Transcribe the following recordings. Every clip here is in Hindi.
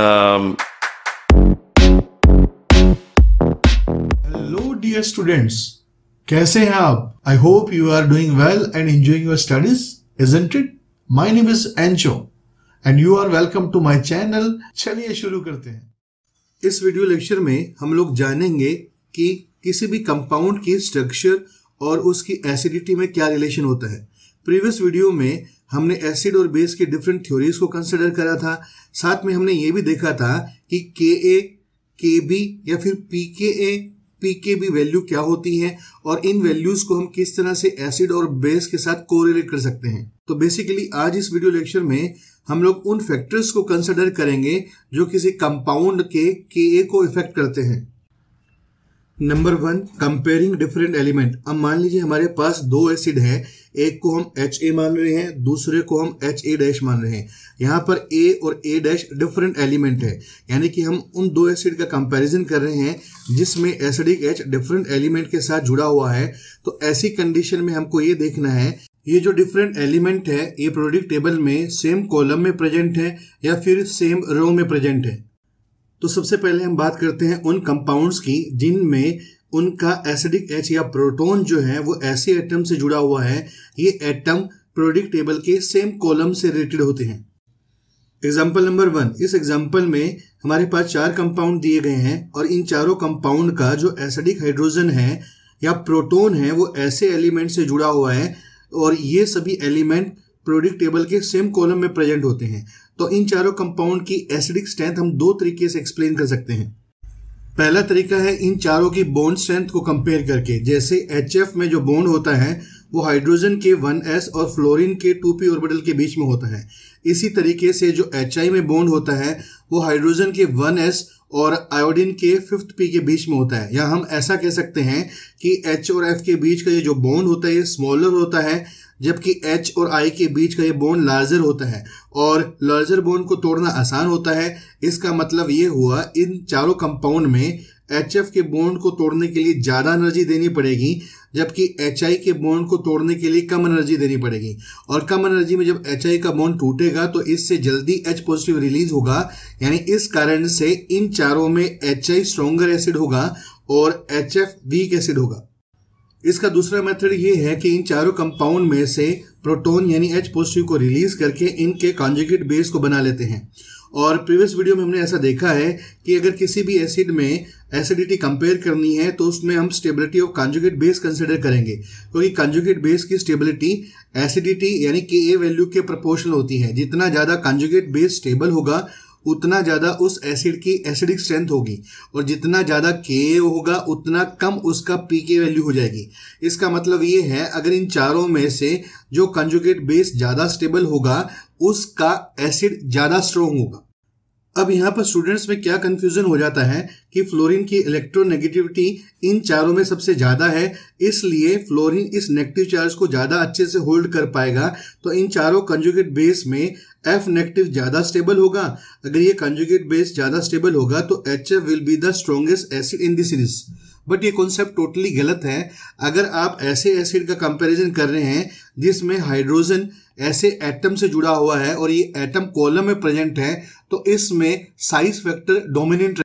Um, Hello, dear students. कैसे हैं आप I hope you are doing well and enjoying your studies isn't it my name is एंचो and you are welcome to my channel चलिए शुरू करते हैं इस वीडियो लेक्चर में हम लोग जानेंगे कि किसी भी कंपाउंड की स्ट्रक्चर और उसकी एसिडिटी में क्या रिलेशन होता है प्रीवियस वीडियो में हमने एसिड और बेस के डिफरेंट थ्योरीज को कंसिडर करा था साथ में हमने ये भी देखा था कि के ए के बी या फिर P K A P K B value क्या होती है और इन वैल्यूज को हम किस तरह से एसिड और बेस के साथ कोरिलेट कर सकते हैं तो बेसिकली आज इस वीडियो लेक्चर में हम लोग उन फैक्टर्स को कंसिडर करेंगे जो किसी कंपाउंड के के ए को इफेक्ट करते हैं number one comparing different element अब मान लीजिए हमारे पास दो एसिड हैं एक को हम एच ए मान रहे हैं दूसरे को हम एच ए डैश मान रहे हैं यहाँ पर ए और ए डैश डिफरेंट एलिमेंट है यानी कि हम उन दो एसिड का कंपैरिजन कर रहे हैं जिसमें एसिडिक एच डिफरेंट एलिमेंट के साथ जुड़ा हुआ है तो ऐसी कंडीशन में हमको ये देखना है ये जो डिफरेंट एलिमेंट है ये प्रोडिक्ट टेबल में सेम कॉलम में प्रेजेंट है या फिर सेम रो में प्रेजेंट है तो सबसे पहले हम बात करते हैं उन कंपाउंड्स की जिनमें उनका एसिडिक एच या प्रोटोन जो है वो ऐसे एटम से जुड़ा हुआ है ये एटम प्रोडिक टेबल के सेम कॉलम से रिलेटेड होते हैं एग्जाम्पल नंबर वन इस एग्जाम्पल में हमारे पास चार कंपाउंड दिए गए हैं और इन चारों कंपाउंड का जो एसिडिक हाइड्रोजन है या प्रोटोन है वो ऐसे एलिमेंट से जुड़ा हुआ है और ये सभी एलिमेंट प्रोडिक टेबल के सेम कॉलम में प्रेजेंट होते हैं तो इन चारों कंपाउंड की एसिडिक स्ट्रेंथ हम दो तरीके से एक्सप्लेन कर सकते हैं पहला तरीका है इन चारों की बॉन्ड स्ट्रेंथ को कंपेयर करके जैसे एच में जो बॉन्ड होता है वो हाइड्रोजन के 1s और फ्लोरीन के 2p ऑर्बिटल के बीच में होता है इसी तरीके से जो एच में बॉन्ड होता है वो हाइड्रोजन के 1s और आयोडीन के फिफ्थ पी के बीच में होता है या हम ऐसा कह सकते हैं कि एच और एफ के बीच का ये जो बॉन्ड होता है ये स्मॉलर होता है जबकि एच और आई के बीच का ये बोन लार्जर होता है और लार्जर बोन को तोड़ना आसान होता है इसका मतलब ये हुआ इन चारों कंपाउंड में एच एफ के बोन्ड को तोड़ने के लिए ज़्यादा एनर्जी देनी पड़ेगी जबकि एच आई के बोन्ड को तोड़ने के लिए कम एनर्जी देनी पड़ेगी और कम एनर्जी में जब एच आई का बोन टूटेगा तो इससे जल्दी एच पॉजिटिव रिलीज होगा यानी इस कारण से इन चारों में एच आई स्ट्रोंगर एसिड होगा और एच एफ वीक एसिड होगा इसका दूसरा मेथड ये है कि इन चारों कंपाउंड में से प्रोटोन यानी एच पॉजिटिव को रिलीज करके इनके कॉन्जुगेट बेस को बना लेते हैं और प्रीवियस वीडियो में हमने ऐसा देखा है कि अगर किसी भी एसिड में एसिडिटी कंपेयर करनी है तो उसमें हम stability of conjugate base consider करेंगे क्योंकि कॉन्जुगेट बेस की स्टेबिलिटी एसिडिटी यानी के ए वैल्यू के प्रपोर्शनल होती है जितना ज़्यादा कॉन्जुगेट बेस स्टेबल होगा उतना ज़्यादा उस एसिड की एसिडिक स्ट्रेंथ होगी और जितना ज़्यादा के होगा उतना कम उसका पी के वैल्यू हो जाएगी इसका मतलब ये है अगर इन चारों में से जो कंजुकेट बेस ज़्यादा स्टेबल होगा उसका एसिड ज़्यादा स्ट्रोंग होगा अब यहाँ पर स्टूडेंट्स में क्या कन्फ्यूजन हो जाता है कि फ्लोरीन की इलेक्ट्रोनेगेटिविटी इन चारों में सबसे ज़्यादा है इसलिए फ्लोरीन इस नेगेटिव चार्ज को ज़्यादा अच्छे से होल्ड कर पाएगा तो इन चारों कंजुगेट बेस में एफ नेगेटिव ज्यादा स्टेबल होगा अगर ये कंजुगेट बेस ज्यादा स्टेबल होगा तो H F will be the strongest acid in the series but ये कॉन्सेप्ट टोटली गलत है अगर आप ऐसे एसिड का कंपैरिजन कर रहे हैं जिसमें हाइड्रोजन ऐसे एटम से जुड़ा हुआ है और ये एटम कॉलम में प्रेजेंट है तो इसमें साइज फैक्टर डोमिनेंट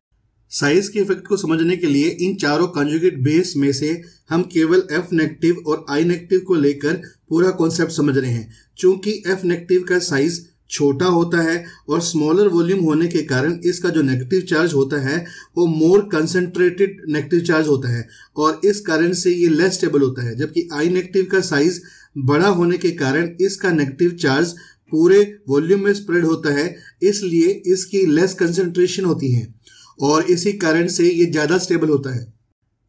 साइज के इफेक्ट को समझने के लिए इन चारों कंजुगेट बेस में से हम केवल एफ नेगेटिव और आई नेगेटिव को लेकर पूरा कॉन्सेप्ट समझ रहे हैं क्योंकि एफ नेगेटिव का साइज छोटा होता है और स्मॉलर वॉल्यूम होने के कारण इसका जो नेगेटिव चार्ज होता है वो मोर कंसनट्रेटेड नेगेटिव चार्ज होता है और इस कारण से ये लेस स्टेबल होता है जबकि आई नेगेटिव का साइज बड़ा होने के कारण इसका नेगेटिव चार्ज पूरे वॉल्यूम में स्प्रेड होता है इसलिए इसकी लेस कंसनट्रेशन होती है और इसी कारण से ये ज़्यादा स्टेबल होता है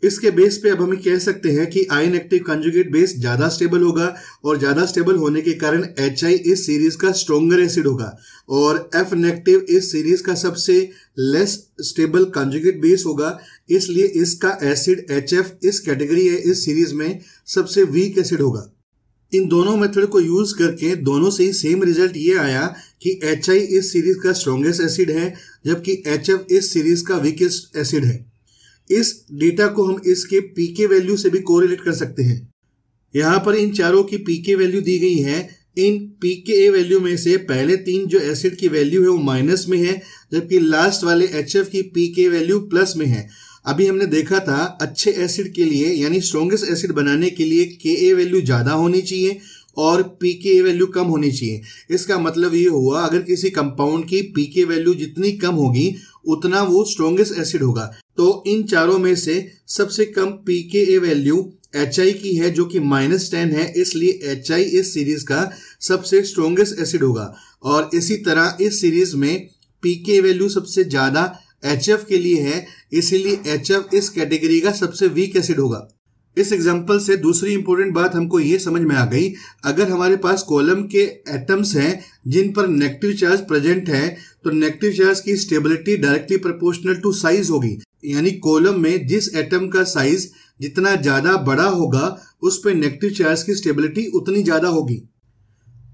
इसके बेस पे अब हम कह सकते हैं कि आई नेगेटिव कंजुगेट बेस ज्यादा स्टेबल होगा और ज्यादा स्टेबल होने के कारण एच आई इस सीरीज का स्ट्रोंगर एसिड होगा और एफ नेगेटिव इस सीरीज का सबसे लेस स्टेबल कंजुगेट बेस होगा इसलिए इसका एसिड एच एफ इस कैटेगरी है इस सीरीज में सबसे वीक एसिड होगा इन दोनों मेथड को यूज करके दोनों से ही सेम रिजल्ट ये आया कि एच आई इस सीरीज का स्ट्रोंगेस्ट एसिड है जबकि एच एफ इस सीरीज का वीकेस्ट एसिड है इस डेटा को हम इसके पीके वैल्यू से भी कोरिलेट कर सकते हैं यहाँ पर इन चारों की पीके वैल्यू दी गई है इन पीके ए वैल्यू में से पहले तीन जो एसिड की वैल्यू है वो माइनस में है जबकि लास्ट वाले एच एफ की पीके वैल्यू प्लस में है अभी हमने देखा था अच्छे एसिड के लिए यानी स्ट्रोंगेस्ट एसिड बनाने के लिए के ए वैल्यू ज़्यादा होनी चाहिए और पी के ए वैल्यू कम होनी चाहिए इसका मतलब ये हुआ अगर किसी कंपाउंड की पी के वैल्यू जितनी कम होगी उतना वो स्ट्रोंगेस्ट एसिड होगा तो इन चारों में से सबसे कम P K A value H I की है जो कि माइनस टेन है इसलिए एच आई इस सीरीज का सबसे स्ट्रोंगेस्ट एसिड होगा और इसी तरह इस सीरीज में पी के वैल्यू सबसे ज्यादा एच एफ के लिए है इसीलिए एच एफ इस कैटेगरी का सबसे वीक एसिड होगा इस एग्जाम्पल से दूसरी इंपॉर्टेंट बात हमको ये समझ में आ गई अगर हमारे पास कॉलम के एटम्स हैं जिन पर नेगेटिव चार्ज प्रेजेंट है तो नेगेटिव चार्ज की stability directly proportional to size होगी यानी कॉलम में जिस एटम का साइज जितना ज़्यादा बड़ा होगा उस पर नेगेटिव चार्ज की स्टेबिलिटी उतनी ज़्यादा होगी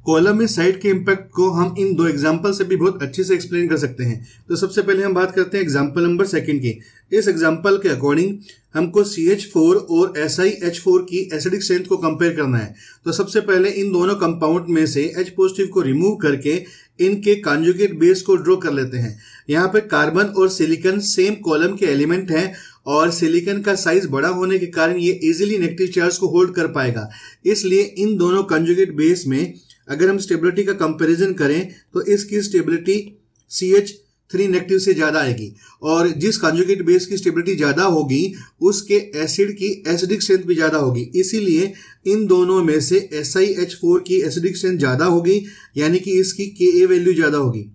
कॉलम में साइड के इम्पैक्ट को हम इन दो एग्जाम्पल से भी बहुत अच्छे से एक्सप्लेन कर सकते हैं तो सबसे पहले हम बात करते हैं एग्जाम्पल नंबर सेकंड की इस एग्जाम्पल के अकॉर्डिंग हमको सी एच फोर और एस आई एच फोर की एसिडिक स्ट्रेंथ को कंपेयर करना है तो सबसे पहले इन दोनों कंपाउंड में से एच पॉजिटिव को रिमूव करके इनके कॉन्जुगेट बेस को ड्रॉ कर लेते हैं यहाँ पे कार्बन और सिलिकन सेम कॉलम के एलिमेंट हैं और सिलिकन का साइज बड़ा होने के कारण ये इजिली नेगेटिव चार्ज को होल्ड कर पाएगा इसलिए इन दोनों कंजुगेट बेस में अगर हम स्टेबिलिटी का कंपैरिजन करें तो इसकी stability C H three negative से ज़्यादा आएगी और जिस कॉन्जुगेट बेस की स्टेबिलिटी ज़्यादा होगी उसके एसिड की एसिडिक स्ट्रेंथ भी ज़्यादा होगी इसीलिए इन दोनों में से एस आई एच फोर की एसिडिक स्ट्रेंथ ज़्यादा होगी यानी कि इसकी के ए वैल्यू ज़्यादा होगी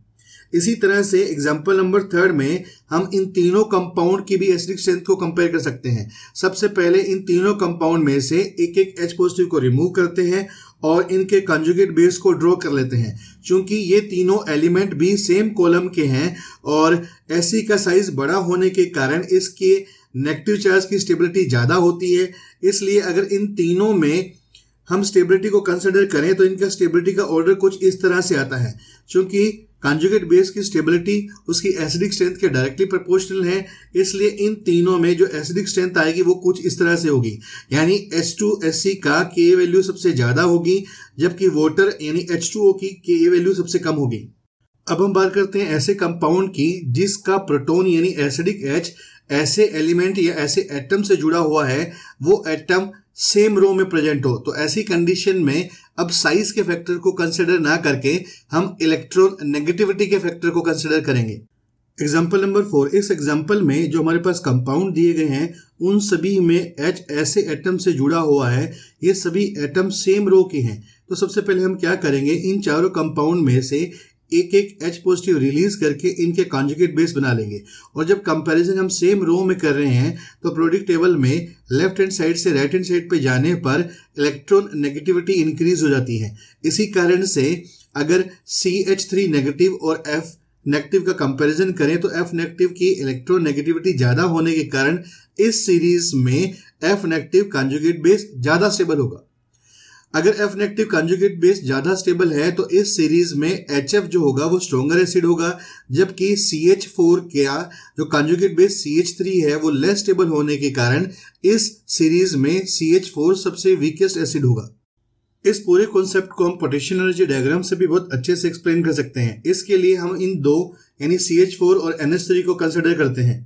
इसी तरह से एग्जाम्पल नंबर थर्ड में हम इन तीनों कंपाउंड की भी एसिडिक स्ट्रेंथ को कंपेयर कर सकते हैं सबसे पहले इन तीनों कंपाउंड में से एक एक एच पॉजिटिव को रिमूव करते हैं और इनके कंजुगेट बेस को ड्रॉ कर लेते हैं क्योंकि ये तीनों एलिमेंट भी सेम कॉलम के हैं और एस का साइज बड़ा होने के कारण इसके नेगेटिव चार्ज की स्टेबिलिटी ज़्यादा होती है इसलिए अगर इन तीनों में हम स्टेबिलिटी को कंसिडर करें तो इनका स्टेबिलिटी का ऑर्डर कुछ इस तरह से आता है क्योंकि कॉन्जुगेट बेस की स्टेबिलिटी उसकी एसिडिक स्ट्रेंथ के डायरेक्टली प्रोपोर्शनल है इसलिए इन तीनों में जो एसिडिक स्ट्रेंथ आएगी वो कुछ इस तरह से होगी यानी एच टू एस सी का के वैल्यू सबसे ज़्यादा होगी जबकि वाटर यानी एच टू ओ की के वैल्यू सबसे कम होगी अब हम बात करते हैं ऐसे कंपाउंड की जिसका प्रोटोन यानी एसिडिक एच ऐसे एलिमेंट या ऐसे एटम से जुड़ा हुआ है वो एटम सेम रो में प्रेजेंट हो तो ऐसी कंडीशन में अब साइज के फैक्टर को कंसिडर ना करके हम इलेक्ट्रॉन नेगेटिविटी के फैक्टर को कंसिडर करेंगे एग्जाम्पल नंबर फोर इस एग्जाम्पल में जो हमारे पास कंपाउंड दिए गए हैं उन सभी में एच ऐसे एटम से जुड़ा हुआ है ये सभी एटम सेम रो के हैं तो सबसे पहले हम क्या करेंगे इन चारों कंपाउंड में से एक एक एच पॉजिटिव रिलीज करके इनके कॉन्जुकेट बेस बना लेंगे और जब कंपैरिजन हम सेम रो में कर रहे हैं तो प्रोडक्ट टेबल में लेफ्ट हैंड साइड से राइट हैंड साइड पे जाने पर इलेक्ट्रॉन नेगेटिविटी इंक्रीज हो जाती है इसी कारण से अगर सी एच थ्री नेगेटिव और एफ नेगेटिव का कंपैरिजन करें तो एफ नेगेटिव की इलेक्ट्रॉन नेगेटिविटी ज़्यादा होने के कारण इस सीरीज में एफ नेगेटिव कॉन्जुकेट बेस ज़्यादा स्टेबल होगा अगर एफ नेगेटिव कंजुगेट बेस ज्यादा स्टेबल है तो इस सीरीज में एच एफ जो होगा वो स्ट्रोंगर एसिड होगा जबकि सी एच फोर क्या जो conjugate base C H three है वो लेस स्टेबल होने के कारण इस सीरीज में सी एच फोर सबसे वीकेस्ट एसिड होगा इस पूरे कॉन्सेप्ट को हम पोटेंशियल एनर्जी डायग्राम से भी बहुत अच्छे से एक्सप्लेन कर सकते हैं इसके लिए हम इन दो यानी सी एच फोर और एन एच थ्री को कंसिडर करते हैं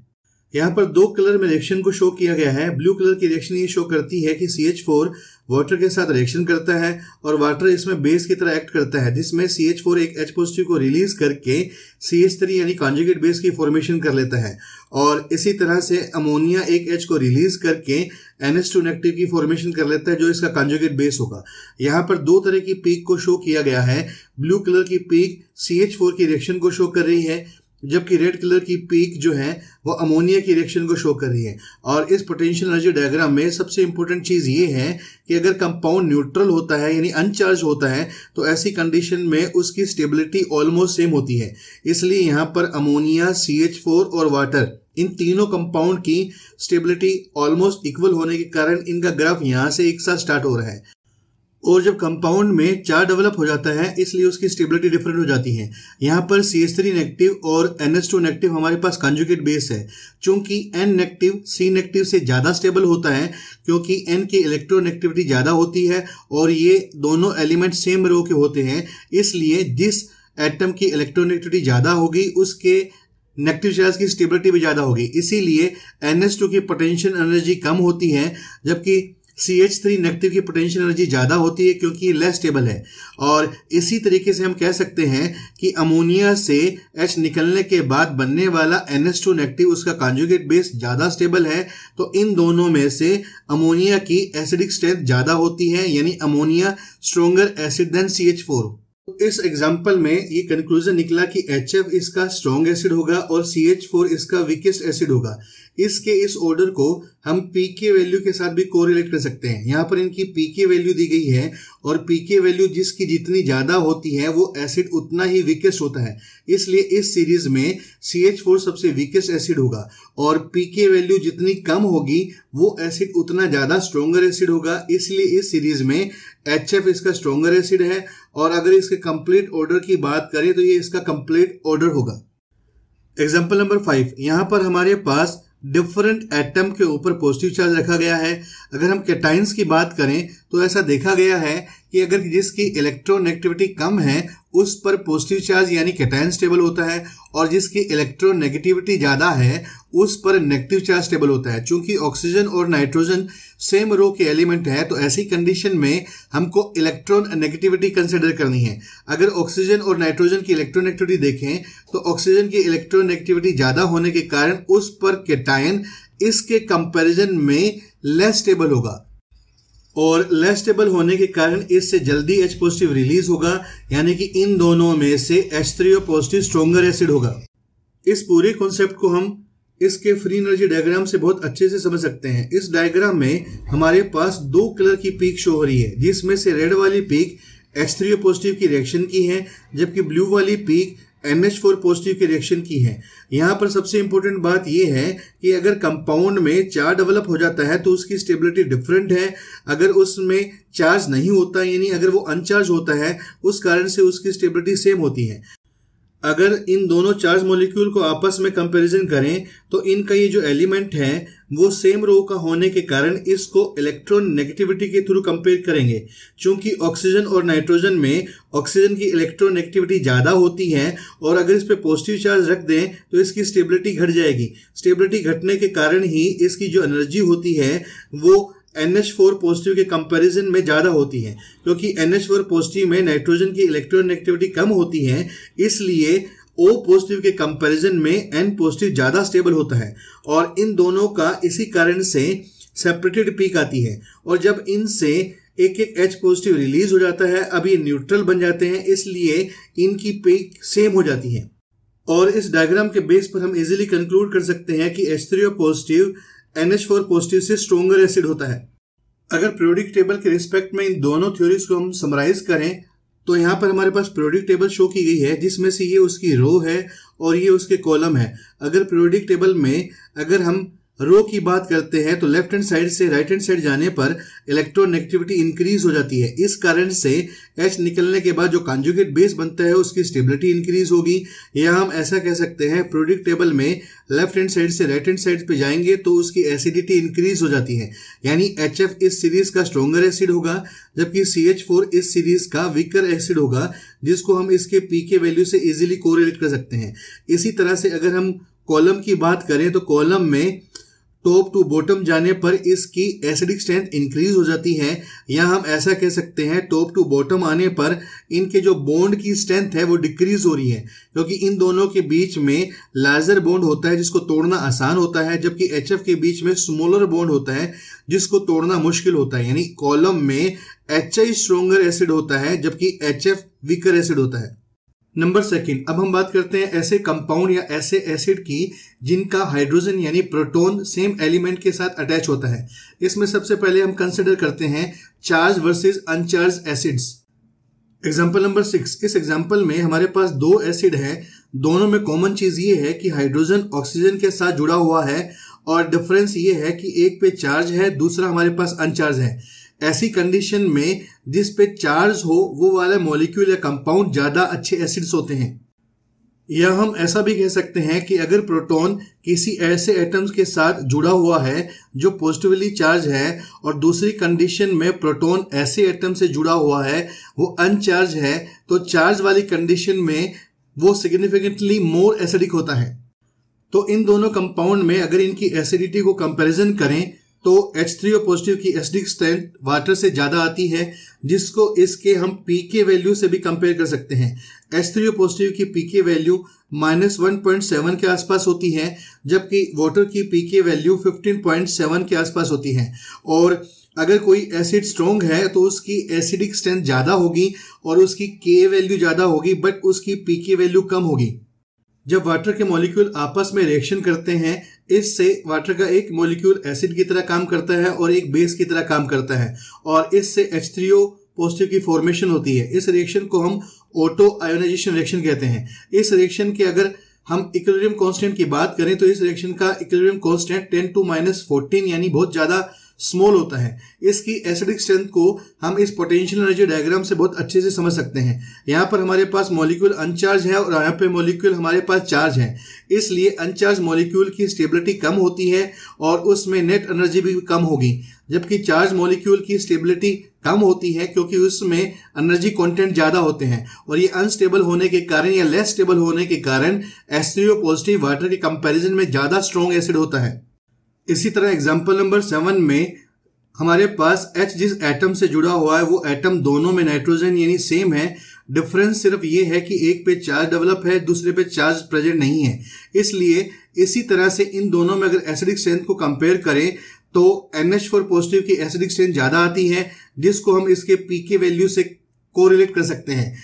यहाँ पर दो कलर में रिएक्शन को शो किया गया है ब्लू कलर की रिएक्शन ये शो करती है कि सी एच फोर वाटर के साथ रिएक्शन करता है और वाटर इसमें बेस की तरह एक्ट करता है जिसमें सी एच फोर एक एच पॉजिटिव को रिलीज करके सी एच थ्री यानी कॉन्जुगेट बेस की फॉर्मेशन कर लेता है और इसी तरह से अमोनिया एक एच को रिलीज करके एन एच टू नेगेटिव की फॉर्मेशन कर लेता है जो इसका कॉन्जुगेट बेस होगा यहाँ पर दो तरह की पीक को शो किया गया है ब्लू कलर की पीक सी एच फोर की रिएक्शन को शो कर रही है जबकि रेड कलर की पीक जो है वो अमोनिया की रिएक्शन को शो कर रही है और इस पोटेंशियल एनर्जी डायग्राम में सबसे इंपॉर्टेंट चीज़ ये है कि अगर कंपाउंड न्यूट्रल होता है यानी अनचार्ज होता है तो ऐसी कंडीशन में उसकी स्टेबिलिटी ऑलमोस्ट सेम होती है इसलिए यहाँ पर अमोनिया सी और वाटर इन तीनों कंपाउंड की स्टेबिलिटी ऑलमोस्ट इक्वल होने के कारण इनका ग्राफ यहाँ से एक साथ स्टार्ट हो रहा है और जब कंपाउंड में चार डेवलप हो जाता है इसलिए उसकी स्टेबिलिटी डिफरेंट हो जाती है यहाँ पर सी एस थ्री नेगेटिव और एन एस टू नेगेटिव हमारे पास कंजुकेट बेस है चूंकि एन नेगेटिव सी नेगेटिव से ज़्यादा स्टेबल होता है क्योंकि एन की इलेक्ट्रोनेगेटिविटी ज़्यादा होती है और ये दोनों एलिमेंट सेम रो के होते हैं इसलिए जिस एटम की इलेक्ट्रोनेगेटिविटी ज़्यादा होगी उसके नेगेटिव चार्ज की स्टेबिलिटी भी ज़्यादा होगी इसीलिए एन एस टू की पोटेंशियल एनर्जी कम होती है जबकि सी एच थ्री नेगेटिव की पोटेंशियल एनर्जी ज़्यादा होती है क्योंकि ये लेस स्टेबल है और इसी तरीके से हम कह सकते हैं कि अमोनिया से एच निकलने के बाद बनने वाला एन एस टू नेगेटिव उसका कॉन्जुगेट बेस ज़्यादा स्टेबल है तो इन दोनों में से अमोनिया की एसिडिक स्ट्रेंथ ज़्यादा होती है यानी ammonia stronger acid than C H four इस एग्जाम्पल में ये कंक्लूजन निकला कि एच इसका स्ट्रॉन्ग एसिड होगा और सी एच फोर इसका वीकेस्ट एसिड होगा इसके इस ऑर्डर को हम पी के वैल्यू के साथ भी कोरिलेट कर सकते हैं यहाँ पर इनकी पी के वैल्यू दी गई है और पी के वैल्यू जिसकी जितनी ज़्यादा होती है वो एसिड उतना ही वीकेस्ट होता है इसलिए इस सीरीज में सी एच फोर सबसे वीकेस्ट एसिड होगा और पी के वैल्यू जितनी कम होगी वो एसिड उतना ज़्यादा स्ट्रोंगर एसिड होगा इसलिए इस सीरीज में एच एफ इसका स्ट्रोंगर एसिड है और अगर इसके कंप्लीट ऑर्डर की बात करें तो ये इसका कंप्लीट ऑर्डर होगा एग्जाम्पल नंबर फाइव यहाँ पर हमारे पास डिफरेंट एटम के ऊपर पॉजिटिव चार्ज रखा गया है अगर हम कैटाइंस की बात करें तो ऐसा देखा गया है कि अगर जिसकी इलेक्ट्रोनेगेटिविटी कम है उस पर पॉजिटिव चार्ज यानी कैटाइन स्टेबल होता है और जिसकी इलेक्ट्रोनेगेटिविटी ज़्यादा है उस पर नेगेटिव चार्ज स्टेबल होता है क्योंकि ऑक्सीजन और नाइट्रोजन सेम रो के एलिमेंट है तो ऐसी कंडीशन में हमको इलेक्ट्रॉन नेगेटिविटी कंसिडर करनी है अगर ऑक्सीजन और नाइट्रोजन की इलेक्ट्रोनेगेटिविटी देखें तो ऑक्सीजन की इलेक्ट्रोनेगेटिविटी ज़्यादा होने के कारण उस पर केटायन इसके कंपेरिजन में लेस स्टेबल होगा और लेस स्टेबल होने के कारण इससे जल्दी एच पॉजिटिव रिलीज होगा यानी कि इन दोनों में से H three positive stronger acid होगा इस पूरे कॉन्सेप्ट को हम इसके फ्री एनर्जी डायग्राम से बहुत अच्छे से समझ सकते हैं इस डायग्राम में हमारे पास दो कलर की पीक शो हो रही है जिसमें से रेड वाली पीक एच थ्री पॉजिटिव की रिएक्शन की है जबकि ब्लू वाली peak N H four positive की रिएक्शन की है यहाँ पर सबसे इंपॉर्टेंट बात यह है कि अगर कंपाउंड में चार डेवलप हो जाता है तो उसकी स्टेबिलिटी डिफरेंट है अगर उसमें चार्ज नहीं होता यानी अगर वो अनचार्ज होता है उस कारण से उसकी स्टेबिलिटी सेम होती है अगर इन दोनों चार्ज मॉलिक्यूल को आपस में कंपैरिजन करें तो इनका ये जो एलिमेंट है वो सेम रो का होने के कारण इसको इलेक्ट्रॉन नेगेटिविटी के थ्रू कंपेयर करेंगे क्योंकि ऑक्सीजन और नाइट्रोजन में ऑक्सीजन की इलेक्ट्रॉन नेगेटिविटी ज़्यादा होती है और अगर इस पर पॉजिटिव चार्ज रख दें तो इसकी स्टेबिलिटी घट जाएगी स्टेबिलिटी घटने के कारण ही इसकी जो एनर्जी होती है वो एन एच फोर पॉजिटिव के कंपैरिजन में ज़्यादा होती हैं क्योंकि एन एच फोर पॉजिटिव में नाइट्रोजन की इलेक्ट्रोनेगेटिविटी कम होती है इसलिए ओ पॉजिटिव के कंपैरिजन में एन पॉजिटिव ज़्यादा स्टेबल होता है और इन दोनों का इसी कारण से सेपरेटेड पीक आती है और जब इनसे एक एक एच पॉजिटिव रिलीज हो जाता है अब ये न्यूट्रल बन जाते हैं इसलिए इनकी पीक सेम हो जाती है और इस डायग्राम के बेस पर हम इजीली कंक्लूड कर सकते हैं कि H positive NH four positive से स्ट्रोंगर एसिड होता है अगर पीरियोडिक टेबल के रिस्पेक्ट में इन दोनों थ्योरीज को हम समराइज करें तो यहाँ पर हमारे पास प्रोडिक टेबल शो की गई है जिसमें से ये उसकी रो है और ये उसके कॉलम है अगर प्रोडिक टेबल में अगर हम रो की बात करते हैं तो लेफ्ट हैंड साइड से राइट हैंड साइड जाने पर इलेक्ट्रोनेगेटिविटी इंक्रीज हो जाती है इस कारण से एच निकलने के बाद जो कॉन्जुगेट बेस बनता है उसकी स्टेबिलिटी इंक्रीज होगी या हम ऐसा कह सकते हैं प्रोडिक्ट टेबल में लेफ्ट हैंड साइड से राइट हैंड साइड पे जाएंगे तो उसकी एसिडिटी इंक्रीज हो जाती है यानी एच इस सीरीज का स्ट्रोंगर एसिड होगा जबकि सी इस सीरीज का वीकर एसिड होगा जिसको हम इसके पी के वैल्यू से इजिली कोरिलेट कर सकते हैं इसी तरह से अगर हम कॉलम की बात करें तो कॉलम में टॉप टू बॉटम जाने पर इसकी एसिडिक स्ट्रेंथ इंक्रीज हो जाती है या हम ऐसा कह सकते हैं टॉप टू बॉटम आने पर इनके जो बॉन्ड की स्ट्रेंथ है वो डिक्रीज हो रही है क्योंकि इन दोनों के बीच में लार्जर बॉन्ड होता है जिसको तोड़ना आसान होता है जबकि एच के बीच में स्मॉलर बॉन्ड होता है जिसको तोड़ना मुश्किल होता है यानी कॉलम में एच आई स्ट्रोंगर एसिड होता है जबकि एच वीकर एसिड होता है नंबर सेकंड अब हम बात करते हैं ऐसे कंपाउंड या ऐसे एसिड की जिनका हाइड्रोजन यानी प्रोटॉन सेम एलिमेंट के साथ अटैच होता है इसमें सबसे पहले हम कंसिडर करते हैं charge versus uncharged acids example number six इस एग्जाम्पल में हमारे पास दो एसिड है दोनों में कॉमन चीज ये है कि हाइड्रोजन ऑक्सीजन के साथ जुड़ा हुआ है और डिफरेंस ये है कि एक पे चार्ज है दूसरा हमारे पास अनचार्ज है ऐसी कंडीशन में जिस पे चार्ज हो वो वाला मॉलिक्यूल या कंपाउंड ज़्यादा अच्छे एसिड्स होते हैं या हम ऐसा भी कह सकते हैं कि अगर प्रोटॉन किसी ऐसे एटम्स के साथ जुड़ा हुआ है जो पॉजिटिवली चार्ज है और दूसरी कंडीशन में प्रोटॉन ऐसे एटम से जुड़ा हुआ है वो अनचार्ज है तो चार्ज वाली कंडीशन में वो सिग्निफिकेंटली मोर एसिडिक होता है तो इन दोनों कंपाउंड में अगर इनकी एसिडिटी को कंपैरिजन करें तो एच थ्री ओ पॉजिटिव की एसिडिक स्ट्रेंथ वाटर से ज़्यादा आती है जिसको इसके हम पी के वैल्यू से भी कंपेयर कर सकते हैं एच थ्री ओ पॉजिटिव की P K value minus one point seven के आसपास होती है जबकि वाटर की P K value fifteen point seven के आसपास होती है और अगर कोई एसिड स्ट्रोंग है तो उसकी एसिडिक स्ट्रेंथ ज़्यादा होगी और उसकी के वैल्यू ज़्यादा होगी बट उसकी पी के वैल्यू कम होगी जब वाटर के मॉलिक्यूल आपस में रिएक्शन करते हैं इससे वाटर का एक मोलिक्यूल एसिड की तरह काम करता है और एक बेस की तरह काम करता है और इससे एच थ्री ओ पॉजिटिव की फॉर्मेशन होती है इस रिएक्शन को हम ऑटो आयोनाइजेशन रिएक्शन कहते हैं इस रिएक्शन के अगर हम इक्विलिब्रियम कांस्टेंट की बात करें तो इस रिएक्शन का equilibrium constant 10 to minus fourteen यानी बहुत ज़्यादा स्मॉल होता है इसकी एसिडिक स्ट्रेंथ को हम इस पोटेंशियल एनर्जी डायग्राम से बहुत अच्छे से समझ सकते हैं यहाँ पर हमारे पास मॉलिक्यूल अनचार्ज है और यहाँ पे मॉलिक्यूल हमारे पास चार्ज है इसलिए अनचार्ज मॉलिक्यूल की स्टेबिलिटी कम होती है और उसमें नेट एनर्जी भी कम होगी जबकि चार्ज मॉलिक्यूल की स्टेबिलिटी कम होती है क्योंकि उसमें एनर्जी कंटेंट ज़्यादा होते हैं और ये अनस्टेबल होने के कारण या लेस स्टेबल होने के कारण एस पॉजिटिव वाटर के कंपैरिजन में ज़्यादा स्ट्रॉन्ग एसिड होता है इसी तरह एग्जाम्पल नंबर सेवन में हमारे पास H जिस एटम से जुड़ा हुआ है वो एटम दोनों में नाइट्रोजन यानी सेम है डिफरेंस सिर्फ ये है कि एक पे चार्ज डेवलप है दूसरे पे चार्ज प्रेजेंट नहीं है इसलिए इसी तरह से इन दोनों में अगर एसिडिक स्ट्रेंथ को कंपेयर करें तो एन एच फोर पॉजिटिव की एसिडिक स्ट्रेंथ ज़्यादा आती है जिसको हम इसके पी के वैल्यू से कोरिलेट कर सकते हैं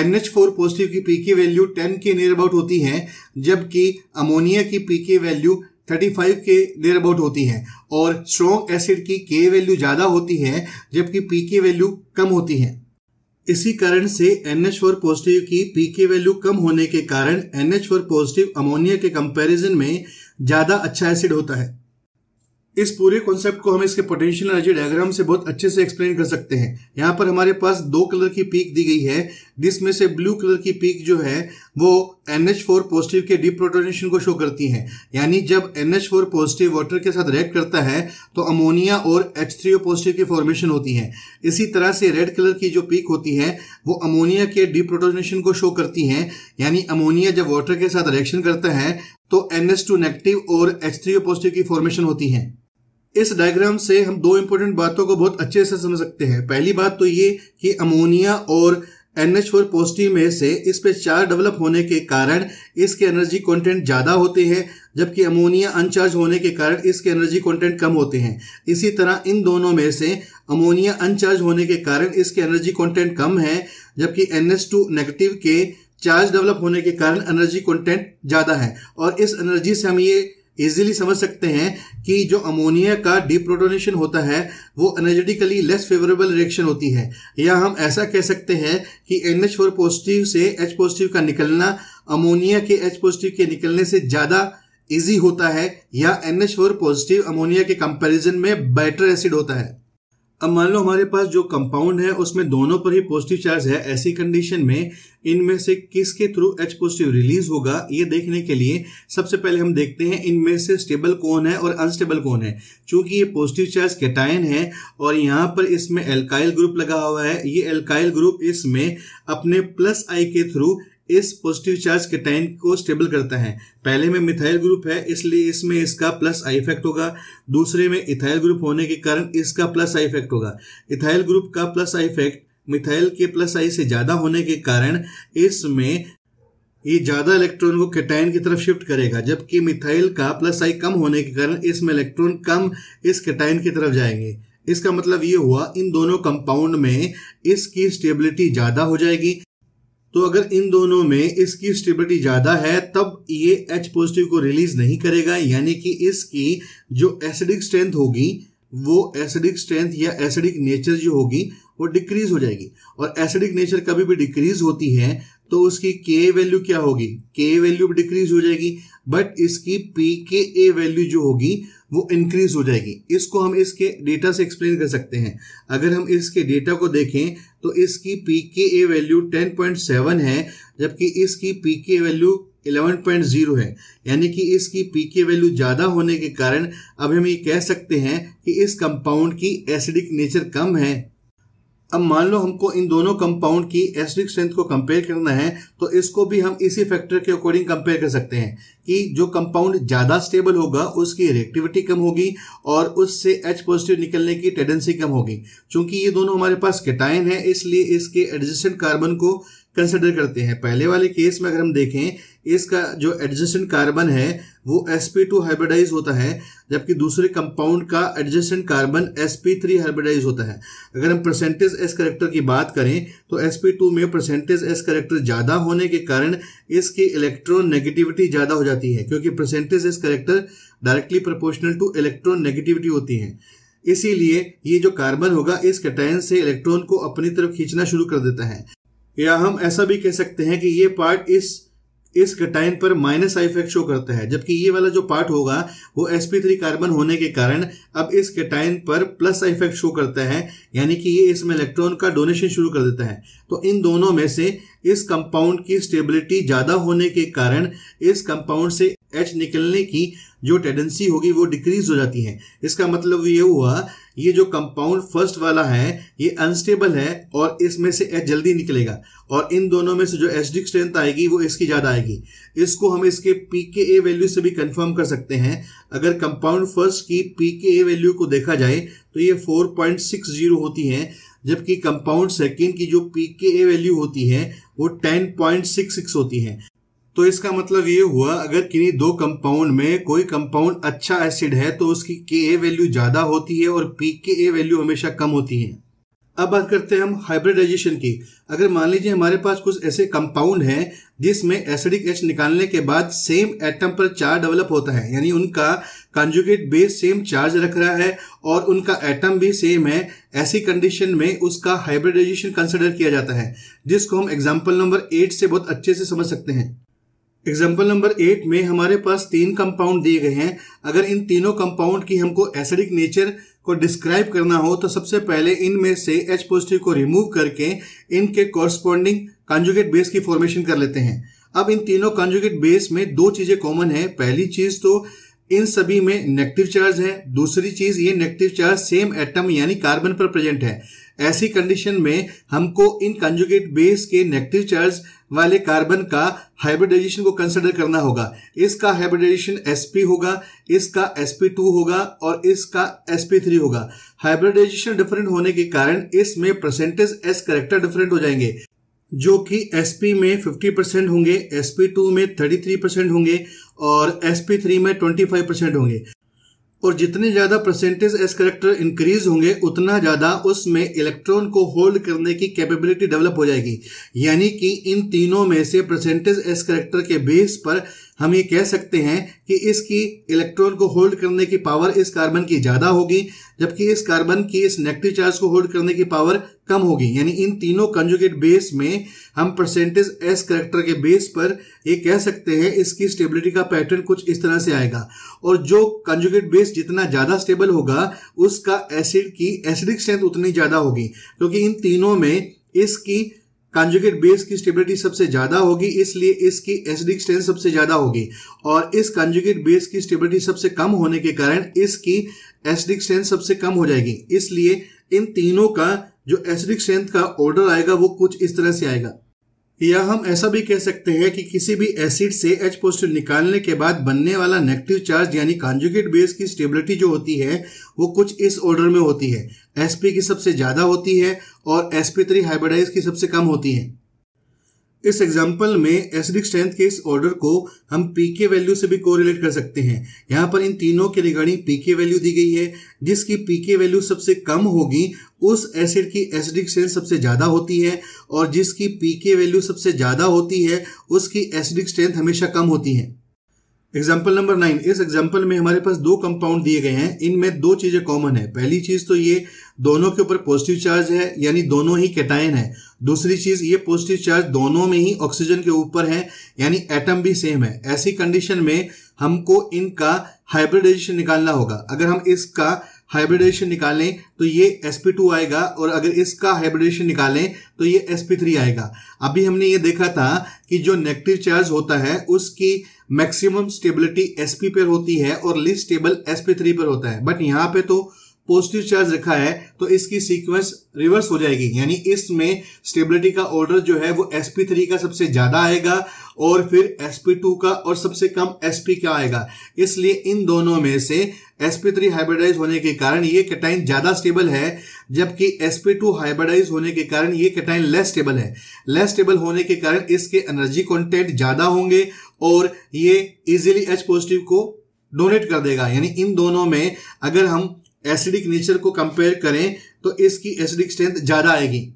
एन एच फोर पॉजिटिव की पी के वैल्यू टेन के नियर अबाउट होती है जबकि अमोनिया की पी के वैल्यू 35 के नियर अबाउट होती है और स्ट्रॉन्ग एसिड की के वैल्यू ज़्यादा होती है जबकि पी के वैल्यू कम होती है इसी कारण से एन एच फोर पॉजिटिव की पी के वैल्यू कम होने के कारण N H four positive ammonia के कंपैरिजन में ज़्यादा अच्छा एसिड होता है इस पूरे कॉन्सेप्ट को हम इसके पोटेंशियल एनर्जी डायग्राम से बहुत अच्छे से एक्सप्लेन कर सकते हैं यहाँ पर हमारे पास दो कलर की पीक दी गई है जिसमें से ब्लू कलर की पीक जो है वो NH4 पॉजिटिव के डिप्रोटोनेशन को शो करती हैं यानी जब NH4 पॉजिटिव वाटर के साथ रिएक्ट करता है तो अमोनिया और H3O पॉजिटिव की फॉर्मेशन होती है इसी तरह से रेड कलर की जो पीक होती है वो अमोनिया के डिप्रोटोनेशन को शो करती है यानी अमोनिया जब वाटर के साथ रिएक्शन करता है तो NH2 नेगेटिव और H3O पॉजिटिव की फॉर्मेशन होती है इस डायग्राम से हम दो इंपॉर्टेंट बातों को बहुत अच्छे से समझ सकते हैं पहली बात तो ये कि अमोनिया और एन एच फोर पॉजिटिव में से इस पे चार्ज डेवलप होने के कारण इसके एनर्जी कंटेंट ज़्यादा होते हैं जबकि अमोनिया अनचार्ज होने के कारण इसके एनर्जी कंटेंट कम होते हैं इसी तरह इन दोनों में से अमोनिया अनचार्ज होने के कारण इसके एनर्जी कंटेंट कम है जबकि एन एच टू नेगेटिव के चार्ज डेवलप होने के कारण एनर्जी कॉन्टेंट ज़्यादा है और इस एनर्जी से हम ये इजीली समझ सकते हैं कि जो अमोनिया का डिप्रोटोनेशन होता है वो एनर्जेटिकली लेस फेवरेबल रिएक्शन होती है या हम ऐसा कह सकते हैं कि एन एच फोर पॉजिटिव से एच पॉजिटिव का निकलना अमोनिया के एच पॉजिटिव के निकलने से ज़्यादा इजी होता है या N H four positive ammonia के कंपैरिजन में बेटर एसिड होता है अब मान लो हमारे पास जो कंपाउंड है उसमें दोनों पर ही पॉजिटिव चार्ज है ऐसी कंडीशन में इनमें से किसके थ्रू एच पॉजिटिव रिलीज होगा ये देखने के लिए सबसे पहले हम देखते हैं इनमें से स्टेबल कौन है और अनस्टेबल कौन है चूंकि ये पॉजिटिव चार्ज कैटायन है और यहाँ पर इसमें एल्काइल ग्रुप लगा हुआ है ये एल्काइल ग्रुप इसमें अपने प्लस आई के थ्रू इस पॉजिटिव चार्ज केटाइन को स्टेबल करता है पहले में मिथाइल ग्रुप है इसलिए इसमें इसका प्लस आई इफेक्ट होगा दूसरे में इथाइल ग्रुप होने के कारण इसका प्लस आई इफेक्ट होगा इथाइल ग्रुप का प्लस आई इफेक्ट मिथाइल के प्लस आई से ज़्यादा होने के कारण इसमें ये ज़्यादा इलेक्ट्रॉन को कैटाइन की तरफ शिफ्ट करेगा जबकि मिथाइल का प्लस आई कम होने के कारण इसमें इलेक्ट्रॉन कम इस कैटाइन की तरफ जाएंगे इसका मतलब ये हुआ इन दोनों कंपाउंड में इसकी स्टेबिलिटी ज़्यादा हो जाएगी तो अगर इन दोनों में इसकी स्टेबिलिटी ज़्यादा है तब ये एच पॉजिटिव को रिलीज नहीं करेगा यानी कि इसकी जो एसिडिक स्ट्रेंथ होगी वो एसिडिक स्ट्रेंथ या एसिडिक नेचर जो होगी वो डिक्रीज हो जाएगी और एसिडिक नेचर कभी भी डिक्रीज होती है तो उसकी के वैल्यू क्या होगी के वैल्यू भी डिक्रीज हो जाएगी बट इसकी पी के ए वैल्यू जो होगी वो इंक्रीज हो जाएगी इसको हम इसके डेटा से एक्सप्लेन कर सकते हैं अगर हम इसके डेटा को देखें तो इसकी पी के ए वैल्यू 10.7 है जबकि इसकी पी के वैल्यू 11.0 है यानी कि इसकी पी के वैल्यू ज़्यादा होने के कारण अब हम ये कह सकते हैं कि इस कंपाउंड की एसिडिक नेचर कम है अब मान लो हमको इन दोनों कंपाउंड की एसिडिक स्ट्रेंथ को कंपेयर करना है तो इसको भी हम इसी फैक्टर के अकॉर्डिंग कंपेयर कर सकते हैं कि जो कंपाउंड ज़्यादा स्टेबल होगा उसकी रिएक्टिविटी कम होगी और उससे एच पॉजिटिव निकलने की टेंडेंसी कम होगी क्योंकि ये दोनों हमारे पास कैटाइन है इसलिए इसके एडजस्टेंट कार्बन को कंसिडर करते हैं पहले वाले केस में अगर हम देखें इसका जो एडजेसेंट कार्बन है वो sp2 हाइब्रिडाइज होता है जबकि दूसरे कंपाउंड का एडजेसेंट कार्बन sp3 हाइब्रिडाइज होता है अगर हम परसेंटेज एस करेक्टर की बात करें तो sp2 में परसेंटेज एस करेक्टर ज़्यादा होने के कारण इसकी इलेक्ट्रॉन नेगेटिविटी ज़्यादा हो जाती है क्योंकि percentage S character directly proportional to electronegativity होती है इसीलिए ये जो कार्बन होगा इस कैटायन से इलेक्ट्रॉन को अपनी तरफ खींचना शुरू कर देता है या हम ऐसा भी कह सकते हैं कि ये पार्ट इस इस कटाइन पर माइनस आई इफेक्ट शो करता है जबकि ये वाला जो पार्ट होगा वो sp3 कार्बन होने के कारण अब इस कटाइन पर प्लस आई इफेक्ट शो करता है यानी कि ये इसमें इलेक्ट्रॉन का डोनेशन शुरू कर देता है तो इन दोनों में से इस कंपाउंड की स्टेबिलिटी ज़्यादा होने के कारण इस कंपाउंड से एच निकलने की जो टेंडेंसी होगी वो डिक्रीज हो जाती है इसका मतलब ये हुआ ये जो कंपाउंड फर्स्ट वाला है ये अनस्टेबल है और इसमें से एच जल्दी निकलेगा और इन दोनों में से जो एच डी स्ट्रेंथ आएगी वो इसकी ज़्यादा आएगी इसको हम इसके पी के ए वैल्यू से भी कंफर्म कर सकते हैं अगर कंपाउंड फर्स्ट की पी के ए वैल्यू को देखा जाए तो ये फोर पॉइंट सिक्स जीरो होती है जबकि कंपाउंड सेकेंड की जो पी के ए वैल्यू होती है वो टेन पॉइंट सिक्स सिक्स होती है तो इसका मतलब ये हुआ अगर किन्हीं दो कंपाउंड में कोई कंपाउंड अच्छा एसिड है तो उसकी के ए वैल्यू ज़्यादा होती है और पी के ए वैल्यू हमेशा कम होती है अब बात करते हैं हम हाइब्रिडाइजेशन की अगर मान लीजिए हमारे पास कुछ ऐसे कंपाउंड हैं जिसमें एसिडिक एच निकालने के बाद सेम एटम पर चार्ज डेवलप होता है यानी उनका कंजुगेट बेस सेम चार्ज रख रहा है और उनका एटम भी सेम है ऐसी कंडीशन में उसका हाइब्रिडाइजेशन कंसिडर किया जाता है जिसको हम एग्जाम्पल नंबर एट से बहुत अच्छे से समझ सकते हैं एग्जाम्पल नंबर एट में हमारे पास तीन कंपाउंड दिए गए हैं अगर इन तीनों कंपाउंड की हमको एसिडिक नेचर को डिस्क्राइब करना हो तो सबसे पहले इनमें से एच पॉजिटिव को रिमूव करके इनके कॉरस्पॉन्डिंग कॉन्जुगेट बेस की फॉर्मेशन कर लेते हैं अब इन तीनों कॉन्जुगेट बेस में दो चीजें कॉमन है पहली चीज तो इन सभी में नेगेटिव चार्ज है दूसरी चीज ये नेगेटिव चार्ज सेम एटम यानी कार्बन पर प्रेजेंट है ऐसी कंडीशन में हमको इन कंजुगेट बेस के नेगेटिव चार्ज वाले कार्बन का हाइब्रिडाइजेशन को कंसिडर करना होगा इसका हाइब्रिडाइजेशन sp होगा इसका sp2 होगा और इसका sp3 होगा हाइब्रिडाइजेशन डिफरेंट होने के कारण इसमें परसेंटेज s करेक्टर डिफरेंट हो जाएंगे जो कि sp में 50 परसेंट होंगे sp2 में 33 परसेंट होंगे और sp3 में 25 परसेंट होंगे और जितने ज़्यादा परसेंटेज एस करेक्टर इंक्रीज होंगे उतना ज़्यादा उसमें इलेक्ट्रॉन को होल्ड करने की कैपेबिलिटी डेवलप हो जाएगी यानी कि इन तीनों में से परसेंटेज एस करेक्टर के बेस पर हम ये कह सकते हैं कि इसकी इलेक्ट्रॉन को होल्ड करने की पावर इस कार्बन की ज़्यादा होगी जबकि इस कार्बन की इस नेगेटिव चार्ज को होल्ड करने की पावर कम होगी यानी इन तीनों कंजुगेट बेस में हम परसेंटेज एस करेक्टर के बेस पर ये कह सकते हैं इसकी स्टेबिलिटी का पैटर्न कुछ इस तरह से आएगा और जो कंजुगेट बेस जितना ज़्यादा स्टेबल होगा उसका एसिड की एसिडिक स्ट्रेंथ उतनी ज़्यादा होगी क्योंकि तो इन तीनों में इसकी कंजुगेट बेस की स्टेबिलिटी सबसे ज़्यादा होगी इसलिए इसकी एसिडिक स्ट्रेंथ सबसे ज़्यादा होगी और इस कंजुगेट बेस की स्टेबिलिटी सबसे कम होने के कारण इसकी एसिडिक स्ट्रेंथ सबसे कम हो जाएगी इसलिए इन तीनों का जो एसिडिक स्ट्रेंथ का ऑर्डर आएगा वो कुछ इस तरह से आएगा या हम ऐसा भी कह सकते हैं कि किसी भी एसिड से एच पॉजिटिव निकालने के बाद बनने वाला नेगेटिव चार्ज यानी कॉन्जुगेट बेस की स्टेबिलिटी जो होती है वो कुछ इस ऑर्डर में होती है एसपी की सबसे ज़्यादा होती है और एसपी थ्री हाइब्रिडाइज की सबसे कम होती है इस एग्जाम्पल में एसिडिक स्ट्रेंथ के इस ऑर्डर को हम पी के वैल्यू से भी कोरिलेट कर सकते हैं यहाँ पर इन तीनों के रिगार्डिंग पी के वैल्यू दी गई है जिसकी पी के वैल्यू सबसे कम होगी उस एसिड की एसिडिक स्ट्रेंथ सबसे ज़्यादा होती है और जिसकी पी के वैल्यू सबसे ज़्यादा होती है उसकी एसिडिक स्ट्रेंथ हमेशा कम होती है एग्जाम्पल नंबर नाइन इस एग्जाम्पल में हमारे पास दो कंपाउंड दिए गए हैं इनमें दो चीजें कॉमन है पहली चीज तो ये दोनों के ऊपर पॉजिटिव चार्ज है यानी दोनों ही कैटायन है दूसरी चीज ये पॉजिटिव चार्ज दोनों में ही ऑक्सीजन के ऊपर है यानी एटम भी सेम है ऐसी कंडीशन में हमको इनका हाइब्रिडाइजेशन निकालना होगा अगर हम इसका हाइब्रिडेशन निकालें तो ये sp2 आएगा और अगर इसका हाइब्रिडाइजेशन निकालें तो ये sp3 आएगा अभी हमने ये देखा था कि जो नेगेटिव चार्ज होता है उसकी मैक्सिमम स्टेबिलिटी एसपी पर होती है और लिस्ट स्टेबल एसपी थ्री पर होता है बट यहाँ पे तो पॉजिटिव चार्ज रखा है तो इसकी सीक्वेंस रिवर्स हो जाएगी यानी इसमें स्टेबिलिटी का ऑर्डर जो है वो sp3 का सबसे ज्यादा आएगा और फिर sp2 का और सबसे कम sp का आएगा इसलिए इन दोनों में से sp3 हाइब्रिडाइज होने के कारण ये कैटाइन ज्यादा स्टेबल है जबकि sp2 हाइब्रिडाइज होने के कारण ये कैटाइन लेस स्टेबल है लेस स्टेबल होने के कारण इसके एनर्जी कंटेंट ज्यादा होंगे और ये इजिली एच पॉजिटिव को डोनेट कर देगा यानी इन दोनों में अगर हम एसिडिक नेचर को कंपेयर करें तो इसकी एसिडिक स्ट्रेंथ ज्यादा आएगी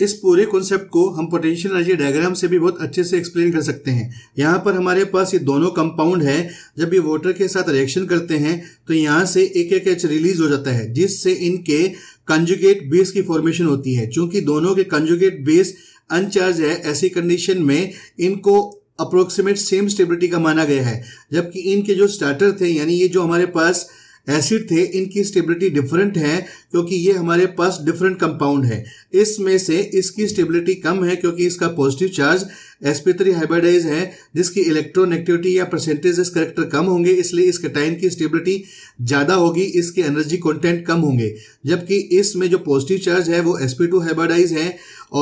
इस पूरे कॉन्सेप्ट को हम पोटेंशियल एनर्जी डायग्राम से भी बहुत अच्छे से एक्सप्लेन कर सकते हैं यहाँ पर हमारे पास ये दोनों कंपाउंड है जब ये वाटर के साथ रिएक्शन करते हैं तो यहाँ से एक एक एच रिलीज हो जाता है जिससे इनके कंजुगेट बेस की फॉर्मेशन होती है चूंकि दोनों के कंजुगेट बेस अनचार्ज है ऐसी कंडीशन में इनको अप्रोक्सीमेट सेम स्टेबिलिटी का माना गया है जबकि इनके जो स्टार्टर थे यानी ये जो हमारे पास एसिड थे इनकी स्टेबिलिटी डिफरेंट है क्योंकि ये हमारे पास डिफरेंट कंपाउंड है इसमें से इसकी स्टेबिलिटी कम है क्योंकि इसका positive charge SP three hybridized है जिसकी इलेक्ट्रोनेगेटिविटी या परसेंटेजेस करेक्टर कम होंगे इसलिए इस कटाइन की स्टेबिलिटी ज़्यादा होगी इसके एनर्जी कॉन्टेंट कम होंगे जबकि इसमें जो पॉजिटिव चार्ज है वो एसपी टू है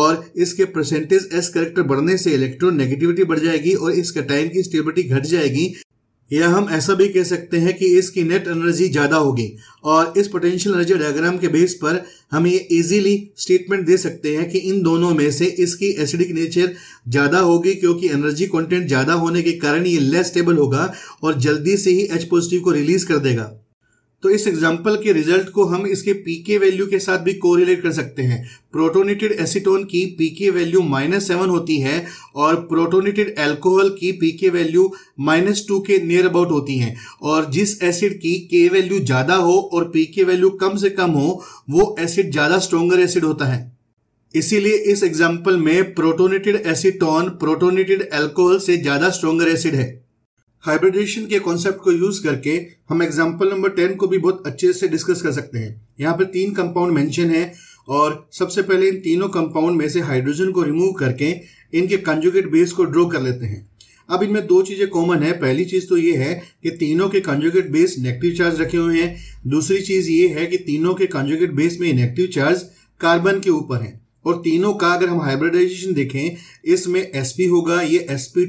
और इसके परसेंटेज एस करेक्टर बढ़ने से इलेक्ट्रोनेगेटिविटी बढ़ जाएगी और इस कटाइन की स्टेबिलिटी घट जाएगी या हम ऐसा भी कह सकते हैं कि इसकी नेट एनर्जी ज़्यादा होगी और इस पोटेंशियल एनर्जी डायग्राम के बेस पर हम ये इजीली स्टेटमेंट दे सकते हैं कि इन दोनों में से इसकी एसिडिक नेचर ज़्यादा होगी क्योंकि एनर्जी कंटेंट ज़्यादा होने के कारण ये लेस स्टेबल होगा और जल्दी से ही एच पॉजिटिव को रिलीज कर देगा तो इस एग्जाम्पल के रिजल्ट को हम इसके पीके वैल्यू के साथ भी कोरिलेट कर सकते हैं प्रोटोनेटेड एसीटोन की पीके वैल्यू माइनस सेवन होती है और प्रोटोनेटेड एल्कोहल की पीके वैल्यू माइनस टू के नियर अबाउट होती हैं और जिस एसिड की के वैल्यू ज़्यादा हो और पीके वैल्यू कम से कम हो वो एसिड ज़्यादा स्ट्रोंगर एसिड होता है इसीलिए इस एग्जाम्पल में प्रोटोनेटेड एसीटोन प्रोटोनेटेड एल्कोहल से ज़्यादा स्ट्रोंगर एसिड है हाइब्रिडेशन के कॉन्सेप्ट को यूज करके हम एग्जाम्पल नंबर टेन को भी बहुत अच्छे से डिस्कस कर सकते हैं यहाँ पर तीन कंपाउंड मेंशन है और सबसे पहले इन तीनों कंपाउंड में से हाइड्रोजन को रिमूव करके इनके कंजुगेट बेस को ड्रॉ कर लेते हैं अब इनमें दो चीज़ें कॉमन है पहली चीज़ तो ये है कि तीनों के कंजुगेट बेस नेगेटिव चार्ज रखे हुए हैं दूसरी चीज़ ये है कि तीनों के कंजुगेट बेस में नेगेटिव चार्ज कार्बन के ऊपर है और तीनों का अगर हम हाइब्रिडाइजेशन देखें इसमें sp होगा ये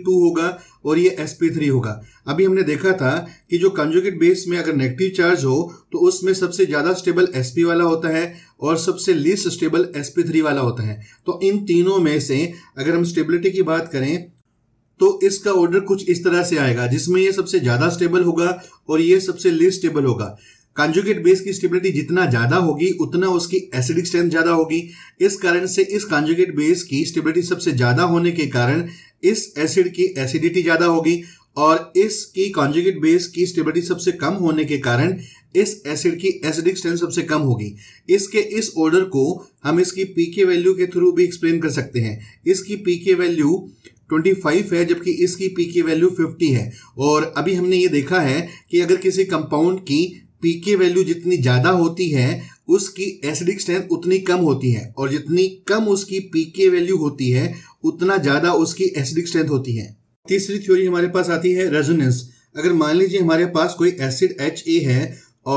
टू होगा और ये sp3 होगा अभी हमने देखा था कि जो कंजुगेट बेस में अगर नेगेटिव चार्ज हो तो उसमें सबसे ज़्यादा स्टेबल sp वाला होता है और सबसे लीस्ट स्टेबल sp3 वाला होता है तो इन तीनों में से अगर हम स्टेबिलिटी की बात करें तो इसका ऑर्डर कुछ इस तरह से आएगा जिसमें ये सबसे ज़्यादा स्टेबल होगा और ये सबसे लीस्ट स्टेबल होगा कंजुगेट बेस की स्टेबिलिटी जितना ज्यादा होगी उतना उसकी एसिडिक स्ट्रेंथ ज्यादा होगी इस कारण से इस कंजुगेट बेस की स्टेबिलिटी सबसे ज्यादा होने के कारण इस एसिड की एसिडिटी ज्यादा होगी और इसकी कॉन्जुगेट बेस की स्टेबिलिटी सबसे कम होने के कारण इस एसिड की एसिडिक स्ट्रेंथ सबसे कम होगी इसके इस ऑर्डर को हम इसकी पीके वैल्यू के थ्रू भी एक्सप्लेन कर सकते हैं इसकी पीके वैल्यू 25 है जबकि इसकी पीके वैल्यू 50 है और अभी हमने ये देखा है कि अगर किसी कंपाउंड की पी के वैल्यू जितनी ज़्यादा होती है उसकी एसिडिक स्ट्रेंथ उतनी कम होती है और जितनी कम उसकी पी के वैल्यू होती है उतना ज़्यादा उसकी एसिडिक स्ट्रेंथ होती है तीसरी थ्योरी हमारे पास आती है रेजोनेंस अगर मान लीजिए हमारे पास कोई एसिड एच ए है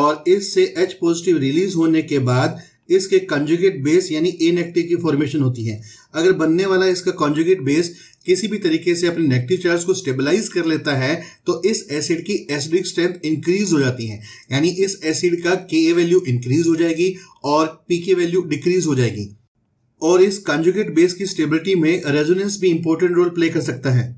और इससे एच पॉजिटिव रिलीज होने के बाद इसके कंजुगेट बेस यानी ए नेगेटिव की फॉर्मेशन होती है अगर बनने वाला इसका कंजुगेट बेस किसी भी तरीके से अपने नेगेटिव चार्ज को स्टेबलाइज कर लेता है तो इस एसिड की एसिडिक स्ट्रेंथ इंक्रीज हो जाती है यानी इस एसिड का के वैल्यू इंक्रीज हो जाएगी और पी के वैल्यू डिक्रीज हो जाएगी और इस कंजुगेट बेस की स्टेबिलिटी में रेजोनेंस भी इंपॉर्टेंट रोल प्ले कर सकता है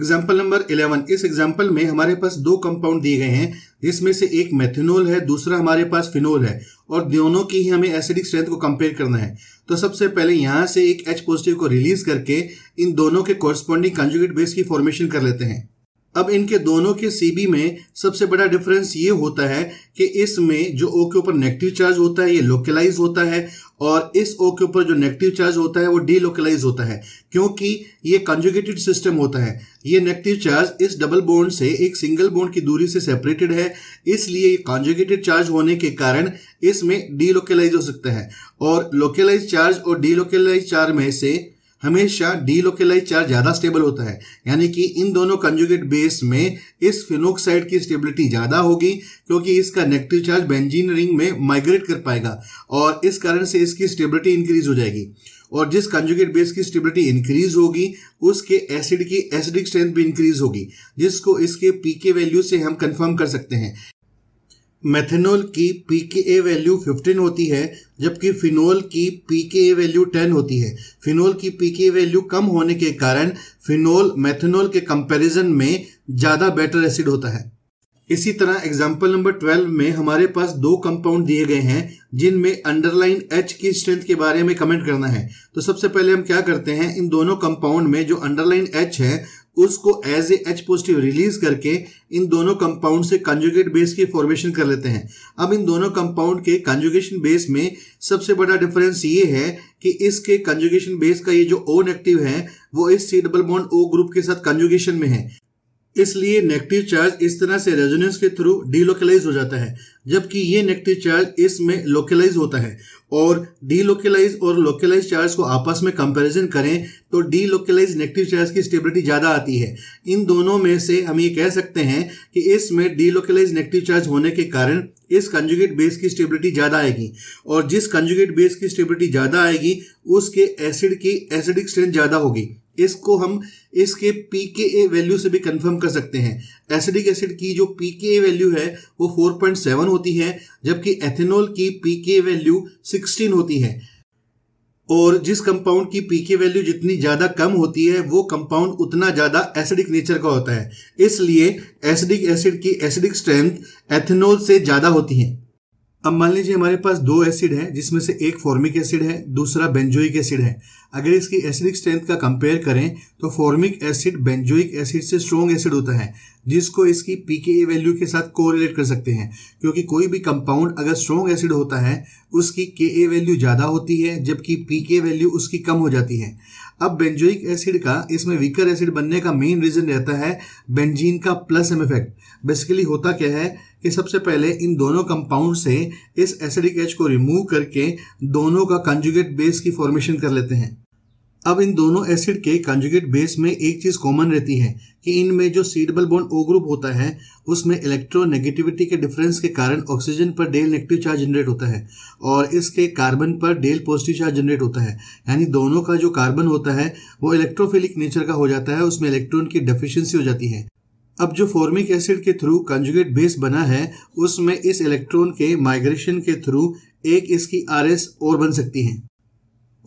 एग्जाम्पल नंबर इलेवन इस एग्जाम्पल में हमारे पास दो कंपाउंड दिए गए हैं जिसमें से एक मेथिनोल है दूसरा हमारे पास फिनोल है और दोनों की ही हमें एसिडिक स्ट्रेंथ को कंपेयर करना है तो सबसे पहले यहाँ से एक एच पॉजिटिव को रिलीज करके इन दोनों के कॉरस्पॉन्डिंग कंजुगेट बेस की फॉर्मेशन कर लेते हैं अब इनके दोनों के सीबी में सबसे बड़ा डिफरेंस ये होता है कि इसमें जो ओ के ऊपर नेगेटिव चार्ज होता है ये लोकलाइज होता है और इस ओ के ऊपर जो नेगेटिव चार्ज होता है वो डीलोकलाइज होता है क्योंकि ये कंजुगेटेड सिस्टम होता है ये नेगेटिव चार्ज इस डबल बोन्ड से एक सिंगल बोन्ड की दूरी से सेपरेटेड है इसलिए ये कॉन्जुगेटेड चार्ज होने के कारण इसमें डीलोकलाइज हो सकता है और लोकलाइज चार्ज और डीलोकलाइज चार्ज में से हमेशा डीलोकेलाइज चार्ज ज़्यादा स्टेबल होता है यानी कि इन दोनों कंजुगेट बेस में इस फिनोक्साइड की स्टेबिलिटी ज़्यादा होगी क्योंकि इसका नेगेटिव चार्ज बेंजीन रिंग में माइग्रेट कर पाएगा और इस कारण से इसकी स्टेबिलिटी इंक्रीज हो जाएगी और जिस कंजुगेट बेस की स्टेबिलिटी इंक्रीज होगी उसके एसिड की एसिडिक स्ट्रेंथ भी इंक्रीज होगी जिसको इसके पी के वैल्यू से हम कंफर्म कर सकते हैं मेथेनॉल की पी के ए वैल्यू 15 होती है जबकि फिनोल की पी के ए वैल्यू 10 होती है फिनोल की पी के ए वैल्यू कम होने के कारण फिनोल मेथेनॉल के कंपैरिजन में ज़्यादा बेटर एसिड होता है इसी तरह एग्जाम्पल नंबर 12 में हमारे पास दो कंपाउंड दिए गए हैं जिनमें अंडरलाइन एच की स्ट्रेंथ के बारे में कमेंट करना है तो सबसे पहले हम क्या करते हैं इन दोनों कंपाउंड में जो अंडरलाइन एच है उसको as a H positive release करके इन दोनों कंपाउंड से कंजुगेट बेस की फॉर्मेशन कर लेते हैं अब इन दोनों कंपाउंड के कंजुगेशन बेस में सबसे बड़ा डिफरेंस ये है कि इसके कंजुगेशन बेस का ये जो ओ नेगेटिव है वो इस C double bond O group के साथ कंजुगेशन में है इसलिए नेगेटिव चार्ज इस तरह से रेजोनेंस के थ्रू डीलोकलाइज हो जाता है जबकि ये नेगेटिव चार्ज इसमें लोकलाइज होता है और डीलोकलाइज और लोकलाइज चार्ज को आपस में कंपैरिजन करें तो डीलोकलाइज नेगेटिव चार्ज की स्टेबिलिटी ज़्यादा आती है इन दोनों में से हम ये कह सकते हैं कि इसमें डीलोकलाइज नेगेटिव चार्ज होने के कारण इस कंजुगेट बेस की स्टेबिलिटी ज़्यादा आएगी और जिस कंजुगेट बेस की स्टेबिलिटी ज़्यादा आएगी उसके एसिड की एसिडिक स्ट्रेंथ ज़्यादा होगी इसको हम इसके पी के ए वैल्यू से भी कंफर्म कर सकते हैं एसिडिक एसिड की जो पी के ए वैल्यू है वो 4.7 होती है जबकि एथेनॉल की पी के वैल्यू 16 होती है और जिस कंपाउंड की पी के वैल्यू जितनी ज़्यादा कम होती है वो कंपाउंड उतना ज़्यादा एसिडिक नेचर का होता है इसलिए एसिडिक एसिड की एसिडिक स्ट्रेंथ एथेनॉल से ज़्यादा होती है अब मान लीजिए हमारे पास दो एसिड है जिसमें से एक फॉर्मिक एसिड है दूसरा बेंजोइक एसिड है अगर इसकी एसिडिक स्ट्रेंथ का कंपेयर करें तो फॉर्मिक एसिड बेंजोइक एसिड से स्ट्रॉन्ग एसिड होता है जिसको इसकी ए वैल्यू के साथ कोरिलेट कर सकते हैं क्योंकि कोई भी कंपाउंड अगर स्ट्रॉन्ग एसिड होता है उसकी के ए वैल्यू ज़्यादा होती है जबकि पी के वैल्यू उसकी कम हो जाती है अब बेंजोइक एसिड का इसमें वीकर एसिड बनने का मेन रीज़न रहता है बेंजीन का प्लस एम इफेक्ट बेसिकली होता क्या है कि सबसे पहले इन दोनों कंपाउंड से इस एसिडिक एच को रिमूव करके दोनों का कंजुगेट बेस की फॉर्मेशन कर लेते हैं अब इन दोनों एसिड के कंजुगेट बेस में एक चीज कॉमन रहती है कि इनमें जो सीडबल बॉन्ड ओ ग्रुप होता है उसमें इलेक्ट्रोनेगेटिविटी के डिफरेंस के कारण ऑक्सीजन पर डेल नेगेटिव चार्ज जनरेट होता है और इसके कार्बन पर डेल पॉजिटिव चार्ज जनरेट होता है यानी दोनों का जो कार्बन होता है वो इलेक्ट्रोफिलिक नेचर का हो जाता है उसमें इलेक्ट्रॉन की डेफिशिएंसी हो जाती है अब जो फॉर्मिक एसिड के थ्रू कंजुगेट बेस बना है उसमें इस इलेक्ट्रॉन के माइग्रेशन के थ्रू एक इसकी आर और बन सकती है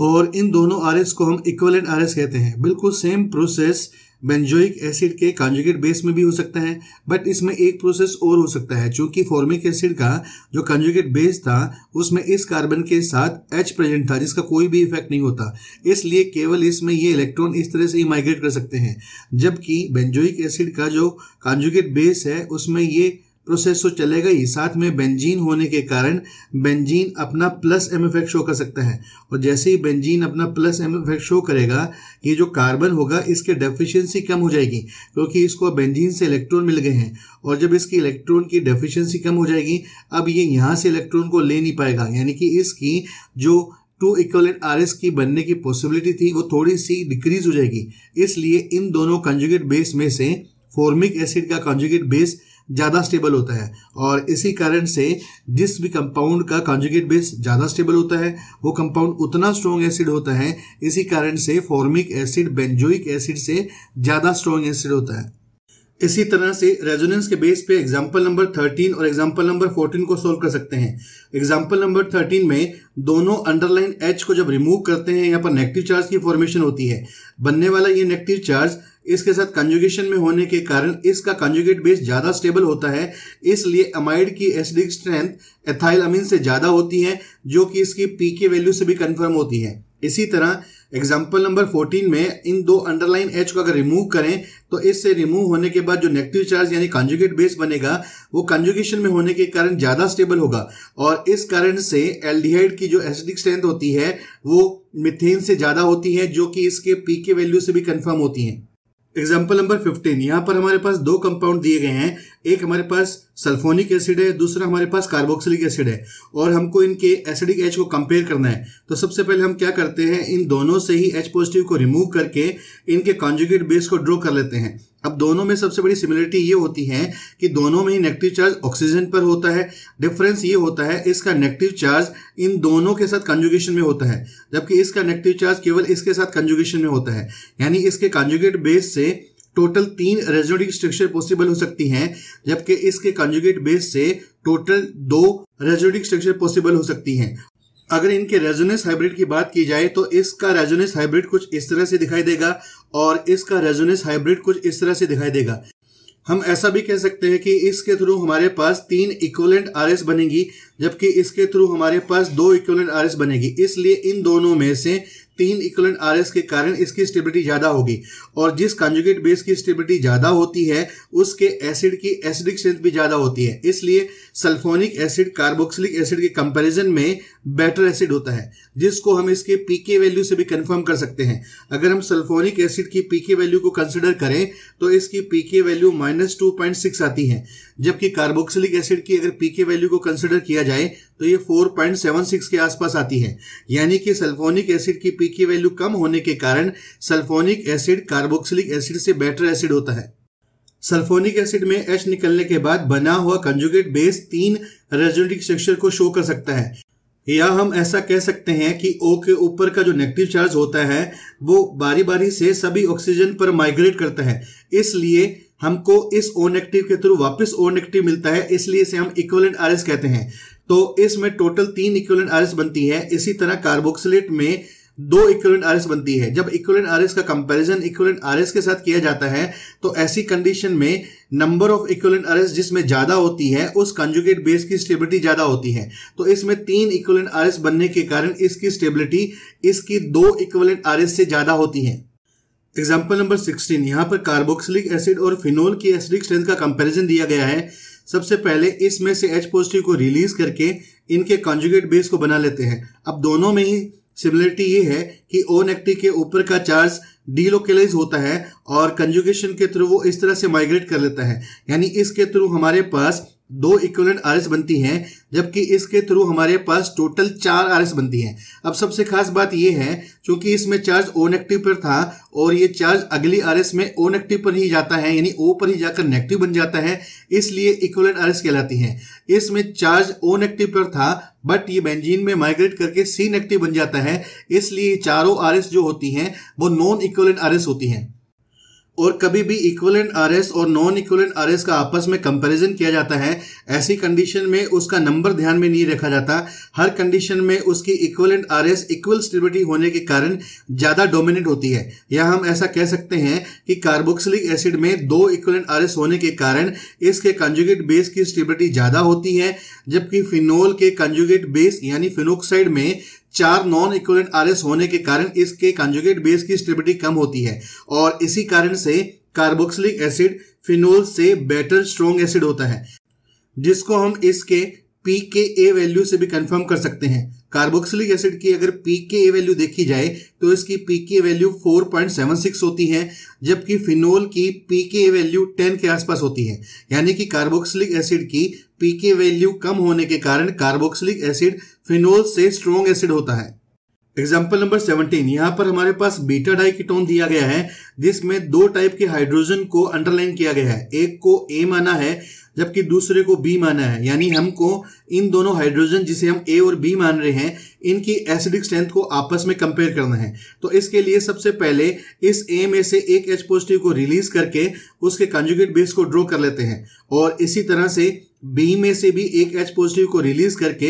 और इन दोनों आर को हम इक्वलेंट आर कहते हैं बिल्कुल सेम प्रोसेस बेंजोइक एसिड के कॉन्जुगेट बेस में भी हो सकता है बट इसमें एक प्रोसेस और हो सकता है चूंकि फॉर्मिक एसिड का जो कॉन्जुगेट बेस था उसमें इस कार्बन के साथ एच प्रेजेंट था जिसका कोई भी इफेक्ट नहीं होता इसलिए केवल इसमें ये इलेक्ट्रॉन इस तरह से ही माइग्रेट कर सकते हैं जबकि बेंजोइक एसिड का जो कॉन्जुगेट बेस है उसमें ये प्रोसेस तो चलेगा ही साथ में बेंजीन होने के कारण बेंजीन अपना प्लस एम इफेक्ट शो कर सकता है और जैसे ही बेंजीन अपना प्लस एम इफेक्ट शो करेगा ये जो कार्बन होगा इसके डेफिशिएंसी कम हो जाएगी क्योंकि इसको बेंजीन से इलेक्ट्रॉन मिल गए हैं और जब इसकी इलेक्ट्रॉन की डेफिशिएंसी कम हो जाएगी अब ये यहाँ से इलेक्ट्रॉन को ले नहीं पाएगा यानी कि इसकी जो टू इक्वलेंट आर की बनने की पॉसिबिलिटी थी वो थोड़ी सी डिक्रीज हो जाएगी इसलिए इन दोनों कंजुगेट बेस में से फॉर्मिक एसिड का कंजुगेट बेस ज़्यादा स्टेबल होता है और इसी कारण से जिस भी कंपाउंड का कॉन्जुगेट बेस ज़्यादा स्टेबल होता है वो कंपाउंड उतना स्ट्रॉन्ग एसिड होता है इसी कारण से फॉर्मिक एसिड बेंजोइक एसिड से ज़्यादा स्ट्रॉन्ग एसिड होता है इसी तरह से रेजोनेंस के बेस पे एग्जाम्पल नंबर थर्टीन और एग्जाम्पल नंबर फोर्टीन को सोल्व कर सकते हैं एग्जाम्पल नंबर थर्टीन में दोनों अंडरलाइन एच को जब रिमूव करते हैं यहाँ पर नेगेटिव चार्ज की फॉर्मेशन होती है बनने वाला ये नेगेटिव चार्ज इसके साथ कंजुगेशन में होने के कारण इसका कंजुगेट बेस ज़्यादा स्टेबल होता है इसलिए अमाइड की एसिडिक स्ट्रेंथ एथाइल अमीन से ज़्यादा होती है जो कि इसकी पी के वैल्यू से भी कन्फर्म होती है इसी तरह एग्जाम्पल नंबर 14 में इन दो अंडरलाइन एच को अगर रिमूव करें तो इससे रिमूव होने के बाद जो नेगेटिव चार्ज यानी कंजुगेट बेस बनेगा वो कंजुगेशन में होने के कारण ज़्यादा स्टेबल होगा और इस कारण से एल्डिहाइड की जो एसिडिक स्ट्रेंथ होती है वो मिथेन से ज़्यादा होती है जो कि इसके पी के वैल्यू से भी कन्फर्म होती है एग्जाम्पल नंबर फिफ्टीन यहाँ पर हमारे पास दो कंपाउंड दिए गए हैं एक हमारे पास सल्फोनिक एसिड है दूसरा हमारे पास कार्बोक्सिलिक एसिड है और हमको इनके एसिडिक एच को कंपेयर करना है तो सबसे पहले हम क्या करते हैं इन दोनों से ही एच पॉजिटिव को रिमूव करके इनके कॉन्जुगेट बेस को ड्रॉ कर लेते हैं अब दोनों में सबसे बड़ी सिमिलरिटी ये होती है कि दोनों में ही नेगेटिव चार्ज ऑक्सीजन पर होता है डिफरेंस ये होता है इसका नेगेटिव चार्ज इन दोनों के साथ कंजुगेशन में होता है जबकि इसका नेगेटिव चार्ज केवल इसके साथ कंजुगेशन में होता है यानी इसके कंजुगेट बेस से टोटल तीन रेजोनेटिक स्ट्रक्चर पॉसिबल हो सकती हैं जबकि इसके कंजुगेट बेस से टोटल दो रेजोनेटिक स्ट्रक्चर पॉसिबल हो सकती हैं अगर इनके रेजोनेंस हाइब्रिड की बात की जाए तो इसका रेजोनेंस हाइब्रिड कुछ इस तरह से दिखाई देगा और इसका रेजोनेंस हाइब्रिड कुछ इस तरह से दिखाई देगा हम ऐसा भी कह सकते हैं कि इसके थ्रू हमारे पास तीन इक्वलेंट आर एस बनेगी जबकि इसके थ्रू हमारे पास दो इक्वलेंट आर एस बनेगी इसलिए इन दोनों में से तीन इक्वलेंट आर के कारण इसकी स्टेबिलिटी ज़्यादा होगी और जिस कंजुगेट बेस की स्टेबिलिटी ज़्यादा होती है उसके एसिड की एसिडिक स्ट्रेंथ भी ज़्यादा होती है इसलिए सल्फोनिक एसिड कार्बोक्सिलिक एसिड के कंपैरिजन में बेटर एसिड होता है जिसको हम इसके पीके वैल्यू से भी कंफर्म कर सकते हैं अगर हम सल्फोनिक एसिड की पीके वैल्यू को कंसिडर करें तो इसकी पीके वैल्यू माइनस आती है जबकि कार्बोक्सिलिक एसिड की अगर पी के वैल्यू को कंसिडर किया जाए तो ये 4.76 के आसपास आती है यानी कि सल्फोनिक एसिड की पी की वैल्यू कम होने के कारण सल्फोनिक एसिड कार्बोक्सिलिक एसिड से बेटर एसिड होता है सल्फोनिक एसिड में एच निकलने के बाद बना हुआ कंजुगेट बेस तीन रेजोनेटिक स्ट्रक्चर को शो कर सकता है या हम ऐसा कह सकते हैं कि ओ के ऊपर का जो नेगेटिव चार्ज होता है वो बारी बारी से सभी ऑक्सीजन पर माइग्रेट करता है इसलिए हमको इस ओ नेगेटिव के थ्रू वापस ओ नेगेटिव मिलता है इसलिए इसे हम इक्वलेंट आर कहते हैं तो इसमें टोटल तीन इक्वलेंट आर बनती है इसी तरह कार्बोक्सिलेट में दो इक्वलेंट आर बनती है जब इक्वलेंट आर का कंपैरिजन इक्वलेंट आर के साथ किया जाता है तो ऐसी कंडीशन में नंबर ऑफ इक्वलेंट आर जिसमें ज्यादा होती है उस कंजुगेट बेस की स्टेबिलिटी ज्यादा होती है तो इसमें तीन इक्वलेंट आर बनने के कारण इसकी स्टेबिलिटी इसकी दो इक्वलेंट आर से ज्यादा होती है एग्जाम्पल नंबर सिक्सटीन यहाँ पर कार्बोक्सिलिक एसिड और फिनोल की एसिडिक स्ट्रेंथ का कंपैरिजन दिया गया है सबसे पहले इसमें से एच पॉजिटिव को रिलीज करके इनके कॉन्जुगेट बेस को बना लेते हैं अब दोनों में ही सिमिलरिटी ये है कि ओ नेगेटिव के ऊपर का चार्ज डीलोकलाइज होता है और कंजुगेशन के थ्रू वो इस तरह से माइग्रेट कर लेता है यानी इसके थ्रू हमारे पास दो इक्वलेंट आर बनती हैं जबकि इसके थ्रू हमारे पास टोटल चार आर बनती हैं अब सबसे खास बात यह है क्योंकि इसमें चार्ज ओ नेगेटिव पर था और ये चार्ज अगली आर में ओ नेगेटिव पर ही जाता है यानी ओ पर ही जाकर नेगेटिव बन जाता है इसलिए इक्वलेंट आर कहलाती हैं इसमें चार्ज ओ नेगेटिव पर था बट ये बेंजीन में माइग्रेट करके सी नेगेटिव बन जाता है इसलिए चारों आर जो होती हैं वो नॉन इक्वलेंट आर होती हैं और कभी भी इक्वलेंट एस और नॉन इक्वलेंट एस का आपस में कंपैरिजन किया जाता है ऐसी कंडीशन में उसका नंबर ध्यान में नहीं रखा जाता हर कंडीशन में उसकी इक्वलेंट एस इक्वल स्टेबिलिटी होने के कारण ज़्यादा डोमिनेट होती है या हम ऐसा कह सकते हैं कि कार्बोक्सिलिक एसिड में दो इक्वलेंट आर होने के कारण इसके कंजुगेट बेस की स्टेबिलिटी ज़्यादा होती है जबकि फिनोल के कंजुगेट बेस यानी फिनोक्साइड में चार नॉन इक्वलेंट आरएस होने के कारण इसके कंजुगेट बेस की स्टेबिलिटी कम होती है और इसी कारण से कार्बोक्सिलिक एसिड फिनोल से बेटर स्ट्रॉन्ग एसिड होता है जिसको हम इसके पी के ए वैल्यू से भी कंफर्म कर सकते हैं कार्बोक्सिलिक एसिड की अगर पी के ए वैल्यू देखी जाए तो इसकी पी के वैल्यू 4.76 होती है जबकि फिनोल की पीके वैल्यू 10 के आसपास होती है यानी कि कार्बोक्सिलिक एसिड की पीके के वैल्यू कम होने के कारण कार्बोक्सिलिक एसिड फिनोल से स्ट्रोंग एसिड होता है एग्जाम्पल नंबर 17 यहाँ पर हमारे पास बीटा डाइकिटोन दिया गया है जिसमें दो टाइप के हाइड्रोजन को अंडरलाइन किया गया है एक को ए माना है जबकि दूसरे को बी माना है यानी हमको इन दोनों हाइड्रोजन जिसे हम ए और बी मान रहे हैं इनकी एसिडिक स्ट्रेंथ को आपस में कंपेयर करना है तो इसके लिए सबसे पहले इस ए में से एक एच पॉजिटिव को रिलीज करके उसके कंजुगेट बेस को ड्रॉ कर लेते हैं और इसी तरह से बी में से भी एक एच पॉजिटिव को रिलीज करके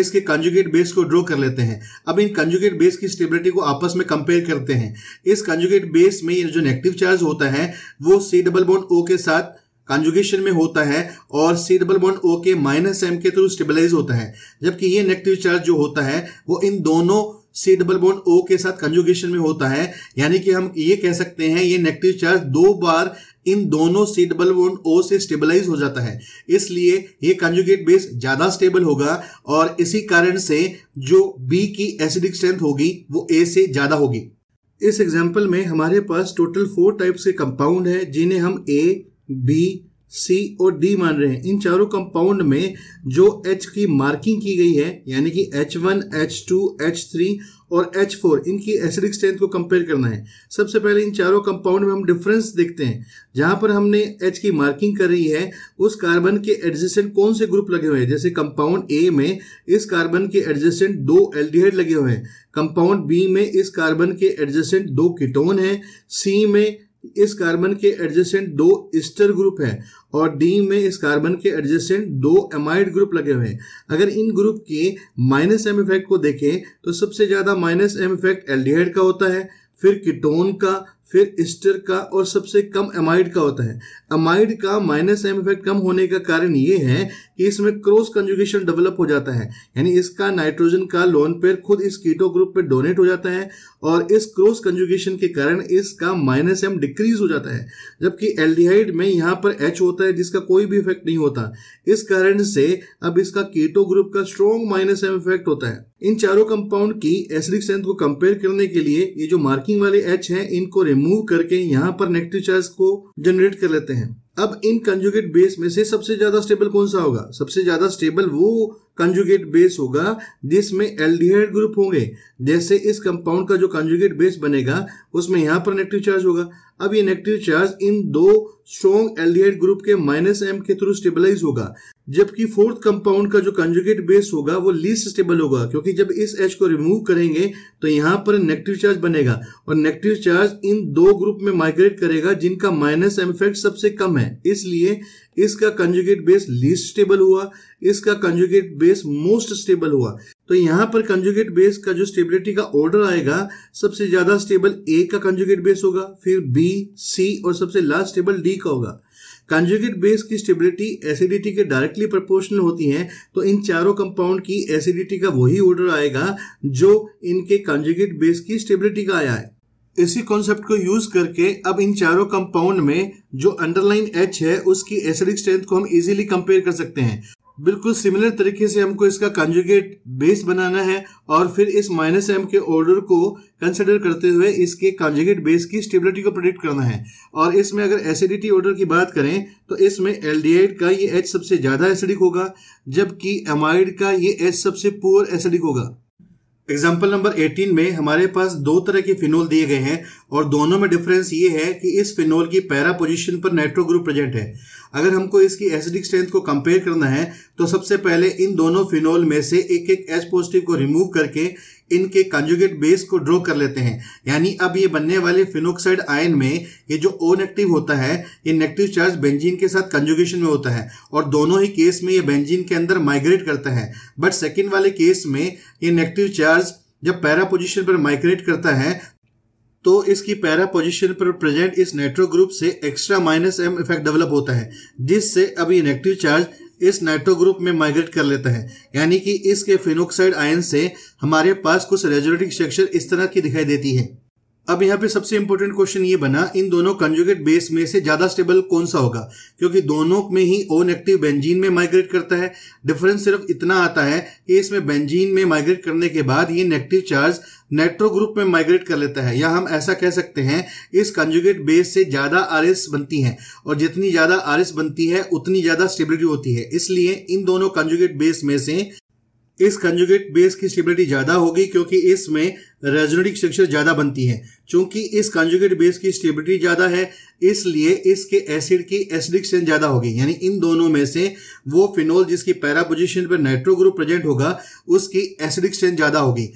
इसके कंजुगेट बेस को ड्रॉ कर लेते हैं अब इन कंजुगेट बेस की स्टेबिलिटी को आपस में कंपेयर करते हैं इस कंजुगेट बेस में ये जो नेगेटिव चार्ज होता है वो सी डबल बॉन्ड ओ के साथ कंजुगेशन में होता है और सी डबल बॉन्ड ओ के माइनस एम के थ्रू स्टेबलाइज होता है जबकि ये नेगेटिव चार्ज जो होता है वो इन दोनों सी डबल बॉन्ड ओ के साथ कंजुगेशन में होता है यानी कि हम ये कह सकते हैं ये नेगेटिव चार्ज दो बार इन दोनों सी डबल बॉन्ड ओ से स्टेबलाइज हो जाता है इसलिए ये कंजुगेट बेस ज़्यादा स्टेबल होगा और इसी कारण से जो बी की एसिडिक स्ट्रेंथ होगी वो ए से ज़्यादा होगी इस एग्जाम्पल में हमारे पास टोटल फोर टाइप्स के कंपाउंड है जिन्हें हम ए बी सी और डी मान रहे हैं इन चारों कंपाउंड में जो एच की मार्किंग की गई है यानी कि H one H two H three और एच फोर इनकी एसिडिक स्ट्रेंथ को कंपेयर करना है सबसे पहले इन चारों कंपाउंड में हम डिफरेंस देखते हैं जहां पर हमने एच की मार्किंग कर रही है उस कार्बन के एडजेसेंट कौन से ग्रुप लगे हुए हैं जैसे कंपाउंड ए में इस कार्बन के एडजेसेंट दो एल लगे हुए हैं कंपाउंड बी में इस कार्बन के एडजेसेंट दो कीटोन है सी में इस कार्बन के एडजेसेंट दो ईस्टर ग्रुप है और डी में इस कार्बन के एडजेसेंट दो एमाइड ग्रुप लगे हुए हैं अगर इन ग्रुप के माइनस एम इफेक्ट को देखें तो सबसे ज़्यादा माइनस एम इफेक्ट एल्डिहाइड का होता है फिर कीटोन का फिर इस्टर का और सबसे कम एमाइड का होता है अमाइड का माइनस एम इफेक्ट कम होने का कारण ये है कि इसमें क्रॉस कंजुगेशन डेवलप हो जाता है यानी इसका नाइट्रोजन का लोन पेयर खुद इस कीटो ग्रुप पे डोनेट हो जाता है और इस क्रॉस कंजुगेशन के कारण इसका माइनस एम डिक्रीज हो जाता है जबकि एल्डिहाइड में यहाँ पर एच होता है जिसका कोई भी इफेक्ट नहीं होता इस कारण से अब इसका कीटो ग्रुप का स्ट्रॉन्ग माइनस एम इफेक्ट होता है इन चारों कंपाउंड की एसिडिक स्ट्रेंथ को कंपेयर करने के लिए ये जो मार्किंग वाले एच हैं इनको रिमूव करके यहाँ पर नेगेटिव चार्ज को जनरेट कर लेते हैं हैं अब इन कंजुगेट बेस में से सबसे ज्यादा स्टेबल कौन सा होगा सबसे ज्यादा स्टेबल वो कंजुगेट बेस होगा जिसमें एल्डिहाइड ग्रुप होंगे जैसे इस कंपाउंड का जो कंजुगेट बेस बनेगा उसमें यहां पर नेगेटिव चार्ज होगा अब ये नेगेटिव चार्ज इन दो स्ट्रॉन्ग एल्डिहाइड ग्रुप के माइनस एम के थ्रू स्टेबलाइज होगा जबकि फोर्थ कंपाउंड का जो कंजुगेट बेस होगा वो लीस्ट स्टेबल होगा क्योंकि जब इस एच को रिमूव करेंगे तो यहां पर नेगेटिव चार्ज बनेगा और नेगेटिव चार्ज इन दो ग्रुप में माइग्रेट करेगा जिनका माइनस एम इफेक्ट सबसे कम है इसलिए इसका कंजुगेट बेस लीस्ट स्टेबल हुआ इसका कंजुगेट बेस मोस्ट स्टेबल हुआ तो यहाँ पर कंजुगेट बेस का जो स्टेबिलिटी का ऑर्डर आएगा सबसे ज्यादा स्टेबल ए का कंजुगेट बेस होगा फिर बी सी और सबसे लास्ट स्टेबल डी का होगा कंजुगेट बेस की स्टेबिलिटी एसिडिटी के डायरेक्टली प्रपोर्शनल होती है तो इन चारों कंपाउंड की एसिडिटी का वही ऑर्डर आएगा जो इनके कंजुगेट बेस की स्टेबिलिटी का आया है इसी कॉन्सेप्ट को यूज करके अब इन चारों कंपाउंड में जो अंडरलाइन एच है उसकी एसिडिक स्ट्रेंथ को हम इजीली कंपेयर कर सकते हैं बिल्कुल सिमिलर तरीके से हमको इसका कंजुगेट बेस बनाना है और फिर इस माइनस एम के ऑर्डर को कंसिडर करते हुए इसके कंजुगेट बेस की स्टेबिलिटी को प्रोडिक्ट करना है और इसमें अगर एसिडिटी ऑर्डर की बात करें तो इसमें एल्डिहाइड का ये एच सबसे ज़्यादा एसिडिक होगा जबकि एमाइड का ये एच सबसे पुअर एसिडिक होगा एग्जाम्पल नंबर 18 में हमारे पास दो तरह के फिनोल दिए गए हैं और दोनों में डिफरेंस ये है कि इस फिनोल की पैरा पोजीशन पर नाइट्रो ग्रुप प्रेजेंट है अगर हमको इसकी एसिडिक स्ट्रेंथ को कंपेयर करना है तो सबसे पहले इन दोनों फिनोल में से एक एक एच पॉजिटिव को रिमूव करके इनके कंजुगेट बेस को ड्रॉ कर लेते हैं यानी अब ये बनने वाले फिनोक्साइड आयन में ये जो ओ नेगेटिव होता है ये नेगेटिव चार्ज बेंजीन के साथ कंजुगेशन में होता है और दोनों ही केस में ये बेंजीन के अंदर माइग्रेट करता है बट सेकेंड वाले केस में ये नेगेटिव चार्ज जब पैरा पोजिशन पर माइग्रेट करता है तो इसकी पैरा पोजिशन पर प्रेजेंट इस नाइट्रो ग्रुप से extra minus M effect develop होता है जिससे अब इनेक्टिव चार्ज इस नाइट्रो ग्रुप में माइग्रेट कर लेता है यानी कि इसके फिनोक्साइड आयन से हमारे पास कुछ रेजोनेटिक स्ट्रक्चर इस तरह की दिखाई देती है अब यहाँ पे सबसे इंपॉर्टेंट क्वेश्चन ये बना इन दोनों कंजुगेट बेस में से ज्यादा स्टेबल कौन सा होगा क्योंकि दोनों में ही ओन एक्टिव बेंजीन में माइग्रेट करता है डिफरेंस सिर्फ इतना आता है कि इसमें बेंजीन में माइग्रेट करने के बाद ये नेगेटिव चार्ज नेट्रो ग्रुप में माइग्रेट कर लेता है या हम ऐसा कह सकते हैं इस कंजुगेट बेस से ज्यादा आर बनती है और जितनी ज्यादा आर बनती है उतनी ज्यादा स्टेबिलिटी होती है इसलिए इन दोनों कंजुगेट बेस में से इस कंजुगेट बेस की स्टेबिलिटी ज़्यादा होगी क्योंकि इसमें रेजोनेटिक स्ट्रक्चर ज़्यादा बनती है क्योंकि इस कंजुगेट बेस की स्टेबिलिटी ज़्यादा है इसलिए इसके एसिड की एसिडिक स्ट्रेंथ ज़्यादा होगी यानी इन दोनों में से वो फिनोल जिसकी पैरा पोजिशन पर नाइट्रो ग्रुप प्रेजेंट होगा उसकी एसिडिक स्ट्रेंथ ज़्यादा होगी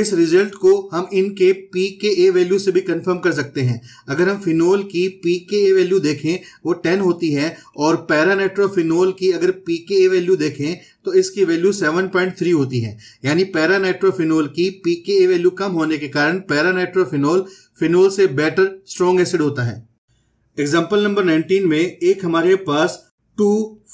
इस रिजल्ट को हम इनके पी के ए वैल्यू से भी कंफर्म कर सकते हैं अगर हम फिनोल की पी के ए वैल्यू देखें वो टेन होती है और पैरानेट्रोफिनोल की अगर पी के ए वैल्यू देखें तो इसकी वैल्यू 7.3 होती है यानी पैरानाइट्रोफिनोल की पी के ए वैल्यू कम होने के कारण पैरानाइट्रोफिनोल फिनोल से बेटर स्ट्रॉन्ग एसिड होता है एग्जाम्पल नंबर 19 में एक हमारे पास टू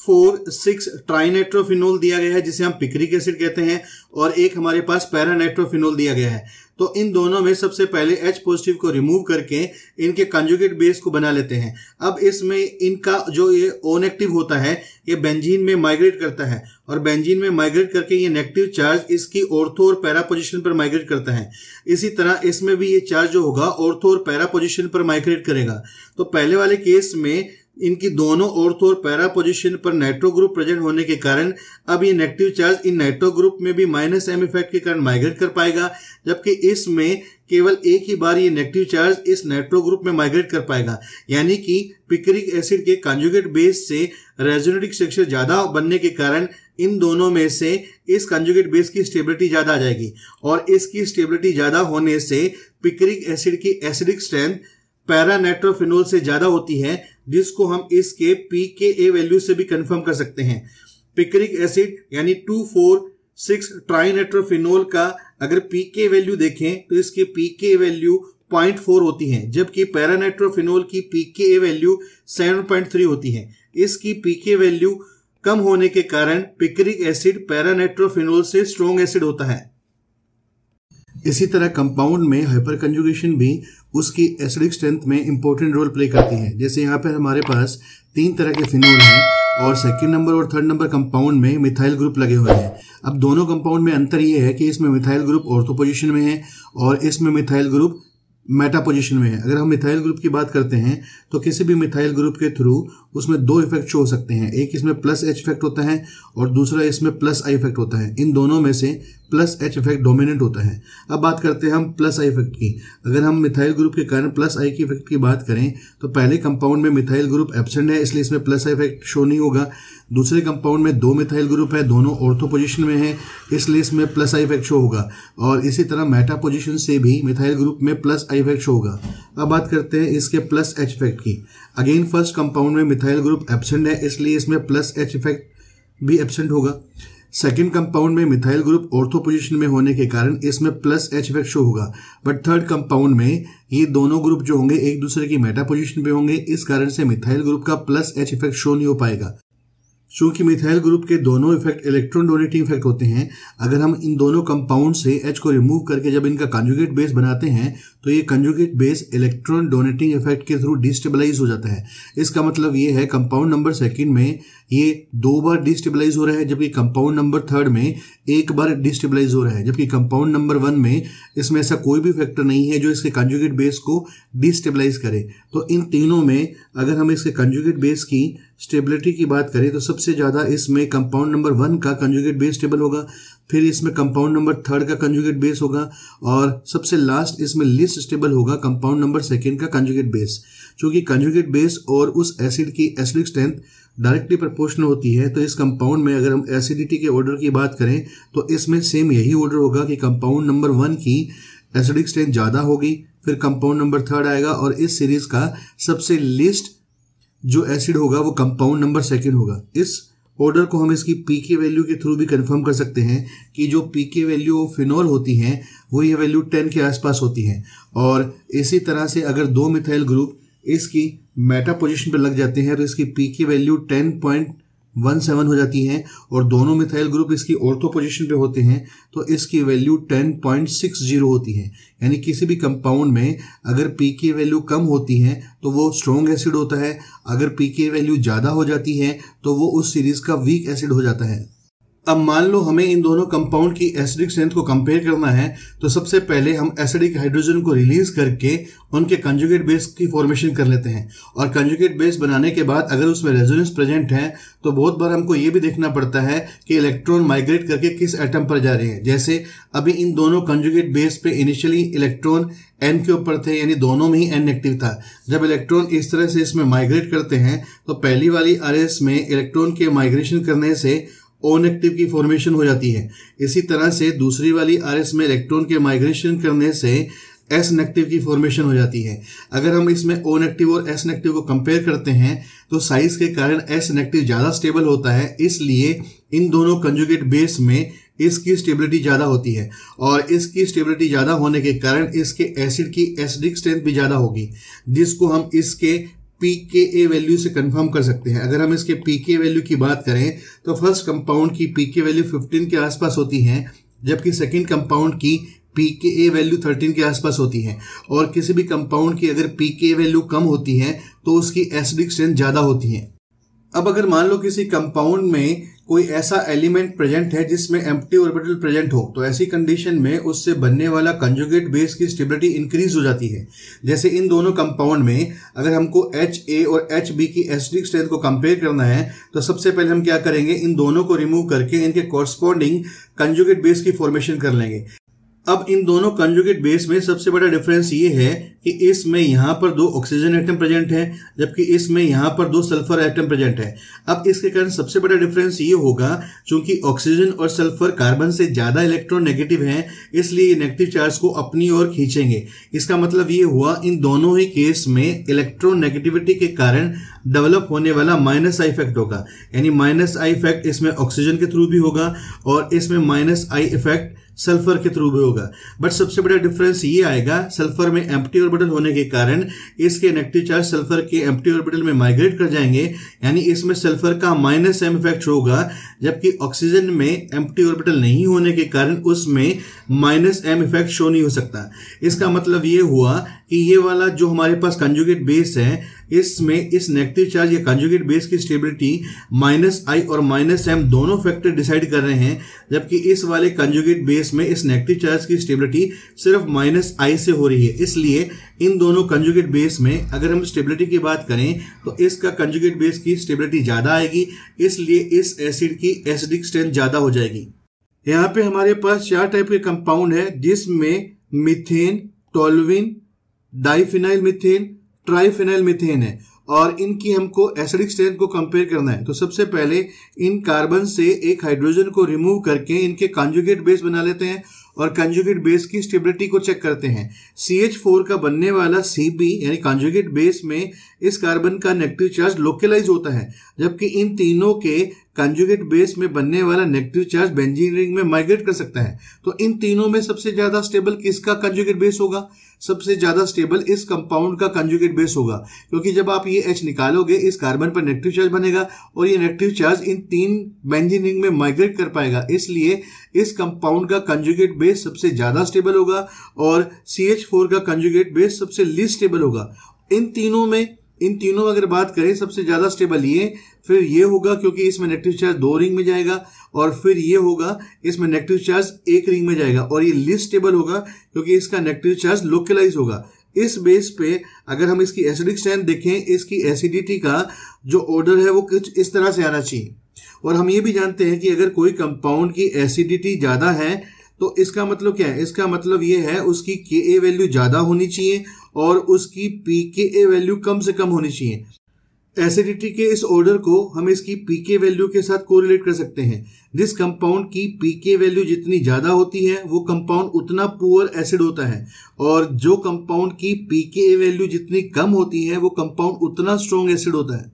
फोर सिक्स ट्राइनेट्रोफिनोल दिया गया है जिसे हम पिक्रिक एसिड कहते हैं और एक हमारे पास पैरानेट्रोफिनोल दिया गया है तो इन दोनों में सबसे पहले एच पॉजिटिव को रिमूव करके इनके कंजुगेट बेस को बना लेते हैं अब इसमें इनका जो ये ओन एक्टिव होता है ये बेंजीन में माइग्रेट करता है और बेंजीन में माइग्रेट करके ये नेगेटिव चार्ज इसकी ओर्थो और पैरा पोजिशन पर माइग्रेट करता है इसी तरह इसमें भी ये चार्ज जो होगा ओर्थो और पैरा पोजिशन पर माइग्रेट करेगा तो पहले वाले केस में इनकी दोनों ऑर्थो तो और पैरा पोजिशन पर नाइट्रो ग्रुप प्रेजेंट होने के कारण अब ये नेगेटिव चार्ज इन नाइट्रो ग्रुप में भी माइनस एम इफेक्ट के कारण माइग्रेट कर पाएगा जबकि इसमें केवल एक ही बार ये नेगेटिव चार्ज इस नाइट्रो ग्रुप में माइग्रेट कर पाएगा यानी कि पिकरिक एसिड के कॉन्जुगेट बेस से रेजोनेटिक स्ट्रक्चर ज़्यादा बनने के कारण इन दोनों में से इस कंजुगेट बेस की स्टेबिलिटी ज़्यादा आ जाएगी और इसकी स्टेबिलिटी ज़्यादा होने से पिकरिक एसिड की एसिडिक स्ट्रेंथ पैरा नाइट्रोफिनोल से ज़्यादा होती है जिसको हम इसके पी के ए वैल्यू से भी कंफर्म कर सकते हैं पिक्रिक एसिड यानी टू फोर सिक्स ट्राइनेट्रोफिनोल का अगर पी के वैल्यू देखें तो इसकी P K value point four होती है जबकि पैरानेट्रोफिनोल की पी के ए वैल्यू सेवन पॉइंट थ्री होती है इसकी पी के वैल्यू कम होने के कारण पिक्रिक एसिड पैरानेट्रोफिनोल से स्ट्रोंग एसिड होता है इसी तरह कंपाउंड में हाइपर कंजुगेशन भी उसकी एसिडिक स्ट्रेंथ में इंपॉर्टेंट रोल प्ले करती है जैसे यहाँ पर हमारे पास तीन तरह के फिनोल हैं और सेकेंड नंबर और थर्ड नंबर कंपाउंड में मिथाइल ग्रुप लगे हुए हैं अब दोनों कंपाउंड में अंतर ये है कि इसमें मिथाइल ग्रुप ऑर्थो पोजिशन में है और इसमें मिथाइल ग्रुप मेटा पोजिशन में है अगर हम मिथाइल ग्रुप की बात करते हैं तो किसी भी मिथाइल ग्रुप के थ्रू उसमें दो इफेक्ट शो हो सकते हैं एक इसमें प्लस एच इफेक्ट होता है और दूसरा इसमें प्लस आई इफेक्ट होता है इन दोनों में से प्लस एच इफेक्ट डोमिनेंट होता है अब बात करते हैं हम प्लस आई इफेक्ट की अगर हम मिथाइल ग्रुप के कारण प्लस आई की इफेक्ट की बात करें तो पहले कंपाउंड में मिथाइल ग्रुप एबसेंट है इसलिए इसमें प्लस आई इफेक्ट शो नहीं होगा दूसरे कंपाउंड में दो मिथाइल ग्रुप है दोनों ऑर्थो पोजिशन में है इसलिए इसमें प्लस आई इफेक्ट शो होगा और इसी तरह मेटा पोजिशन से भी मिथाइल ग्रुप में प्लस आई इफेक्ट शो होगा अब बात करते हैं इसके प्लस एच इफेक्ट की अगेन फर्स्ट कंपाउंड में मिथाइल ग्रुप एबसेंट है इसलिए इसमें प्लस एच इफेक्ट भी एबसेंट होगा सेकेंड कंपाउंड में मिथाइल ग्रुप ऑर्थो पोजिशन में होने के कारण इसमें प्लस एच इफेक्ट शो होगा बट थर्ड कंपाउंड में ये दोनों ग्रुप जो होंगे एक दूसरे की मेटा पोजिशन पे होंगे इस कारण से मिथाइल ग्रुप का प्लस एच इफेक्ट शो नहीं हो पाएगा चूंकि मिथाइल ग्रुप के दोनों इफेक्ट इलेक्ट्रॉन डोनेटिंग इफेक्ट होते हैं अगर हम इन दोनों कंपाउंड से एच को रिमूव करके जब इनका कॉन्जुगेट बेस बनाते हैं तो ये conjugate base electron donating effect के थ्रू डिस्टेबलाइज हो जाता है इसका मतलब ये है कंपाउंड नंबर सेकंड में ये दो बार डिस्टेबलाइज हो रहा है जबकि कंपाउंड नंबर थर्ड में एक बार डिस्टेबलाइज हो रहा है जबकि कंपाउंड नंबर वन में इसमें ऐसा कोई भी फैक्टर नहीं है जो इसके कंजुगेट बेस को डिस्टेबलाइज करे तो इन तीनों में अगर हम इसके कंजुगेट बेस की स्टेबिलिटी की बात करें तो सबसे ज़्यादा इसमें कंपाउंड नंबर वन का कंजुगेट बेस स्टेबल होगा फिर इसमें कंपाउंड नंबर थर्ड का कंजुगेट बेस होगा और सबसे लास्ट इसमें लिस्ट स्टेबल होगा कंपाउंड नंबर सेकेंड का कंजुगेट बेस चूंकि कंजुगेट बेस और उस एसिड की एसिडिक स्ट्रेंथ डायरेक्टली प्रपोर्शनल होती है तो इस कंपाउंड में अगर हम एसिडिटी के ऑर्डर की बात करें तो इसमें सेम यही ऑर्डर होगा कि कंपाउंड नंबर वन की एसिडिक स्ट्रेंथ ज़्यादा होगी फिर कंपाउंड नंबर थर्ड आएगा और इस सीरीज का सबसे लिस्ट जो एसिड होगा वो कंपाउंड नंबर सेकेंड होगा इस ऑर्डर को हम इसकी पी के वैल्यू के थ्रू भी कंफर्म कर सकते हैं कि जो पी के वैल्यू फिनॉल होती हैं वो ये वैल्यू टेन के आसपास होती हैं और इसी तरह से अगर दो मिथाइल ग्रुप इसकी मेटा पोजिशन पर लग जाते हैं तो इसकी P K value ten point one seven हो जाती हैं और दोनों मिथाइल ग्रुप इसकी ऑर्थो पोजीशन पे होते हैं तो इसकी value ten point six zero होती है यानी किसी भी कंपाउंड में अगर पी के वैल्यू कम होती है तो वो स्ट्रॉन्ग एसिड होता है अगर पी के वैल्यू ज़्यादा हो जाती है तो वो उस सीरीज़ का वीक एसिड हो जाता है अब मान लो हमें इन दोनों कंपाउंड की एसिडिक स्ट्रेंथ को कंपेयर करना है तो सबसे पहले हम एसिडिक हाइड्रोजन को रिलीज करके उनके कंजुगेट बेस की फॉर्मेशन कर लेते हैं और कंजुगेट बेस बनाने के बाद अगर उसमें रेजोनेंस प्रेजेंट है तो बहुत बार हमको ये भी देखना पड़ता है कि इलेक्ट्रॉन माइग्रेट करके किस एटम पर जा रहे हैं जैसे अभी इन दोनों कंजुगेट बेस पे इनिशियली इलेक्ट्रॉन एन के ऊपर थे यानी दोनों में ही एन नेगेटिव था जब इलेक्ट्रॉन इस तरह से इसमें माइग्रेट करते हैं तो पहली वाली आर में इलेक्ट्रॉन के माइग्रेशन करने से ओन एक्टिव की फॉर्मेशन हो जाती है इसी तरह से दूसरी वाली आर एस में इलेक्ट्रॉन के माइग्रेशन करने से एस नेगेटिव की फॉर्मेशन हो जाती है अगर हम इसमें ओ नेगेटिव और एस नेगेटिव को कंपेयर करते हैं तो साइज के कारण एस नेगेटिव ज़्यादा स्टेबल होता है इसलिए इन दोनों कंजुगेट बेस में इसकी स्टेबिलिटी ज़्यादा होती है और इसकी स्टेबिलिटी ज़्यादा होने के कारण इसके एसिड की एसिडिक स्ट्रेंथ भी ज़्यादा होगी जिसको हम इसके पी के ए वैल्यू से कंफर्म कर सकते हैं अगर हम इसके पी के वैल्यू की बात करें तो फर्स्ट कंपाउंड की पी के वैल्यू 15 के आसपास होती है जबकि सेकंड कंपाउंड की पी के ए वैल्यू 13 के आसपास होती है और किसी भी कंपाउंड की अगर पी के वैल्यू कम होती है तो उसकी एसिडिक स्ट्रेंथ ज़्यादा होती है अब अगर मान लो किसी कंपाउंड में कोई ऐसा एलिमेंट प्रेजेंट है जिसमें एम्प्टी ऑर्बिटल प्रेजेंट हो तो ऐसी कंडीशन में उससे बनने वाला कंजुगेट बेस की स्टेबिलिटी इंक्रीज हो जाती है जैसे इन दोनों कंपाउंड में अगर हमको एच ए और एच बी की एसिडिक स्ट्रेंथ को कंपेयर करना है तो सबसे पहले हम क्या करेंगे इन दोनों को रिमूव करके इनके कॉरस्पॉन्डिंग कंजुगेट बेस की फॉर्मेशन कर लेंगे अब इन दोनों कंजुगेट बेस में सबसे बड़ा डिफरेंस ये है कि इसमें यहाँ पर दो ऑक्सीजन एटम प्रेजेंट है जबकि इसमें यहाँ पर दो सल्फर एटम प्रेजेंट है अब इसके कारण सबसे बड़ा डिफरेंस ये होगा क्योंकि ऑक्सीजन और सल्फर कार्बन से ज़्यादा इलेक्ट्रॉन नेगेटिव हैं इसलिए ये नेगेटिव चार्ज को अपनी ओर खींचेंगे इसका मतलब ये हुआ इन दोनों ही केस में इलेक्ट्रॉन नेगेटिविटी के कारण डेवलप होने वाला माइनस आई इफेक्ट होगा यानी माइनस आई इफेक्ट इसमें ऑक्सीजन के थ्रू भी होगा और इसमें माइनस आई इफेक्ट सल्फर के थ्रू भी होगा बट सबसे बड़ा डिफरेंस ये आएगा सल्फर में एम्प्टी ऑर्बिटल होने के कारण इसके नेगेटिव चार्ज सल्फर के एम्प्टी ऑर्बिटल में माइग्रेट कर जाएंगे यानी इसमें सल्फर का माइनस एम इफेक्ट होगा जबकि ऑक्सीजन में एम्प्टी ऑर्बिटल नहीं होने के कारण उसमें माइनस एम इफेक्ट शो नहीं हो सकता इसका मतलब ये हुआ कि ये वाला जो हमारे पास कंजुगेट बेस है इसमें इस नेगेटिव चार्ज या कंजुगेट बेस की स्टेबिलिटी माइनस आई और माइनस एम दोनों फैक्टर डिसाइड कर रहे हैं जबकि इस वाले कंजुगेट बेस में इस नेगेटिव चार्ज की स्टेबिलिटी सिर्फ माइनस आई से हो रही है इसलिए इन दोनों कंजुगेट बेस में अगर हम स्टेबिलिटी की बात करें तो इसका कंजुगेट बेस की स्टेबिलिटी ज़्यादा आएगी इसलिए इस एसिड की एसिडिक स्ट्रेंथ ज़्यादा हो जाएगी यहाँ पे हमारे पास चार टाइप के कंपाउंड है जिसमें methane toluene diphenyl methane triphenyl methane है और इनकी हमको एसिडिक स्ट्रेंथ को कंपेयर करना है तो सबसे पहले इन कार्बन से एक हाइड्रोजन को रिमूव करके इनके कॉन्जुगेट बेस बना लेते हैं और कंजुगेट बेस की स्टेबिलिटी को चेक करते हैं सी एच फोर का बनने वाला सी बी यानी कंजुगेट बेस में इस कार्बन का नेगेटिव चार्ज लोकलाइज होता है जबकि इन तीनों के कंजुगेट बेस में बनने वाला नेगेटिव चार्ज बेंजीन रिंग में माइग्रेट कर सकता है तो इन तीनों में सबसे ज्यादा स्टेबल किसका कंजुगेट बेस होगा सबसे ज्यादा स्टेबल इस कंपाउंड का कंजुगेट बेस होगा क्योंकि जब आप ये एच निकालोगे इस कार्बन पर नेगेटिव चार्ज बनेगा और ये नेगेटिव चार्ज इन तीन बेंजीन रिंग में माइग्रेट कर पाएगा इसलिए इस कंपाउंड का कंजुगेट बेस सबसे ज्यादा स्टेबल होगा और सी एच फोर का कंजुगेट बेस सबसे लीस्ट स्टेबल होगा इन तीनों में इन तीनों अगर बात करें सबसे ज्यादा स्टेबल ये फिर ये होगा क्योंकि इसमें नेगेटिव चार्ज दो रिंग में जाएगा और फिर ये होगा इसमें नेगेटिव चार्ज एक रिंग में जाएगा और ये लिस्ट टेबल होगा क्योंकि इसका नेगेटिव चार्ज लोकलाइज होगा इस बेस पे अगर हम इसकी एसिडिक स्ट्रेंथ देखें इसकी एसिडिटी का जो ऑर्डर है वो कुछ इस तरह से आना चाहिए और हम ये भी जानते हैं कि अगर कोई कंपाउंड की एसिडिटी ज़्यादा है तो इसका मतलब क्या है इसका मतलब ये है उसकी के ए वैल्यू ज़्यादा होनी चाहिए और उसकी पी के ए वैल्यू कम से कम होनी चाहिए एसिडिटी के इस ऑर्डर को हम इसकी पीके वैल्यू के साथ कोरिलेट कर सकते हैं जिस कंपाउंड की पीके वैल्यू जितनी ज़्यादा होती है वो कंपाउंड उतना पुअर एसिड होता है और जो कंपाउंड की पीके वैल्यू जितनी कम होती है वो कंपाउंड उतना स्ट्रॉन्ग एसिड होता है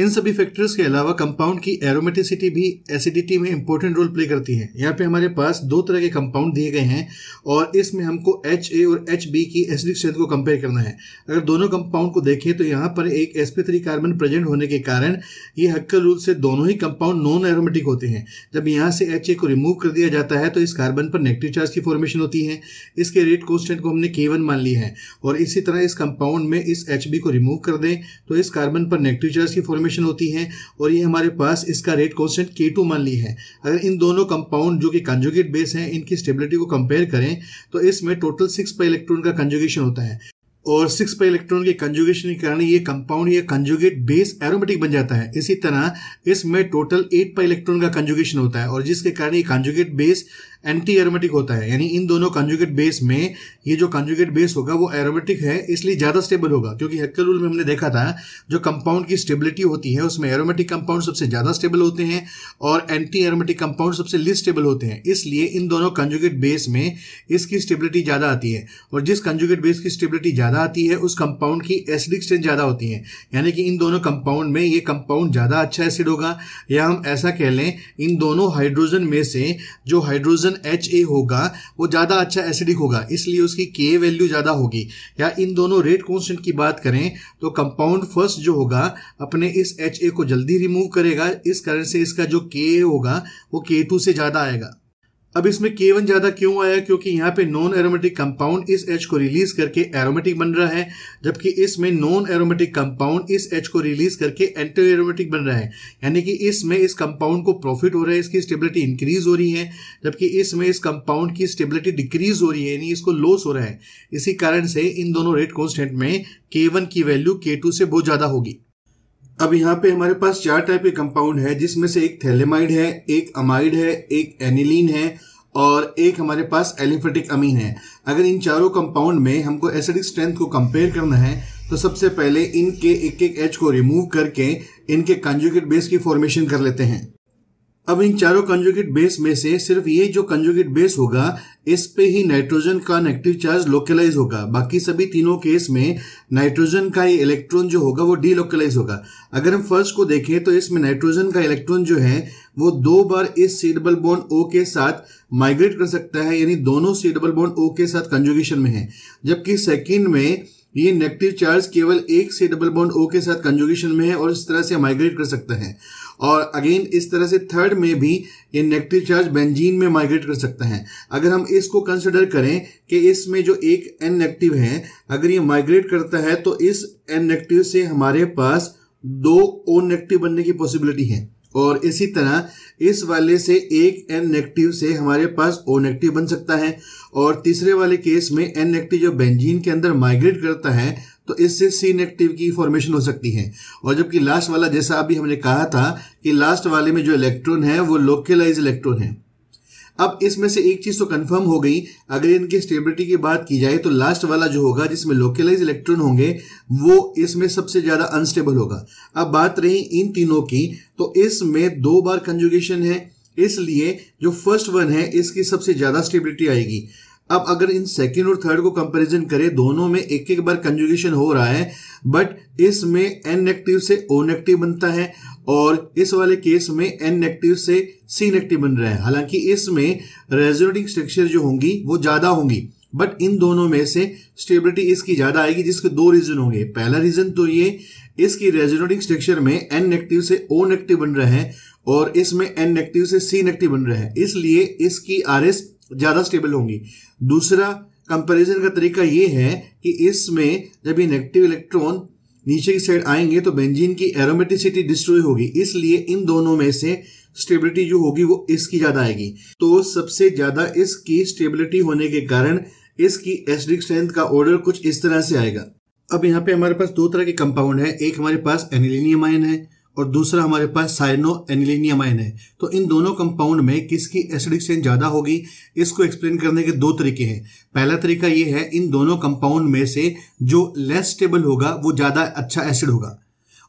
इन सभी फैक्टर्स के अलावा कंपाउंड की एरोमेटिसिटी भी एसिडिटी में इंपॉर्टेंट रोल प्ले करती है यहाँ पे हमारे पास दो तरह के कंपाउंड दिए गए हैं और इसमें हमको एच ए और एच बी की एसिडिक स्ट्रेंथ को कंपेयर करना है अगर दोनों कंपाउंड को देखें तो यहाँ पर एक S P three carbon present होने के कारण ये हक्कल रूल से दोनों ही कंपाउंड नॉन एरोमेटिक होते हैं जब यहाँ से एच ए को रिमूव कर दिया जाता है तो इस कार्बन पर नेगेटिव चार्ज की फॉर्मेशन होती है इसके रेट कॉन्स्टेंट को हमने के वन मान लिया है और इसी तरह इस कंपाउंड में इस एच बी को रिमूव कर दें तो इस कार्बन पर नेगेटिव चार्ज की फॉर्मेशन फॉर्मेशन होती है और ये हमारे पास इसका रेट कॉन्स्टेंट के टू मान ली है अगर इन दोनों कंपाउंड जो कि कंजुगेट बेस हैं इनकी स्टेबिलिटी को कंपेयर करें तो इसमें टोटल सिक्स पर इलेक्ट्रॉन का कंजुगेशन होता है और सिक्स पर इलेक्ट्रॉन के कंजुगेशन के कारण ये कंपाउंड या कंजुगेट बेस एरोमेटिक बन जाता है इसी तरह इसमें टोटल एट पर इलेक्ट्रॉन का कंजुगेशन होता है और जिसके कारण ये कंजुगेट बेस एंटी एरोमेटिक होता है यानी इन दोनों कंजुगेट बेस में ये जो कंजुगेट बेस होगा वो एरोमेटिक है इसलिए ज़्यादा स्टेबल होगा क्योंकि हेक्कर रूल में हमने देखा था जो कंपाउंड की स्टेबिलिटी होती है उसमें एरोमेटिक कंपाउंड सबसे ज़्यादा स्टेबल होते हैं और एंटी एरोमेटिक कंपाउंड सबसे लिस्ट स्टेबल होते हैं इसलिए इन दोनों कंजुगेट बेस में इसकी स्टेबिलिटी ज़्यादा आती है और जिस कंजुगेट बेस की स्टेबिलिटी ज़्यादा आती है उस कंपाउंड की एसिडिक स्ट्रेंथ ज़्यादा होती है यानी कि इन दोनों कंपाउंड में ये कंपाउंड ज़्यादा अच्छा एसिड होगा या हम ऐसा कह लें इन दोनों हाइड्रोजन में से जो हाइड्रोजन सॉल्यूशन एच ए होगा वो ज़्यादा अच्छा एसिडिक होगा इसलिए उसकी के वैल्यू ज़्यादा होगी या इन दोनों रेट कॉन्स्टेंट की बात करें तो कंपाउंड फर्स्ट जो होगा अपने इस एच ए को जल्दी रिमूव करेगा इस कारण से इसका जो के होगा वो के टू से ज़्यादा आएगा अब इसमें के वन ज्यादा क्यों आया क्योंकि यहाँ पे नॉन एरोमेटिक कंपाउंड इस एच को रिलीज करके एरोमेटिक बन रहा है जबकि इसमें नॉन एरोमेटिक कंपाउंड इस एच को रिलीज करके एंटी एरोमेटिक बन रहा है यानी कि इसमें इस कंपाउंड को प्रॉफिट हो रहा है इसकी स्टेबिलिटी इंक्रीज हो रही है जबकि इसमें इस कंपाउंड की स्टेबिलिटी डिक्रीज हो रही है यानी इसको लॉस हो रहा है इसी कारण से इन दोनों रेट कॉन्स्टेंट में के वन की वैल्यू के टू से बहुत ज्यादा होगी अब यहाँ पे हमारे पास चार टाइप के कंपाउंड है जिसमें से एक थैलेमाइड है एक अमाइड है एक एनिलीन है और एक हमारे पास एलिफेटिक अमीन है अगर इन चारों कंपाउंड में हमको एसिडिक स्ट्रेंथ को कंपेयर करना है तो सबसे पहले इनके एक एक एच को रिमूव करके इनके कंजुकेट बेस की फॉर्मेशन कर लेते हैं अब इन चारों कंजुगेट बेस में से सिर्फ ये जो कंजुगेट बेस होगा इस पे ही नाइट्रोजन का नेगेटिव चार्ज लोकलाइज होगा बाकी सभी तीनों केस में नाइट्रोजन का ये इलेक्ट्रॉन जो होगा वो डीलोकलाइज होगा अगर हम फर्स्ट को देखें तो इसमें नाइट्रोजन का इलेक्ट्रॉन जो है वो दो बार इस सी डबल बॉन्ड ओ के साथ माइग्रेट कर सकता है यानी दोनों सी डबल बॉन्ड ओ के साथ कंजुगेशन में है जबकि सेकेंड में ये नेगेटिव चार्ज केवल एक सी डबल बॉन्ड ओ के साथ कंजुगेशन में है और इस तरह से माइग्रेट कर सकता है और अगेन इस तरह से थर्ड में भी ये नेगेटिव चार्ज बेंजीन में माइग्रेट कर सकता है अगर हम इसको कंसिडर करें कि इसमें जो एक एन नेगेटिव है अगर ये माइग्रेट करता है तो इस एन नेगेटिव से हमारे पास दो ओ नेगेटिव बनने की पॉसिबिलिटी है और इसी तरह इस वाले से एक एन नेगेटिव से हमारे पास ओ नेगेटिव बन सकता है और तीसरे वाले केस में एन नेगेटिव जो बेंजीन के अंदर माइग्रेट करता है तो इससे सी नेगेटिव की फॉर्मेशन हो सकती है और जबकि लास्ट वाला जैसा अभी हमने कहा था कि लास्ट वाले में जो इलेक्ट्रॉन है वो लोकलाइज इलेक्ट्रॉन है अब इसमें से एक चीज तो कंफर्म हो गई अगर इनकी स्टेबिलिटी की बात की जाए तो लास्ट वाला जो होगा जिसमें लोकलाइज इलेक्ट्रॉन होंगे वो इसमें सबसे ज्यादा अनस्टेबल होगा अब बात रही इन तीनों की तो इसमें दो बार कंजुगेशन है इसलिए जो फर्स्ट वन है इसकी सबसे ज्यादा स्टेबिलिटी आएगी अब अगर इन सेकेंड और थर्ड को कंपेरिजन करें दोनों में एक एक बार कंजुगेशन हो रहा है बट इसमें एन नेगेटिव से ओ नेगेटिव बनता है और इस वाले केस में एन नेगेटिव से सी नेगेटिव बन रहा है हालांकि इसमें रेजोनेटिंग स्ट्रक्चर जो होंगी वो ज्यादा होंगी बट इन दोनों में से स्टेबिलिटी इसकी ज्यादा आएगी जिसके दो रीजन होंगे पहला रीजन तो ये इसकी रेजोनेटिंग स्ट्रक्चर में एन नेगेटिव से ओ नेगेटिव बन रहा है और इसमें एन नेगेटिव से सी नेगेटिव बन रहा है इसलिए इसकी आर एस ज़्यादा स्टेबल होंगी दूसरा कंपैरिजन का तरीका ये है कि इसमें जब ये नेगेटिव इलेक्ट्रॉन नीचे की साइड आएंगे तो बेंजीन की एरोमेटिसिटी डिस्ट्रॉय होगी इसलिए इन दोनों में से स्टेबिलिटी जो होगी वो इसकी ज़्यादा आएगी तो सबसे ज़्यादा इसकी स्टेबिलिटी होने के कारण इसकी एसिडिक स्ट्रेंथ का ऑर्डर कुछ इस तरह से आएगा अब यहाँ पे हमारे पास दो तरह के कंपाउंड है एक हमारे पास एनिलिनियम आयन है और दूसरा हमारे पास साइनो एनिलिनियमाइन है तो इन दोनों कंपाउंड में किसकी एसिडिक चेंज ज़्यादा होगी इसको एक्सप्लेन करने के दो तरीके हैं पहला तरीका ये है इन दोनों कंपाउंड में से जो लेस स्टेबल होगा वो ज़्यादा अच्छा एसिड होगा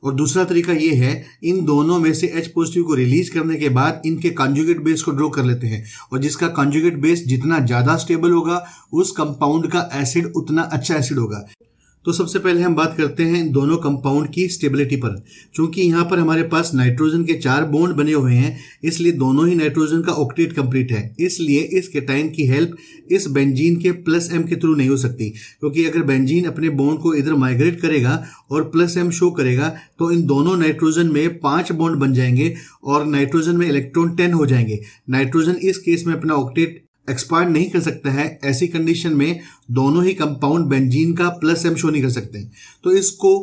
और दूसरा तरीका ये है इन दोनों में से एच पॉजिटिव को रिलीज करने के बाद इनके कॉन्जुगेट बेस को ड्रॉ कर लेते हैं और जिसका कॉन्जुगेट बेस जितना ज़्यादा स्टेबल होगा उस कंपाउंड का एसिड उतना अच्छा एसिड होगा तो सबसे पहले हम बात करते हैं दोनों कंपाउंड की स्टेबिलिटी पर क्योंकि यहाँ पर हमारे पास नाइट्रोजन के चार बॉन्ड बने हुए हैं इसलिए दोनों ही नाइट्रोजन का ऑक्टेट कंप्लीट है इसलिए इस केटाइन की हेल्प इस बेंजीन के प्लस एम के थ्रू नहीं हो सकती क्योंकि अगर बेंजीन अपने बॉन्ड को इधर माइग्रेट करेगा और प्लस एम शो करेगा तो इन दोनों नाइट्रोजन में पाँच बॉन्ड बन जाएंगे और नाइट्रोजन में इलेक्ट्रॉन टेन हो जाएंगे नाइट्रोजन इस केस में अपना ऑक्टेट एक्सपायर नहीं कर सकता है ऐसी कंडीशन में दोनों ही कंपाउंड बेंजीन का प्लस एम शो नहीं कर सकते तो इसको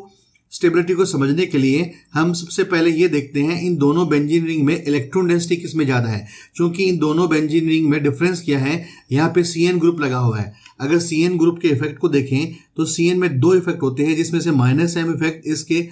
स्टेबिलिटी को समझने के लिए हम सबसे पहले ये देखते हैं इन दोनों बेंजीन रिंग में इलेक्ट्रॉन डेंसिटी किस में ज़्यादा है क्योंकि इन दोनों बेंजीन रिंग में डिफरेंस क्या है यहाँ पे सी एन ग्रुप लगा हुआ है अगर सी एन ग्रुप के इफेक्ट को देखें तो सी एन में दो इफेक्ट होते हैं जिसमें से माइनस एम इफेक्ट इसके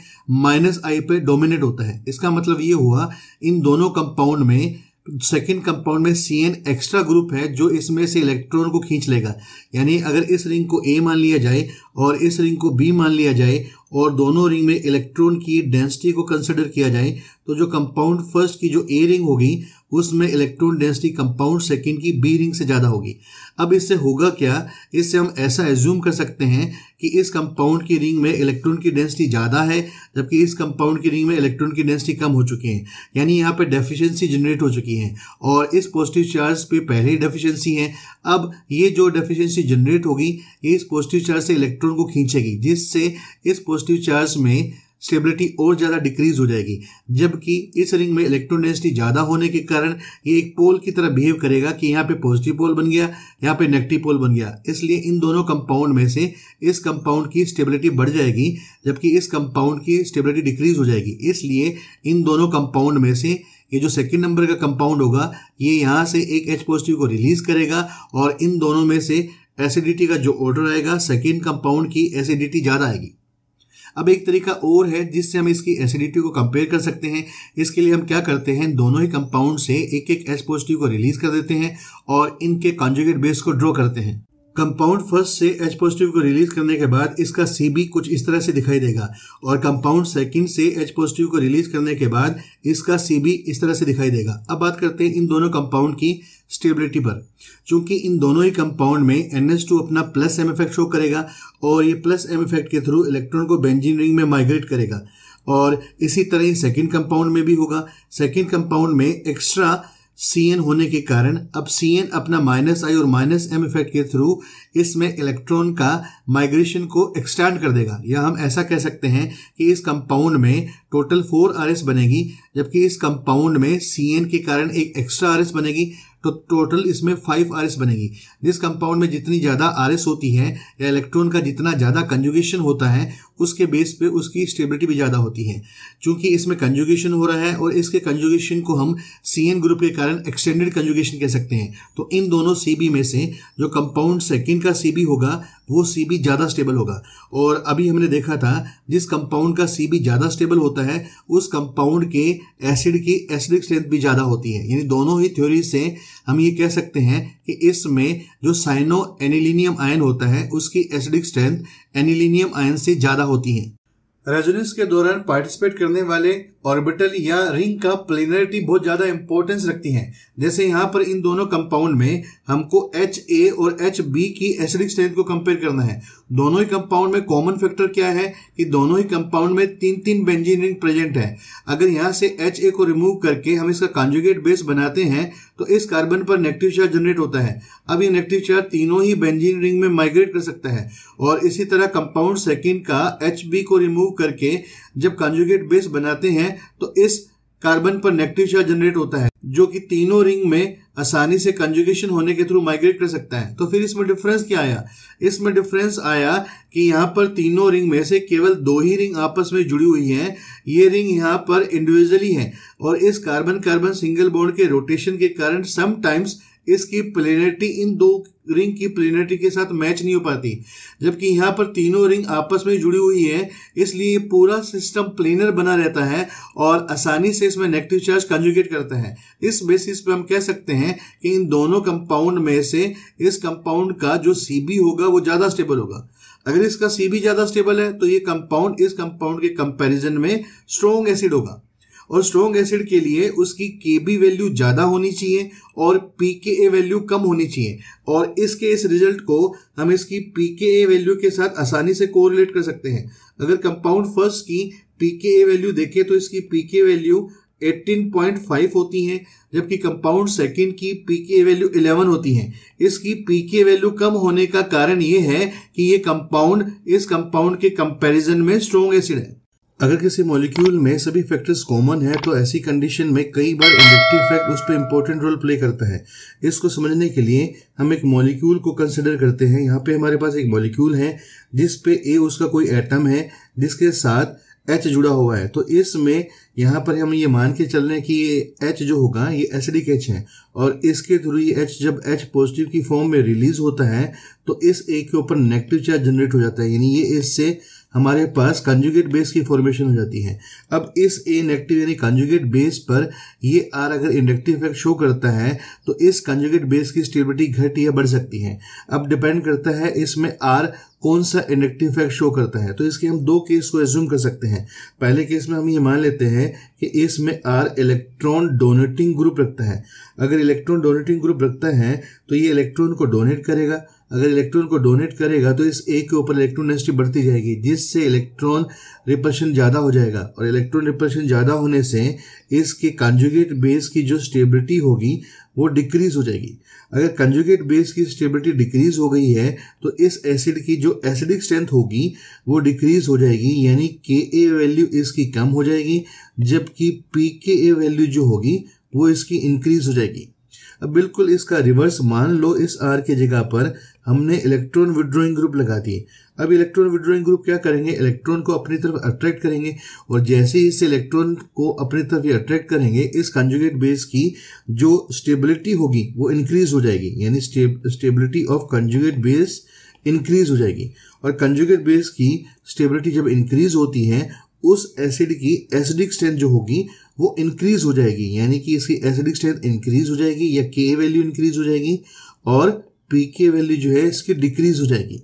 माइनस आई पे डोमिनेट होता है इसका मतलब ये हुआ इन दोनों कंपाउंड में सेकेंड कंपाउंड में सी एन एक्स्ट्रा ग्रुप है जो इसमें से इलेक्ट्रॉन को खींच लेगा यानी अगर इस रिंग को ए मान लिया जाए और इस रिंग को बी मान लिया जाए और दोनों रिंग में इलेक्ट्रॉन की डेंसिटी को कंसिडर किया जाए तो जो कंपाउंड फर्स्ट की जो ए रिंग होगी उसमें इलेक्ट्रॉन डेंसिटी कंपाउंड सेकेंड की बी रिंग से ज़्यादा होगी अब इससे होगा क्या इससे हम ऐसा एज्यूम कर सकते हैं कि इस कंपाउंड की रिंग में इलेक्ट्रॉन की डेंसिटी ज़्यादा है जबकि इस कंपाउंड की रिंग में इलेक्ट्रॉन की डेंसिटी कम हो चुकी है यानी यहाँ पे डेफिशिएंसी जनरेट हो चुकी है और इस पॉजिटिव चार्ज पे पहले ही डेफिशिएंसी है अब ये जो डेफिशिएंसी जनरेट होगी ये इस पॉजिटिव चार्ज से इलेक्ट्रॉन को खींचेगी जिससे इस पॉजिटिव चार्ज में स्टेबिलिटी और ज़्यादा डिक्रीज हो जाएगी जबकि इस रिंग में इलेक्ट्रोनेगेटिविटी ज़्यादा होने के कारण ये एक पोल की तरह बिहेव करेगा कि यहाँ पे पॉजिटिव पोल बन गया यहाँ पे नेगेटिव पोल बन गया इसलिए इन दोनों कंपाउंड में से इस कंपाउंड की स्टेबिलिटी बढ़ जाएगी जबकि इस कंपाउंड की स्टेबिलिटी डिक्रीज हो जाएगी इसलिए इन दोनों कंपाउंड में से ये जो सेकंड नंबर का कंपाउंड होगा ये यहाँ से एक एच पॉजिटिव को रिलीज करेगा और इन दोनों में से एसिडिटी का जो ऑर्डर आएगा सेकेंड कंपाउंड की एसिडिटी ज़्यादा आएगी अब एक तरीका और है जिससे हम इसकी एसिडिटी को कंपेयर कर सकते हैं इसके लिए हम क्या करते हैं दोनों ही कंपाउंड से एक एक एस पॉजिटिव को रिलीज कर देते हैं और इनके कॉन्जुगेट बेस को ड्रॉ करते हैं कंपाउंड फर्स्ट से एच पॉजिटिव को रिलीज करने के बाद इसका सी कुछ इस तरह से दिखाई देगा और कंपाउंड सेकंड से एच पॉजिटिव को रिलीज करने के बाद इसका सी इस तरह से दिखाई देगा अब बात करते हैं इन दोनों कंपाउंड की स्टेबिलिटी पर चूंकि इन दोनों ही कंपाउंड में एन अपना प्लस एम इफेक्ट शो करेगा और ये प्लस एम इफेक्ट के थ्रू इलेक्ट्रॉन को बेंजीन रिंग में माइग्रेट करेगा और इसी तरह ही सेकेंड कंपाउंड में भी होगा सेकेंड कंपाउंड में एक्स्ट्रा सी एन होने के कारण अब सी एन अपना माइनस आई और माइनस एम इफेक्ट के थ्रू इसमें इलेक्ट्रॉन का माइग्रेशन को एक्सटैंड कर देगा या हम ऐसा कह सकते हैं कि इस कंपाउंड में टोटल फोर आर एस बनेगी जबकि इस कंपाउंड में सी एन के कारण एक एक्स्ट्रा आर एस बनेगी तो टोटल इसमें फाइव आर एस बनेगी जिस कंपाउंड में जितनी ज़्यादा आर एस होती है या इलेक्ट्रॉन का जितना ज़्यादा कंजुगेशन होता है उसके बेस पे उसकी स्टेबिलिटी भी ज़्यादा होती है क्योंकि इसमें कंजुगेशन हो रहा है और इसके कंजुगेशन को हम सी एन ग्रुप के कारण एक्सटेंडेड कंजुगेशन कह सकते हैं तो इन दोनों सी बी में से जो कंपाउंड सेकेंड का सी बी होगा वो सी बी ज़्यादा स्टेबल होगा और अभी हमने देखा था जिस कंपाउंड का सी बी ज़्यादा स्टेबल होता है उस कंपाउंड के एसिड की एसिडिक स्ट्रेंथ भी ज़्यादा होती है यानी दोनों ही थ्योरी से हम ये कह सकते हैं कि इसमें जो साइनो एनिलीनियम आयन होता है उसकी एसिडिक स्ट्रेंथ एनिलिनियम आयन से ज़्यादा होती है रेजोनेंस के दौरान पार्टिसिपेट करने वाले ऑर्बिटल या रिंग का प्लेनरिटी बहुत ज़्यादा इंपॉर्टेंस रखती हैं जैसे यहाँ पर इन दोनों कंपाउंड में हमको एच ए और एच बी की एसिडिक स्ट्रेंथ को कंपेयर करना है दोनों ही कंपाउंड में कॉमन फैक्टर क्या है कि दोनों ही कंपाउंड में तीन तीन बेंजीन रिंग प्रेजेंट है अगर यहाँ से एच ए को रिमूव करके हम इसका कॉन्जुगेट बेस बनाते हैं तो इस कार्बन पर नेगेटिव चार्ज जनरेट होता है अब ये नेगेटिव चार्ज तीनों ही बेंजीन रिंग में माइग्रेट कर सकता है और इसी तरह कंपाउंड सेकेंड का एच बी को रिमूव करके जब कॉन्जुगेट बेस बनाते हैं तो इस कार्बन पर नेगेटिव चार्ज जनरेट होता है जो कि तीनों रिंग में आसानी से कंजुगेशन होने के थ्रू माइग्रेट कर सकता है तो फिर इसमें डिफरेंस क्या आया इसमें डिफरेंस आया कि यहाँ पर तीनों रिंग में से केवल दो ही रिंग आपस में जुड़ी हुई हैं ये रिंग यहाँ पर इंडिविजुअली हैं और इस कार्बन कार्बन सिंगल बॉन्ड के रोटेशन के कारण समटाइम्स इसकी प्लेनेटी इन दो रिंग की प्लेनेटी के साथ मैच नहीं हो पाती जबकि यहाँ पर तीनों रिंग आपस में जुड़ी हुई है इसलिए पूरा सिस्टम प्लेनर बना रहता है और आसानी से इसमें नेगेटिव चार्ज कंजुगेट करते हैं इस बेसिस पर हम कह सकते हैं कि इन दोनों कंपाउंड में से इस कंपाउंड का जो सी होगा वो ज़्यादा स्टेबल होगा अगर इसका सी ज़्यादा स्टेबल है तो ये कंपाउंड इस कंपाउंड के कंपेरिजन में स्ट्रोंग एसिड होगा और स्ट्रॉन्ग एसिड के लिए उसकी के बी वैल्यू ज़्यादा होनी चाहिए और पी के ए वैल्यू कम होनी चाहिए और इसके इस रिजल्ट को हम इसकी पी के ए वैल्यू के साथ आसानी से कोरिलेट कर सकते हैं अगर कंपाउंड फर्स्ट की पी के ए वैल्यू देखें तो इसकी पी के वैल्यू 18.5 होती हैं जबकि कंपाउंड सेकंड की पी के वैल्यू 11 होती है इसकी पी के वैल्यू कम होने का कारण ये है कि ये कंपाउंड इस कंपाउंड के कंपैरिजन में स्ट्रोंग एसिड है अगर किसी मॉलिक्यूल में सभी फैक्टर्स कॉमन है तो ऐसी कंडीशन में कई बार इंडक्टिव फैक्ट उस पर इंपॉर्टेंट रोल प्ले करता है इसको समझने के लिए हम एक मॉलिक्यूल को कंसिडर करते हैं यहाँ पे हमारे पास एक मॉलिक्यूल है जिस पे ए उसका कोई एटम है जिसके साथ एच जुड़ा हुआ है तो इसमें यहाँ पर हम ये मान के चल रहे हैं कि ये एच जो होगा ये एसिडिक एच है और इसके थ्रू ये एच जब एच पॉजिटिव की फॉर्म में रिलीज होता है तो इस ए के ऊपर नेगेटिव चार्ज जनरेट हो जाता है यानी ये इससे हमारे पास कंजुगेट बेस की फॉर्मेशन हो जाती है अब इस इनएक्टिव यानी कंजुगेट बेस पर ये आर अगर इंडक्टिव इफेक्ट शो करता है तो इस कंजुगेट बेस की स्टेबिलिटी घट या बढ़ सकती है अब डिपेंड करता है इसमें आर कौन सा इंडक्टिव इफेक्ट शो करता है तो इसके हम दो केस को एज्यूम कर सकते हैं पहले केस में हम ये मान लेते हैं कि इसमें आर इलेक्ट्रॉन डोनेटिंग ग्रुप रखता है अगर इलेक्ट्रॉन डोनेटिंग ग्रुप रखता है तो ये इलेक्ट्रॉन को डोनेट करेगा अगर इलेक्ट्रॉन को डोनेट करेगा तो इस ए के ऊपर इलेक्ट्रॉन डेंसिटी बढ़ती जाएगी जिससे इलेक्ट्रॉन रिपल्शन ज़्यादा हो जाएगा और इलेक्ट्रॉन रिपल्शन ज़्यादा होने से इसके कंजुगेट बेस की जो स्टेबिलिटी होगी वो डिक्रीज हो जाएगी अगर कंजुगेट बेस की स्टेबिलिटी डिक्रीज हो गई है तो इस एसिड की जो एसिडिक स्ट्रेंथ होगी वो डिक्रीज हो जाएगी यानी के ए वैल्यू इसकी कम हो जाएगी जबकि पी के ए वैल्यू जो होगी वो इसकी इंक्रीज हो जाएगी अब बिल्कुल इसका रिवर्स मान लो इस आर के जगह पर हमने इलेक्ट्रॉन विड्रॉइंग ग्रुप लगा दिए अब इलेक्ट्रॉन विड्रॉइंग ग्रुप क्या करेंगे इलेक्ट्रॉन को अपनी तरफ अट्रैक्ट करेंगे और जैसे ही इस इलेक्ट्रॉन को अपनी तरफ ये अट्रैक्ट करेंगे इस कंजुगेट बेस की जो स्टेबिलिटी होगी वो इंक्रीज हो जाएगी यानी stability of conjugate base increase हो जाएगी और कंजुगेट बेस की स्टेबिलिटी जब इंक्रीज होती है उस एसिड की एसिडिक स्ट्रेंथ जो होगी वो इंक्रीज हो जाएगी यानी कि इसकी एसिडिक स्ट्रेंथ इंक्रीज हो जाएगी या के वैल्यू इंक्रीज हो जाएगी और पी के वैल्यू जो है इसकी डिक्रीज हो जाएगी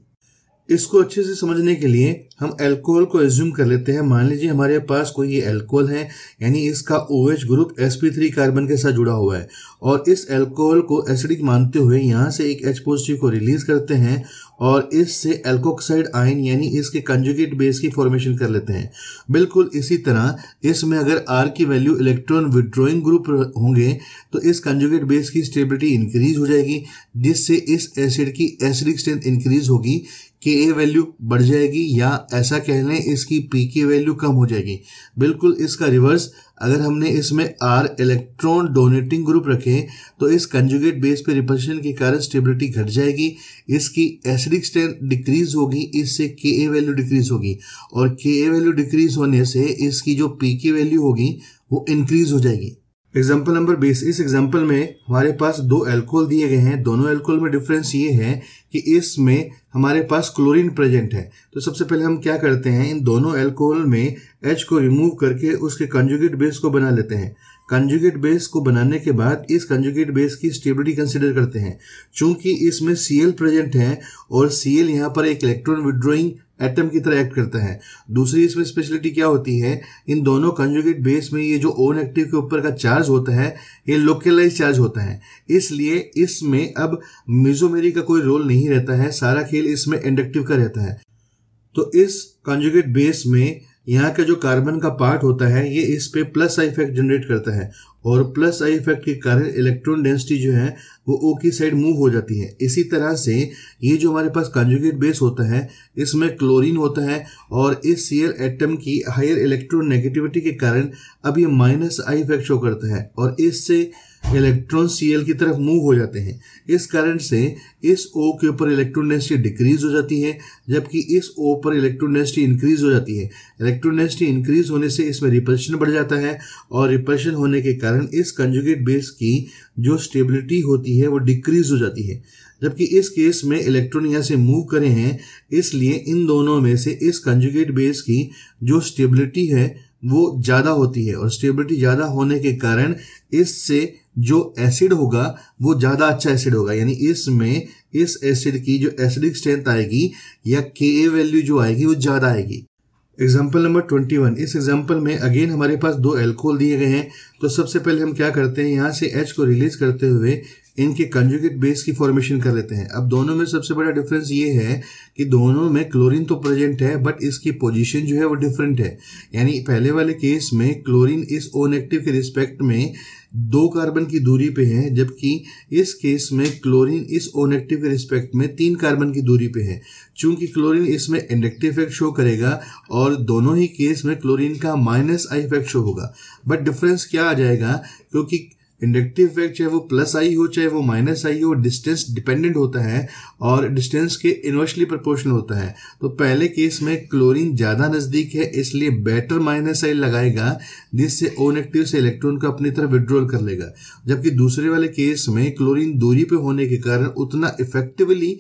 इसको अच्छे से समझने के लिए हम अल्कोहल को एज्यूम कर लेते हैं मान लीजिए हमारे पास कोई ये अल्कोहल है यानी इसका ओ OH ग्रुप sp3 कार्बन के साथ जुड़ा हुआ है और इस अल्कोहल को एसिडिक मानते हुए यहाँ से एक H पॉजिटिव को रिलीज करते हैं और इससे एल्कोक्साइड आयन यानी इसके कंजुगेट बेस की फॉर्मेशन कर लेते हैं बिल्कुल इसी तरह इसमें अगर आर की वैल्यू इलेक्ट्रॉन विड्रॉइंग ग्रुप होंगे तो इस कंजुगेट बेस की स्टेबिलिटी इंक्रीज हो जाएगी जिससे इस एसिड की एसिडिक स्ट्रेंथ इंक्रीज होगी के ए वैल्यू बढ़ जाएगी या ऐसा कह लें इसकी पी की वैल्यू कम हो जाएगी बिल्कुल इसका रिवर्स अगर हमने इसमें आर इलेक्ट्रॉन डोनेटिंग ग्रुप रखे तो इस कंजुगेट बेस पे रिपल्शन के कारण स्टेबिलिटी घट जाएगी इसकी एसिडिक स्ट्रेंथ डिक्रीज होगी इससे के ए वैल्यू डिक्रीज होगी और के ए वैल्यू डिक्रीज होने से इसकी जो पी की वैल्यू होगी वो इंक्रीज हो जाएगी एग्जाम्पल नंबर बीस इस एग्जाम्पल में हमारे पास दो एल्कोहल दिए गए हैं दोनों एल्कोहल में डिफरेंस ये है कि इसमें हमारे पास क्लोरीन प्रेजेंट है तो सबसे पहले हम क्या करते हैं इन दोनों एल्कोहल में एच को रिमूव करके उसके कंजुगेट बेस को बना लेते हैं कंजुगेट बेस को बनाने के बाद इस कंजुगेट बेस की स्टेबिलिटी कंसिडर करते हैं चूंकि इसमें सी प्रेजेंट है और सी एल यहाँ पर एक इलेक्ट्रॉन विड्रॉइंग एटम की तरह एक्ट करता है दूसरी इसमें स्पेशलिटी क्या होती है इन दोनों कंजुगेट बेस में ये जो ओन एक्टिव के ऊपर का चार्ज होता है ये लोकलाइज चार्ज होता है इसलिए इसमें अब मिजोमेरी का कोई रोल नहीं रहता है सारा खेल इसमें इंडक्टिव का रहता है तो इस कंजुगेट बेस में यहाँ का जो कार्बन का पार्ट होता है ये इस पे प्लस इफेक्ट जनरेट करता है और प्लस आई इफेक्ट के कारण इलेक्ट्रॉन डेंसिटी जो है वो ओ की साइड मूव हो जाती है इसी तरह से ये जो हमारे पास कंजुगेट बेस होता है इसमें क्लोरीन होता है और इस सी एटम की हायर इलेक्ट्रॉन नेगेटिविटी के कारण अब ये माइनस आई इफेक्ट शो करता है और इससे इलेक्ट्रॉन सीएल की तरफ मूव हो जाते हैं इस कारण से इस ओ के ऊपर इलेक्ट्रोनेसिटी डिक्रीज हो जाती है जबकि इस ओ पर इलेक्ट्रोनेसिटी इंक्रीज हो जाती है इलेक्ट्रोनेसिटी इंक्रीज होने से इसमें रिपल्शन बढ़ जाता है और रिपल्शन होने के कारण इस कंजुगेट बेस की जो स्टेबिलिटी होती है वो डिक्रीज हो जाती है जबकि इस केस में इलेक्ट्रॉन यहाँ से मूव करे हैं इसलिए इन दोनों में से इस कंजुगेट बेस की जो स्टेबिलिटी है वो ज़्यादा होती है और स्टेबिलिटी ज़्यादा होने के कारण इससे जो एसिड होगा वो ज़्यादा अच्छा एसिड होगा यानी इसमें इस एसिड की जो एसिडिक स्ट्रेंथ आएगी या के ए वैल्यू जो आएगी वो ज़्यादा आएगी एग्जाम्पल नंबर ट्वेंटी वन इस एग्जाम्पल में अगेन हमारे पास दो एल्कोहल दिए गए हैं तो सबसे पहले हम क्या करते हैं यहाँ से एच को रिलीज करते हुए इनके कंजुगेट बेस की फॉर्मेशन कर लेते हैं अब दोनों में सबसे बड़ा डिफरेंस ये है कि दोनों में क्लोरीन तो प्रेजेंट है बट इसकी पोजीशन जो है वो डिफरेंट है यानी पहले वाले केस में क्लोरीन इस ओ नेगेटिव के रिस्पेक्ट में दो कार्बन की दूरी पे है जबकि इस केस में क्लोरीन इस ओनेक्टिव के रिस्पेक्ट में तीन कार्बन की दूरी पे है चूंकि क्लोरीन इसमें इंडक्टिव इफेक्ट शो करेगा और दोनों ही केस में क्लोरीन का माइनस आई इफेक्ट शो होगा बट डिफरेंस क्या आ जाएगा क्योंकि इंडक्टिव इफेक्ट चाहे वो प्लस आई हो चाहे वो माइनस आई हो डिस्टेंस डिपेंडेंट होता है और डिस्टेंस के इन्वर्सली प्रोपोर्शनल होता है तो पहले केस में क्लोरीन ज़्यादा नज़दीक है इसलिए बेटर माइनस आई लगाएगा जिससे ओ नेगेटिव से इलेक्ट्रॉन को अपनी तरफ विड्रॉल कर लेगा जबकि दूसरे वाले केस में क्लोरीन दूरी पर होने के कारण उतना इफेक्टिवली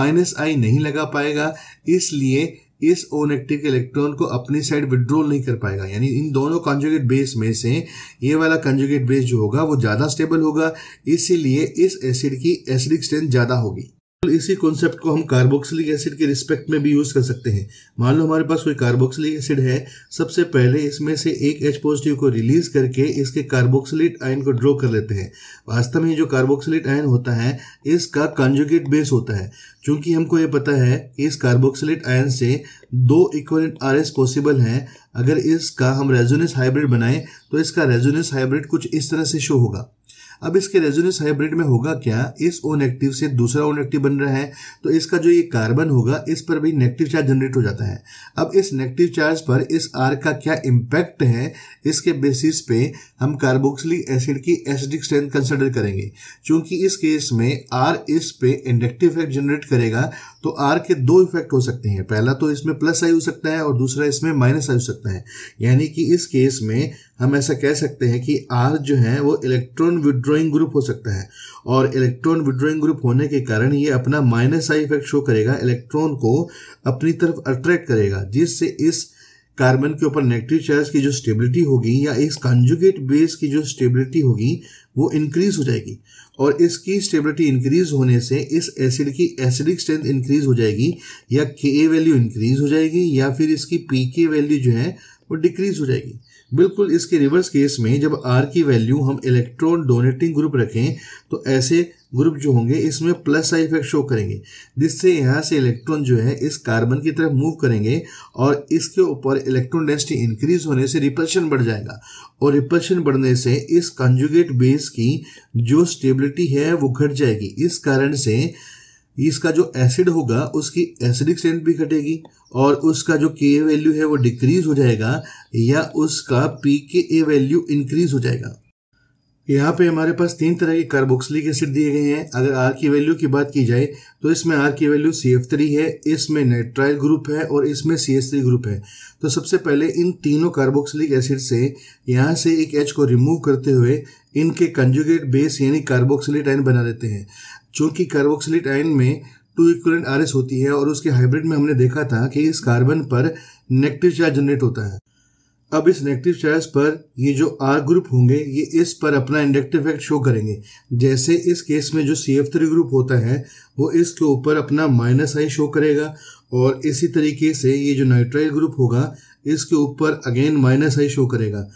माइनस आई नहीं लगा पाएगा इसलिए इस ओ नेगेटिव इलेक्ट्रॉन को अपनी साइड विड्रोल नहीं कर पाएगा यानी इन दोनों कंजुगेट बेस में से ये वाला कंजुगेट बेस जो होगा वो ज़्यादा स्टेबल होगा इसीलिए इस एसिड की एसिडिक स्ट्रेंथ ज़्यादा होगी इसी कॉन्सेप्ट को हम कार्बोक्सिलिक एसिड के रिस्पेक्ट में भी यूज कर सकते हैं मान लो हमारे पास कोई कार्बोक्सिलिक एसिड है सबसे पहले इसमें से एक एच पॉजिटिव को रिलीज करके इसके कार्बोक्सिलेट आयन को ड्रॉ कर लेते हैं वास्तव में जो कार्बोक्सिलेट आयन होता है इसका कंजुगेट बेस होता है चूंकि हमको ये पता है कि इस कार्बोक्सिलेट आयन से दो इक्वलेंट आर पॉसिबल हैं अगर इसका हम रेजोनेस हाइब्रिड बनाएं तो इसका रेजोनेस हाइब्रिड कुछ इस तरह से शो होगा अब इसके रेजोनेंस हाइब्रिड में होगा क्या इस ओ नेगेटिव से दूसरा ओ नेगेटिव बन रहा है तो इसका जो ये कार्बन होगा इस पर भी नेगेटिव चार्ज जनरेट हो जाता है अब इस नेगेटिव चार्ज पर इस आर का क्या इम्पैक्ट है इसके बेसिस पे हम कार्बोक्सिलिक एसिड की एसिडिक स्ट्रेंथ कंसिडर करेंगे क्योंकि इस केस में आर इस पे इंडक्टिव इफेक्ट जनरेट करेगा तो आर के दो इफेक्ट हो सकते हैं पहला तो इसमें प्लस आई हो सकता है और दूसरा इसमें माइनस आई हो सकता है यानी कि इस केस में हम ऐसा कह सकते हैं कि आर जो है वो इलेक्ट्रॉन विड्रॉइंग ग्रुप हो सकता है और इलेक्ट्रॉन विड्रॉइंग ग्रुप होने के कारण ये अपना माइनस आई इफेक्ट शो करेगा इलेक्ट्रॉन को अपनी तरफ अट्रैक्ट करेगा जिससे इस कार्बन के ऊपर नेगेटिव चार्ज की जो स्टेबिलिटी होगी या इस कंजुगेट बेस की जो स्टेबिलिटी होगी वो इंक्रीज हो जाएगी और इसकी स्टेबिलिटी इंक्रीज होने से इस एसिड की एसिडिक स्ट्रेंथ इंक्रीज हो जाएगी या के ए वैल्यू इंक्रीज हो जाएगी या फिर इसकी पी के वैल्यू जो है वो डिक्रीज हो जाएगी बिल्कुल इसके रिवर्स केस में जब आर की वैल्यू हम इलेक्ट्रॉन डोनेटिंग ग्रुप रखें तो ऐसे ग्रुप जो होंगे इसमें प्लस साइड इफेक्ट शो करेंगे जिससे यहाँ से इलेक्ट्रॉन जो है इस कार्बन की तरफ मूव करेंगे और इसके ऊपर इलेक्ट्रॉन डेंसिटी इंक्रीज होने से रिपल्शन बढ़ जाएगा और रिपल्शन बढ़ने से इस कंजुगेट बेस की जो स्टेबिलिटी है वो घट जाएगी इस कारण से इसका जो एसिड होगा उसकी एसिडिक स्ट्रेंथ भी घटेगी और उसका जो के ए वैल्यू है वो डिक्रीज हो जाएगा या उसका पी के ए वैल्यू इंक्रीज हो जाएगा यहाँ पे हमारे पास तीन तरह के कार्बोक्सिलिक एसिड दिए गए हैं अगर आर की वैल्यू की बात की जाए तो इसमें आर की वैल्यू सी एफ थ्री है इसमें नाइट्राइल ग्रुप है और इसमें सी एस थ्री ग्रुप है तो सबसे पहले इन तीनों कार्बोक्सिलिक एसिड से यहाँ से एक एच को रिमूव करते हुए इनके कंजुगेट बेस यानी कार्बोक्सिलिट आयन बना लेते हैं चूँकि कार्बोक्सिलिट आयन में टू इक्वलेंट आर होती है और उसके हाइब्रिड में हमने देखा था कि इस कार्बन पर नेगेटिव चार्ज जनरेट होता है अब इस नेगेटिव चार्ज पर ये जो आर ग्रुप होंगे ये इस पर अपना इंडक्टिव इफेक्ट शो करेंगे जैसे इस केस में जो सी एफ थ्री ग्रुप होता है वो इसके ऊपर अपना माइनस आई शो करेगा और इसी तरीके से ये जो नाइट्राइल ग्रुप होगा इसके ऊपर अगेन माइनस आई शो करेगा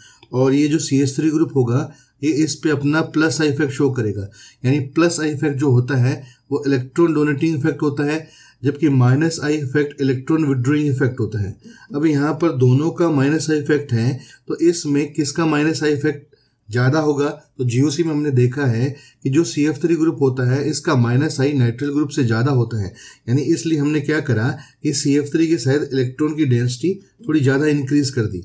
और ये जो सी एस थ्री ग्रुप होगा ये इस पे अपना प्लस आई इफेक्ट शो करेगा यानी प्लस आई इफेक्ट जो होता है वो इलेक्ट्रॉन डोनेटिंग इफेक्ट होता है जबकि minus I effect electron withdrawing effect होता है अब यहाँ पर दोनों का माइनस आई इफेक्ट है तो इसमें किसका माइनस आई इफेक्ट ज़्यादा होगा तो जी में हमने देखा है कि जो सी एफ थ्री ग्रुप होता है इसका माइनस आई नाइट्रल ग्रुप से ज़्यादा होता है यानी इसलिए हमने क्या करा कि सी एफ थ्री के शायद इलेक्ट्रॉन की डेंसिटी थोड़ी ज़्यादा इंक्रीज कर दी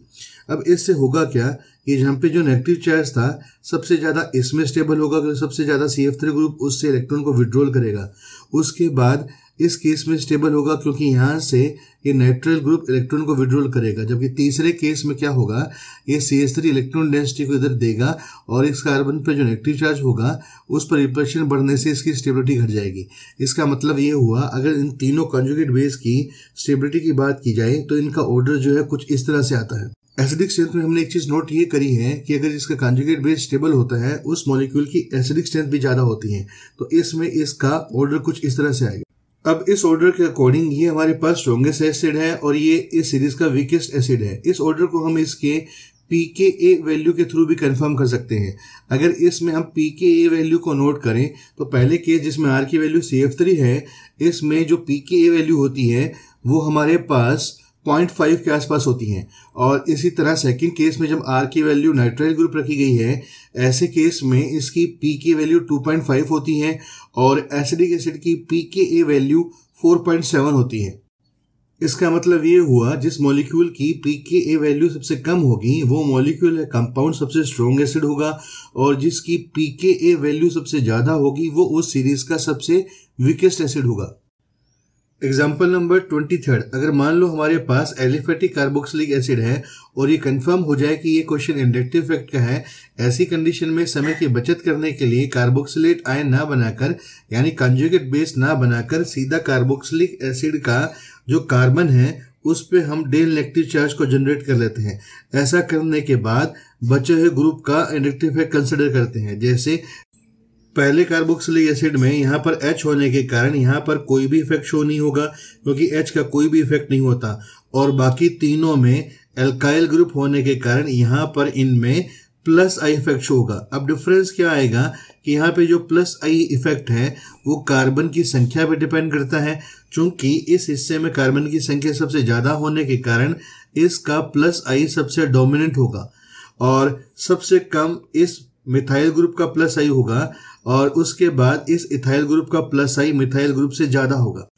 अब इससे होगा क्या कि यहाँ पे जो नेगेटिव चार्ज था सबसे ज़्यादा इसमें स्टेबल होगा क्योंकि सबसे ज़्यादा सी एफ थ्री ग्रुप उससे इलेक्ट्रॉन को विड्रॉल करेगा उसके बाद इस केस में स्टेबल होगा क्योंकि यहाँ से ये नेट्रल ग्रुप इलेक्ट्रॉन को विड्रॉल करेगा जबकि तीसरे केस में क्या होगा ये C S three electron density को इधर देगा और इस कार्बन पर जो नेगेटिव चार्ज होगा उस पर रिप्रेशन बढ़ने से इसकी स्टेबिलिटी घट जाएगी इसका मतलब ये हुआ अगर इन तीनों कंजुगेट बेस की स्टेबिलिटी की बात की जाए तो इनका ऑर्डर जो है कुछ इस तरह से आता है एसिडिक स्ट्रेंथ में हमने एक चीज नोट ये करी है कि अगर इसका कॉन्जुगेट बेस स्टेबल होता है उस मॉलिक्यूल की एसिडिक स्ट्रेंथ भी ज्यादा होती है तो इसमें इसका ऑर्डर कुछ इस तरह से आएगा अब इस ऑर्डर के अकॉर्डिंग ये हमारे पास स्ट्रॉन्गेस्ट एसिड है और ये इस सीरीज का वीकेस्ट एसिड है इस ऑर्डर को हम इसके पी के ए वैल्यू के थ्रू भी कंफर्म कर सकते हैं अगर इसमें हम पी के ए वैल्यू को नोट करें तो पहले केस जिसमें आर की वैल्यू सी एफ थ्री है इसमें जो पी के ए वैल्यू होती है वो हमारे पास पॉइंट फाइव के आसपास होती हैं और इसी तरह सेकंड केस में जब आर की वैल्यू नाइट्राइल ग्रुप रखी गई है ऐसे केस में इसकी P K value two point five होती है और एसिडिक एसिड की पी के ए वैल्यू फोर पॉइंट सेवन होती है इसका मतलब ये हुआ जिस मॉलिक्यूल की पी के ए वैल्यू सबसे कम होगी वो मॉलिक्यूल या कंपाउंड सबसे स्ट्रॉन्ग एसिड होगा और जिसकी पी के ए वैल्यू सबसे ज़्यादा होगी वो उस सीरीज का सबसे वीकेस्ट एसिड होगा एग्जाम्पल नंबर ट्वेंटी थर्ड अगर मान लो हमारे पास एलिफेटिक कार्बोक्सिलिक एसिड है और ये कंफर्म हो जाए कि ये क्वेश्चन इंडक्टिव इफेक्ट का है ऐसी कंडीशन में समय की बचत करने के लिए कार्बोक्सिलेट आयन ना बनाकर यानी कंजुगेट बेस ना बनाकर सीधा कार्बोक्सिलिक एसिड का जो कार्बन है उस पर हम डेल नेगेटिव चार्ज को जनरेट कर लेते हैं ऐसा करने के बाद बचे हुए ग्रुप का इंडक्टिव इफेक्ट कंसिडर करते हैं जैसे पहले कार्बोक्सिलिक एसिड में यहाँ पर एच होने के कारण यहाँ पर कोई भी इफेक्ट शो नहीं होगा क्योंकि एच का कोई भी इफेक्ट नहीं होता और बाकी तीनों में एल्काइल ग्रुप होने के कारण यहाँ पर इनमें प्लस आई इफेक्ट शो होगा अब डिफरेंस क्या आएगा कि यहाँ पे जो प्लस आई इफेक्ट है वो कार्बन की संख्या पे डिपेंड करता है क्योंकि इस हिस्से में कार्बन की संख्या सबसे ज़्यादा होने के कारण इसका प्लस आई सबसे डोमिनेंट होगा और सबसे कम इस मिथाइल ग्रुप का प्लस आई होगा और उसके बाद इस इथाइल ग्रुप का प्लस आई मिथाइल ग्रुप से ज़्यादा होगा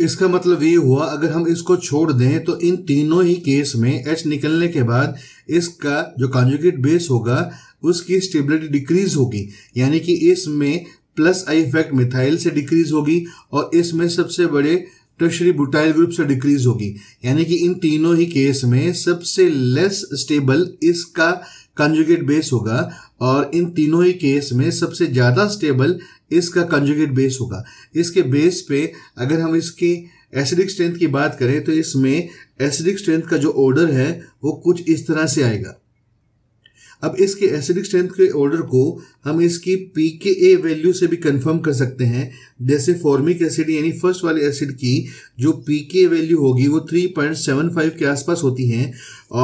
इसका मतलब ये हुआ अगर हम इसको छोड़ दें तो इन तीनों ही केस में एच निकलने के बाद इसका जो कॉन्जुकेट बेस होगा उसकी स्टेबिलिटी डिक्रीज होगी यानी कि इसमें प्लस आई इफेक्ट मिथाइल से डिक्रीज होगी और इसमें सबसे बड़े टर्शरी बुटाइल ग्रुप से डिक्रीज होगी यानी कि इन तीनों ही केस में सबसे लेस स्टेबल इसका कंजुगेट बेस होगा और इन तीनों ही केस में सबसे ज़्यादा स्टेबल इसका कंजुगेट बेस होगा इसके बेस पे अगर हम इसके एसिडिक स्ट्रेंथ की बात करें तो इसमें एसिडिक स्ट्रेंथ का जो ऑर्डर है वो कुछ इस तरह से आएगा अब इसके एसिडिक स्ट्रेंथ के ऑर्डर को हम इसकी पी के ए वैल्यू से भी कंफर्म कर सकते हैं जैसे फॉर्मिक एसिड यानी फर्स्ट वाले एसिड की जो पी के वैल्यू होगी वो 3.75 के आसपास होती है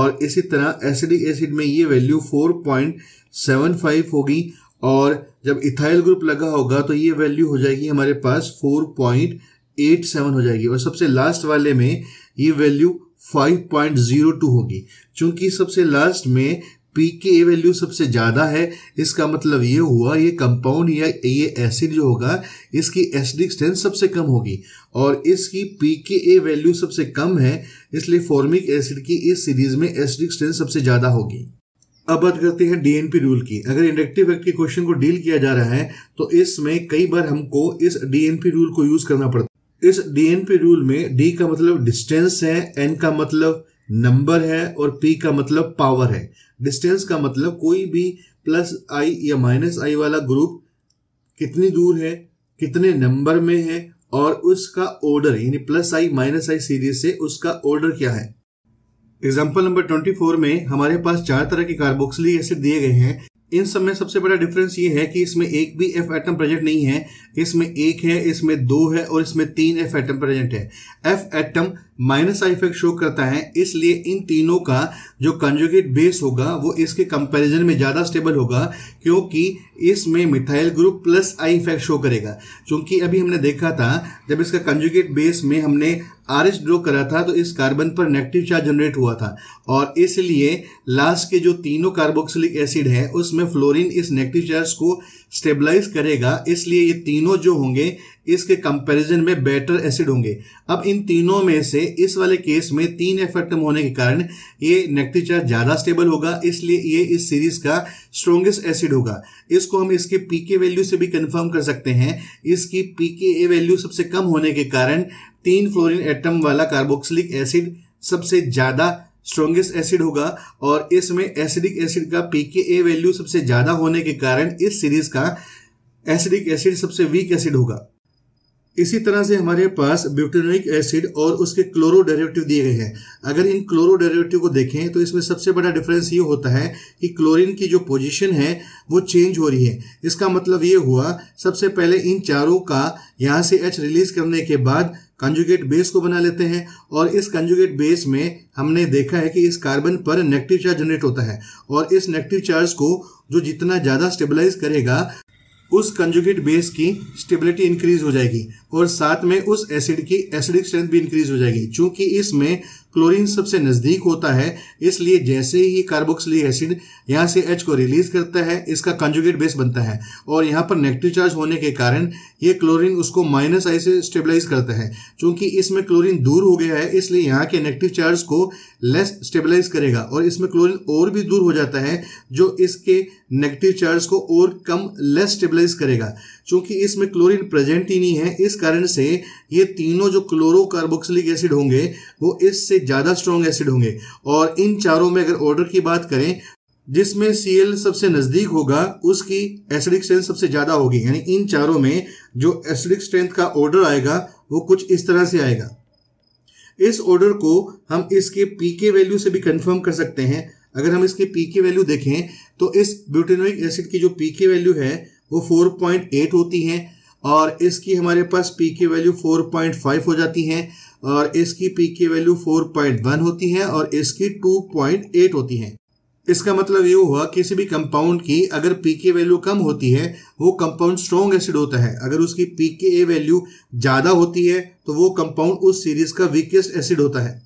और इसी तरह एसिडिक एसिड में ये वैल्यू 4.75 होगी और जब इथाइल ग्रुप लगा होगा तो ये वैल्यू हो जाएगी हमारे पास 4.87 हो जाएगी और सबसे लास्ट वाले में ये वैल्यू 5.02 होगी क्योंकि सबसे लास्ट में पी के ए वैल्यू सबसे ज़्यादा है इसका मतलब ये हुआ ये कंपाउंड या ये एसिड जो होगा इसकी एसिडिक स्ट्रेंथ सबसे कम होगी और इसकी पी के ए वैल्यू सबसे कम है इसलिए फॉर्मिक एसिड की इस सीरीज में एसिडिक स्ट्रेंथ सबसे ज़्यादा होगी अब बात करते हैं डीएनपी रूल की अगर इंडक्टिव एक्ट के क्वेश्चन को डील किया जा रहा है तो इसमें कई बार हमको इस डीएनपी रूल को यूज़ करना पड़ता है इस डीएनपी रूल में डी का मतलब डिस्टेंस है एन का मतलब नंबर है और पी का मतलब पावर है डिस्टेंस का मतलब कोई भी प्लस आई या माइनस आई वाला ग्रुप कितनी दूर है कितने नंबर में है और उसका ऑर्डर यानी plus I minus I series से उसका ऑर्डर क्या है एग्जाम्पल नंबर ट्वेंटी फोर में हमारे पास चार तरह के कार्बोक्सिलिक एसिड दिए गए हैं इन सब में सबसे बड़ा डिफरेंस ये है कि इसमें एक भी एफ एटम प्रेजेंट नहीं है इसमें एक है इसमें दो है और इसमें तीन एफ एटम प्रेजेंट है F atom minus I effect show करता है इसलिए इन तीनों का जो कंजुगेट बेस होगा वो इसके कंपैरिजन में ज़्यादा स्टेबल होगा क्योंकि इसमें methyl group plus I effect show करेगा क्योंकि अभी हमने देखा था जब इसका कंजुगेट बेस में हमने आर एच ड्रो करा था तो इस कार्बन पर नेगेटिव चार्ज जनरेट हुआ था और इसलिए लास्ट के जो तीनों कार्बोक्सिलिक एसिड है उसमें फ्लोरिन इस नेगेटिव चार्ज को स्टेबलाइज करेगा इसलिए ये तीनों जो होंगे इसके कंपैरिजन में बेटर एसिड होंगे अब इन तीनों में से इस वाले केस में तीन एफेक्ट होने के कारण ये नेगेटिव चार्ज ज़्यादा स्टेबल होगा इसलिए ये इस सीरीज का स्ट्रोंगेस्ट एसिड होगा इसको हम इसके पीके वैल्यू से भी कंफर्म कर सकते हैं इसकी पीके वैल्यू सबसे कम होने के कारण तीन फ्लोरिन एटम वाला कार्बोक्सिलिक एसिड सबसे ज़्यादा स्ट्रोंगेस्ट एसिड होगा और इसमें एसिडिक एसिड का ए वैल्यू सबसे ज़्यादा होने के कारण इस सीरीज का एसिडिक एसिड सबसे वीक एसिड होगा इसी तरह से हमारे पास ब्यूटेनिक एसिड और उसके क्लोरो डेरिवेटिव दिए गए हैं अगर इन क्लोरो डेरिवेटिव को देखें तो इसमें सबसे बड़ा डिफरेंस ये होता है कि क्लोरीन की जो पोजीशन है वो चेंज हो रही है इसका मतलब ये हुआ सबसे पहले इन चारों का यहाँ से एच रिलीज करने के बाद कंजुगेट बेस को बना लेते हैं और इस कंजुगेट बेस में हमने देखा है कि इस कार्बन पर नेगेटिव चार्ज जनरेट होता है और इस नेगेटिव चार्ज को जो जितना ज़्यादा स्टेबलाइज करेगा उस कंजुगेट बेस की स्टेबिलिटी इंक्रीज हो जाएगी और साथ में उस एसिड की एसिडिक स्ट्रेंथ भी इंक्रीज हो जाएगी चूंकि इसमें क्लोरीन सबसे नज़दीक होता है इसलिए जैसे ही कार्बोक्सिलिक एसिड यहाँ से एच को रिलीज करता है इसका कंजुगेट बेस बनता है और यहाँ पर नेगेटिव चार्ज होने के कारण ये क्लोरीन उसको माइनस आई से स्टेबलाइज करता है चूंकि इसमें क्लोरीन दूर हो गया है इसलिए यहाँ के नेगेटिव चार्ज को लेस स्टेबलाइज करेगा और इसमें क्लोरीन और भी दूर हो जाता है जो इसके नेगेटिव चार्ज को और कम लेस स्टेबलाइज करेगा क्योंकि इसमें क्लोरीन प्रेजेंट ही नहीं है इस कारण से ये तीनों जो क्लोरोकार्बोक्सिलिक एसिड होंगे वो इससे ज़्यादा स्ट्रॉन्ग एसिड होंगे और इन चारों में अगर ऑर्डर की बात करें जिसमें एल सबसे नज़दीक होगा उसकी एसिडिक स्ट्रेंथ सबसे ज़्यादा होगी यानी इन चारों में जो एसिडिक स्ट्रेंथ का ऑर्डर आएगा वो कुछ इस तरह से आएगा इस ऑर्डर को हम इसके पी के वैल्यू से भी कंफर्म कर सकते हैं अगर हम इसके पी के वैल्यू देखें तो इस ब्यूटेनोइक एसिड की जो पी के वैल्यू है वो 4.8 होती है और इसकी हमारे पास पी के वैल्यू 4.5 हो जाती है और इसकी पी के वैल्यू 4.1 होती है और इसकी 2.8 होती है इसका मतलब ये हुआ किसी भी कंपाउंड की अगर पी के वैल्यू कम होती है वो कंपाउंड स्ट्रॉन्ग एसिड होता है अगर उसकी पी के ए वैल्यू ज़्यादा होती है तो वो कंपाउंड उस सीरीज का वीकेस्ट एसिड होता है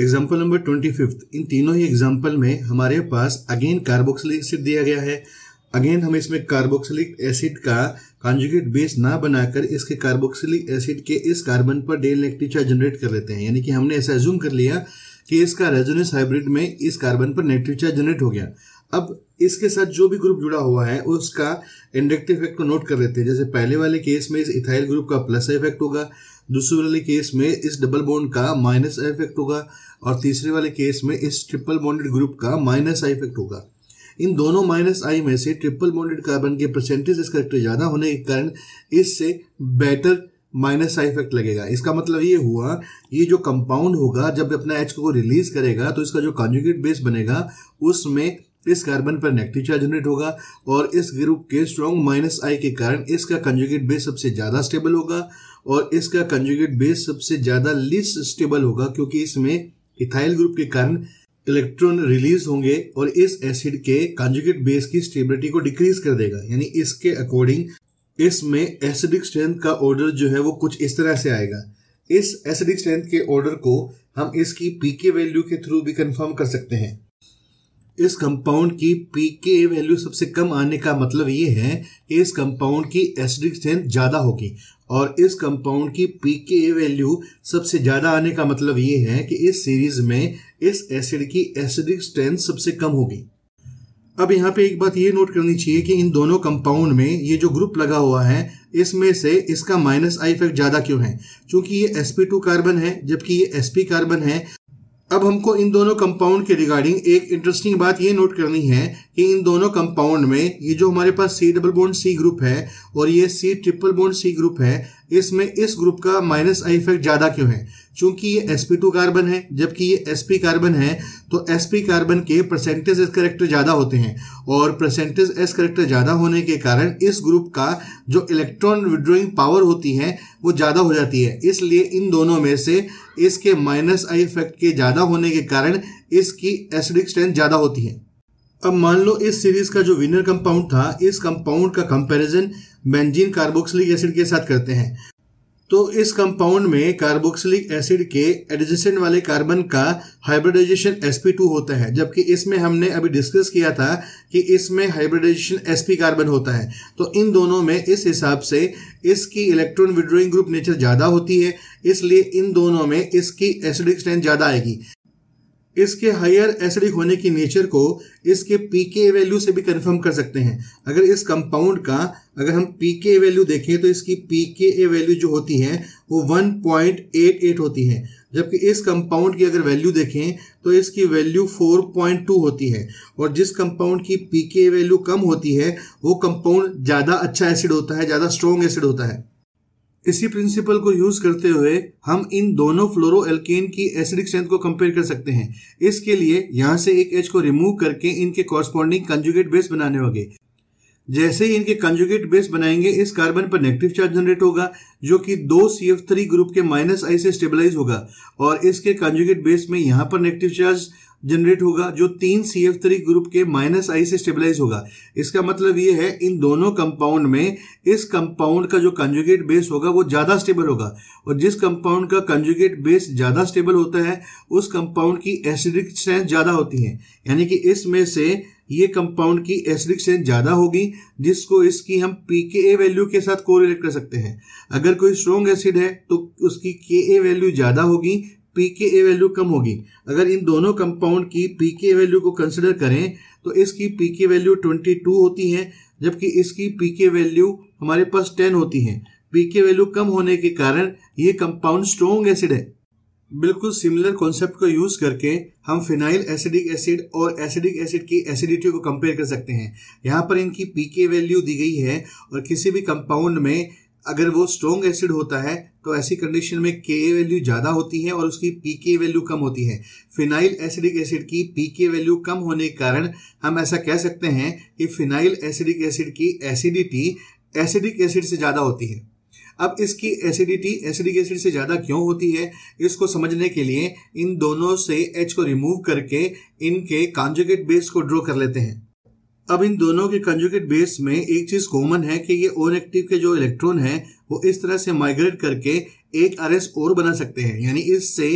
एग्जाम्पल नंबर ट्वेंटी फिफ्थ इन तीनों ही एग्जाम्पल में हमारे पास अगेन कार्बोक्सिलिक एसिड दिया गया है अगेन हम इसमें कार्बोक्सिलिक एसिड का कॉन्जुगेट बेस ना बनाकर इसके कार्बोक्सिलिक एसिड के इस कार्बन पर डेल नेगेटिव चार्ज जनरेट कर लेते हैं यानी कि हमने ऐसा एज्यूम कर लिया कि इसका रेजोनेंस हाइब्रिड में इस कार्बन पर नेगेटिव चार्ज जनरेट हो गया अब इसके साथ जो भी ग्रुप जुड़ा हुआ है उसका इंडक्टिव इफेक्ट को नोट कर लेते हैं जैसे पहले वाले केस में इस इथाइल ग्रुप का प्लस इफेक्ट होगा दूसरे वाले केस में इस डबल बॉन्ड का माइनस इफेक्ट होगा और तीसरे वाले केस में इस ट्रिपल बॉन्डेड ग्रुप का माइनस आई इफेक्ट होगा इन दोनों माइनस आई में से ट्रिपल बॉन्डेड कार्बन के परसेंटेज इस करेक्टर ज़्यादा होने के कारण इससे बेटर माइनस साइड इफेक्ट लगेगा इसका मतलब ये हुआ ये जो कंपाउंड होगा जब अपना एच को रिलीज करेगा तो इसका जो कॉन्जुगेट बेस बनेगा उसमें इस कार्बन पर नेगेटिव चार्ज जनरेट होगा और इस ग्रुप के स्ट्रॉन्ग माइनस आई के कारण इसका कंजुगेट बेस सबसे ज़्यादा स्टेबल होगा और इसका कंजुगेट बेस सबसे ज़्यादा लिस स्टेबल होगा क्योंकि इसमें इथाइल ग्रुप के कारण इलेक्ट्रॉन रिलीज होंगे और इस एसिड के कंजुगेट बेस की स्टेबिलिटी को डिक्रीज कर देगा यानी इसके अकॉर्डिंग इसमें एसिडिक स्ट्रेंथ का ऑर्डर जो है वो कुछ इस तरह से आएगा इस एसिडिक स्ट्रेंथ के ऑर्डर को हम इसकी पीके वैल्यू के थ्रू भी कंफर्म कर सकते हैं इस कंपाउंड की पीके वैल्यू सबसे कम आने का मतलब ये है कि इस कंपाउंड की एसिडिक स्ट्रेंथ ज़्यादा होगी और इस कंपाउंड की पीके वैल्यू सबसे ज़्यादा आने का मतलब ये है कि इस सीरीज में इस एसिड की एसिडिक स्ट्रेंथ सबसे कम होगी अब यहाँ पे एक बात ये नोट करनी चाहिए कि इन दोनों कंपाउंड में ये जो ग्रुप लगा हुआ है इसमें से इसका माइनस आई इफेक्ट ज़्यादा क्यों है क्योंकि ये sp2 कार्बन है जबकि ये sp कार्बन है अब हमको इन दोनों कंपाउंड के रिगार्डिंग एक इंटरेस्टिंग बात ये नोट करनी है कि इन दोनों कंपाउंड में ये जो हमारे पास C double bond C group है और ये C triple bond C group है इसमें इस ग्रुप का माइनस आई इफेक्ट ज़्यादा क्यों है चूंकि ये sp2 कार्बन है जबकि ये sp कार्बन है तो sp कार्बन के परसेंटेज एस करेक्टर ज़्यादा होते हैं और परसेंटेज एस करेक्टर ज़्यादा होने के कारण इस ग्रुप का जो इलेक्ट्रॉन विड्रोइंग पावर होती है वो ज़्यादा हो जाती है इसलिए इन दोनों में से इसके माइनस आई इफेक्ट के ज़्यादा होने के कारण इसकी एसिडिक स्ट्रेंथ ज़्यादा होती है अब मान लो इस सीरीज का जो विनर कंपाउंड था इस कंपाउंड का कंपैरिजन बेंजीन कार्बोक्सिलिक एसिड के साथ करते हैं तो इस कंपाउंड में कार्बोक्सिलिक एसिड के एडजेसेंट वाले कार्बन का हाइब्रिडाइजेशन sp2 होता है जबकि इसमें हमने अभी डिस्कस किया था कि इसमें हाइब्रिडाइजेशन sp कार्बन होता है तो इन दोनों में इस हिसाब से इसकी इलेक्ट्रॉन विड्रोइंग ग्रुप नेचर ज़्यादा होती है इसलिए इन दोनों में इसकी एसिडिक स्ट्रेंथ ज़्यादा आएगी इसके हायर एसिडिक होने की नेचर को इसके पीके वैल्यू से भी कंफर्म कर सकते हैं अगर इस कंपाउंड का अगर हम पीके वैल्यू देखें तो इसकी पीके वैल्यू जो होती है वो 1.88 होती है जबकि इस कंपाउंड की अगर वैल्यू देखें तो इसकी वैल्यू 4.2 होती है और जिस कंपाउंड की पीके वैल्यू कम होती है वो कंपाउंड ज़्यादा अच्छा एसिड होता है ज़्यादा स्ट्रॉन्ग एसिड होता है इसी प्रिंसिपल को यूज करते हुए हम इन दोनों फ्लोरो एल्केन की एसिडिक स्ट्रेंथ को कंपेयर कर सकते हैं इसके लिए यहाँ से एक एच को रिमूव करके इनके कॉरस्पॉन्डिंग कंजुगेट बेस बनाने होंगे जैसे ही इनके कंजुगेट बेस बनाएंगे इस कार्बन पर नेगेटिव चार्ज जनरेट होगा जो कि दो सी एफ थ्री ग्रुप के माइनस आई से स्टेबलाइज होगा और इसके कंजुगेट बेस में यहाँ पर नेगेटिव चार्ज जनरेट होगा जो तीन सी एफ थ्री ग्रुप के माइनस आई से स्टेबलाइज होगा इसका मतलब ये है इन दोनों कंपाउंड में इस कंपाउंड का जो कंजुगेट बेस होगा वो ज़्यादा स्टेबल होगा और जिस कंपाउंड का कंजुगेट बेस ज़्यादा स्टेबल होता है उस कंपाउंड की एसिडिक स्ट्रेंथ ज़्यादा होती है यानी कि इसमें से ये कंपाउंड की एसिडिक स्ट्रेंथ ज़्यादा होगी जिसको इसकी हम पी के ए वैल्यू के साथ कोरिलेट कर सकते हैं अगर कोई स्ट्रॉन्ग एसिड है तो उसकी के ए वैल्यू ज़्यादा होगी पी के ए वैल्यू कम होगी अगर इन दोनों कंपाउंड की पी के वैल्यू को कंसिडर करें तो इसकी P K value twenty two होती है जबकि इसकी पी के वैल्यू हमारे पास टेन होती है पी के वैल्यू कम होने के कारण ये कंपाउंड स्ट्रोंग एसिड है बिल्कुल सिमिलर कॉन्सेप्ट को यूज करके हम फिनाइल एसिडिक एसिड और एसिडिक एसिड की एसिडिटी को कंपेयर कर सकते हैं यहाँ पर इनकी पी के वैल्यू दी गई है और किसी भी कंपाउंड में अगर वो स्ट्रॉन्ग एसिड होता है तो ऐसी कंडीशन में के ए वैल्यू ज़्यादा होती है और उसकी पी के वैल्यू कम होती है फिनाइल एसिडिक एसिड की पी के वैल्यू कम होने के कारण हम ऐसा कह सकते हैं कि फिनाइल एसिडिक एसिड की एसिडिटी एसिडिक एसिड से ज़्यादा होती है अब इसकी एसिडिटी एसिडिक एसिड से ज़्यादा क्यों होती है इसको समझने के लिए इन दोनों से एच को रिमूव करके इनके कॉन्जुगेट बेस को ड्रॉ कर लेते हैं अब इन दोनों के कंजुगेट बेस में एक चीज कॉमन है कि ये ओन एक्टिव के जो इलेक्ट्रॉन है वो इस तरह से माइग्रेट करके एक आर एस और बना सकते हैं यानी इससे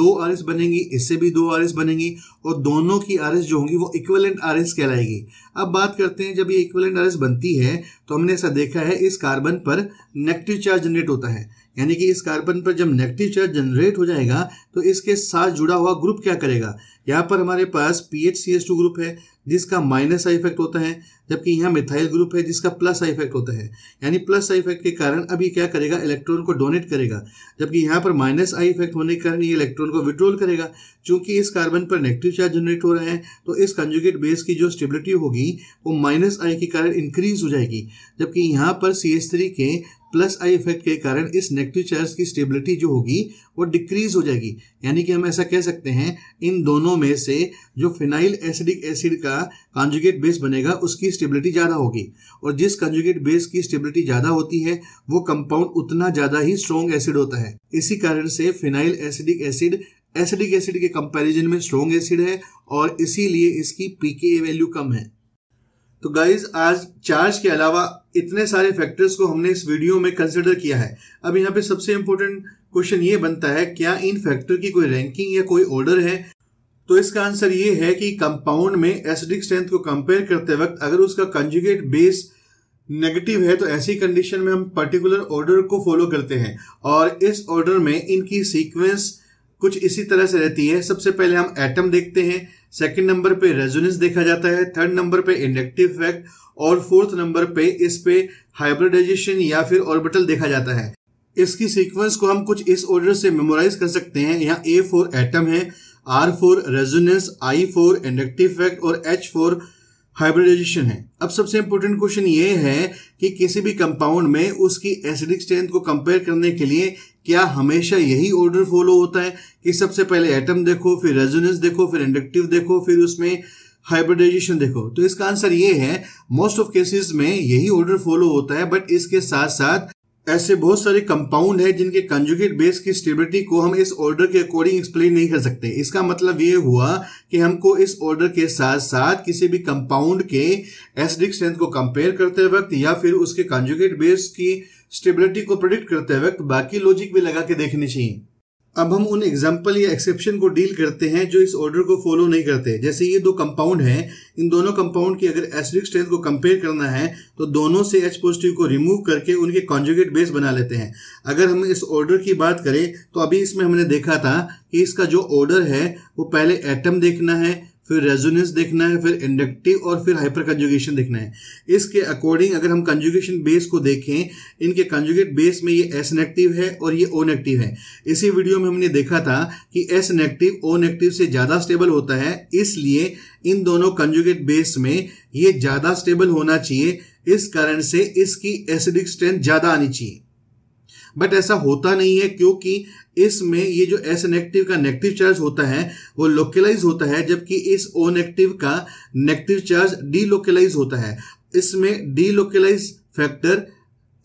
दो आर एस बनेंगी इससे भी दो आर एस बनेंगी और दोनों की आर एस जो होंगी वो इक्वलेंट आर एस कहलाएगी अब बात करते हैं जब ये इक्वलेंट आर एस बनती है तो हमने ऐसा देखा है इस कार्बन पर नेगेटिव चार्ज जनरेट होता है यानी कि इस कार्बन पर जब नेगेटिव चार्ज जनरेट हो जाएगा तो इसके साथ जुड़ा हुआ ग्रुप क्या करेगा यहाँ पर हमारे पास P H C S two group है जिसका माइनस आई इफेक्ट होता है जबकि यहाँ मिथाइल ग्रुप है जिसका प्लस आई इफेक्ट होता है यानी प्लस आई इफेक्ट के कारण अभी क्या करेगा इलेक्ट्रॉन को डोनेट करेगा जबकि यहाँ पर माइनस आई इफेक्ट होने के कारण ये इलेक्ट्रॉन को विड्रोल करेगा चूंकि इस कार्बन पर नेगेटिव चार्ज जनरेट हो रहा है तो इस कंजुगेट बेस की जो स्टेबिलिटी होगी वो माइनस आई के कारण इंक्रीज हो जाएगी जबकि यहाँ पर सी के प्लस आई इफेक्ट के कारण इस नेगेटिव चार्ज की स्टेबिलिटी जो होगी वो डिक्रीज हो जाएगी यानी कि हम ऐसा कह सकते हैं इन दोनों में से जो फिनाइल एसिडिक एसिड का का कॉन्जुगेट बेस बनेगा उसकी स्टेबिलिटी ज़्यादा होगी और जिस कॉन्जुगेट बेस की स्टेबिलिटी ज़्यादा होती है वो कंपाउंड उतना ज़्यादा ही स्ट्रॉन्ग एसिड होता है इसी कारण से phenyl acidic acid acidic acid के कंपेरिजन में स्ट्रॉन्ग एसिड है और इसीलिए इसकी पी वैल्यू कम है तो गाइज आज चार्ज के अलावा इतने सारे फैक्टर्स को हमने इस वीडियो में कंसिडर किया है अब यहाँ पे सबसे इम्पोर्टेंट क्वेश्चन ये बनता है क्या इन फैक्टर की कोई रैंकिंग या कोई ऑर्डर है तो इसका आंसर ये है कि कंपाउंड में एसिडिक स्ट्रेंथ को कंपेयर करते वक्त अगर उसका कंजुगेट बेस नेगेटिव है तो ऐसी कंडीशन में हम पर्टिकुलर ऑर्डर को फॉलो करते हैं और इस ऑर्डर में इनकी सीक्वेंस कुछ इसी तरह से रहती है सबसे पहले हम एटम देखते हैं सेकंड नंबर पे रेजोनेंस देखा जाता है थर्ड नंबर पे इंडक्टिव इफेक्ट और फोर्थ नंबर पे इस पे हाइब्रिडाइजेशन या फिर ऑर्बिटल देखा जाता है इसकी सीक्वेंस को हम कुछ इस ऑर्डर से मेमोराइज कर सकते हैं यहाँ ए फोर एटम है R for resonance I for inductive effect और एच फोर हाइब्रिडाइजेशन है अब सबसे इंपॉर्टेंट क्वेश्चन ये है कि किसी भी कंपाउंड में उसकी एसिडिक स्ट्रेंथ को कंपेयर करने के लिए क्या हमेशा यही ऑर्डर फॉलो होता है कि सबसे पहले एटम देखो फिर रेजोनेंस देखो फिर इंडक्टिव देखो फिर उसमें हाइब्रिडाइजेशन देखो तो इसका आंसर ये है मोस्ट ऑफ केसेस में यही ऑर्डर फॉलो होता है बट इसके साथ साथ ऐसे बहुत सारे कंपाउंड है जिनके कंजुगेट बेस की स्टेबिलिटी को हम इस ऑर्डर के अकॉर्डिंग एक्सप्लेन नहीं कर सकते इसका मतलब ये हुआ कि हमको इस ऑर्डर के साथ साथ किसी भी कंपाउंड के एसिडिक स्ट्रेंथ को कंपेयर करते वक्त या फिर उसके कंजुगेट बेस की स्टेबिलिटी को प्रोडिक्ट करते वक्त बाकी लॉजिक भी लगा के देखनी चाहिए अब हम उन एग्जाम्पल या एक्सेप्शन को डील करते हैं जो इस ऑर्डर को फॉलो नहीं करते जैसे ये दो कंपाउंड हैं इन दोनों कंपाउंड की अगर एसिडिक स्ट्रेंथ को कंपेयर करना है तो दोनों से एच पॉजिटिव को रिमूव करके उनके कॉन्जुगेट बेस बना लेते हैं अगर हम इस ऑर्डर की बात करें तो अभी इसमें हमने देखा था कि इसका जो ऑर्डर है वो पहले एटम देखना है फिर रेजोनेंस देखना है फिर इंडक्टिव और फिर हाइपर कंजुगेशन देखना है इसके अकॉर्डिंग अगर हम कंजुगेशन बेस को देखें इनके कंजुगेट बेस में ये एस नेगेटिव है और ये ओ नेगेटिव है इसी वीडियो में हमने देखा था कि एस नेगेटिव ओ नेगेटिव से ज़्यादा स्टेबल होता है इसलिए इन दोनों कंजुगेट बेस में ये ज़्यादा स्टेबल होना चाहिए इस कारण से इसकी एसिडिक स्ट्रेंथ ज़्यादा आनी चाहिए बट ऐसा होता नहीं है क्योंकि इसमें ये जो एस नेगेटिव का नेगेटिव चार्ज होता है वो लोकलाइज होता है जबकि इस ओ नेगेटिव का नेगेटिव चार्ज डीलोकलाइज होता है इसमें डीलोकलाइज फैक्टर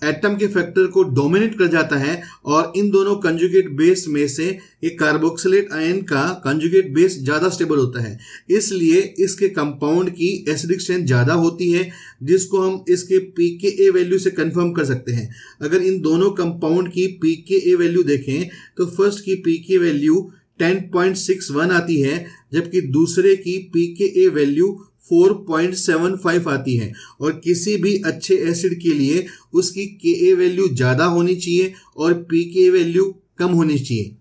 एटम के फैक्टर को डोमिनेट कर जाता है और इन दोनों कंजुगेट बेस में से ये कार्बोक्सिलेट आयन का कंजुगेट बेस ज़्यादा स्टेबल होता है इसलिए इसके कंपाउंड की एसिडिक स्ट्रेंथ ज़्यादा होती है जिसको हम इसके पी के ए वैल्यू से कंफर्म कर सकते हैं अगर इन दोनों कंपाउंड की पी के ए वैल्यू देखें तो फर्स्ट की पी के वैल्यू 10.61 आती है जबकि दूसरे की पी के ए वैल्यू 4.75 आती है और किसी भी अच्छे एसिड के लिए उसकी के ए वैल्यू ज़्यादा होनी चाहिए और पी के वैल्यू कम होनी चाहिए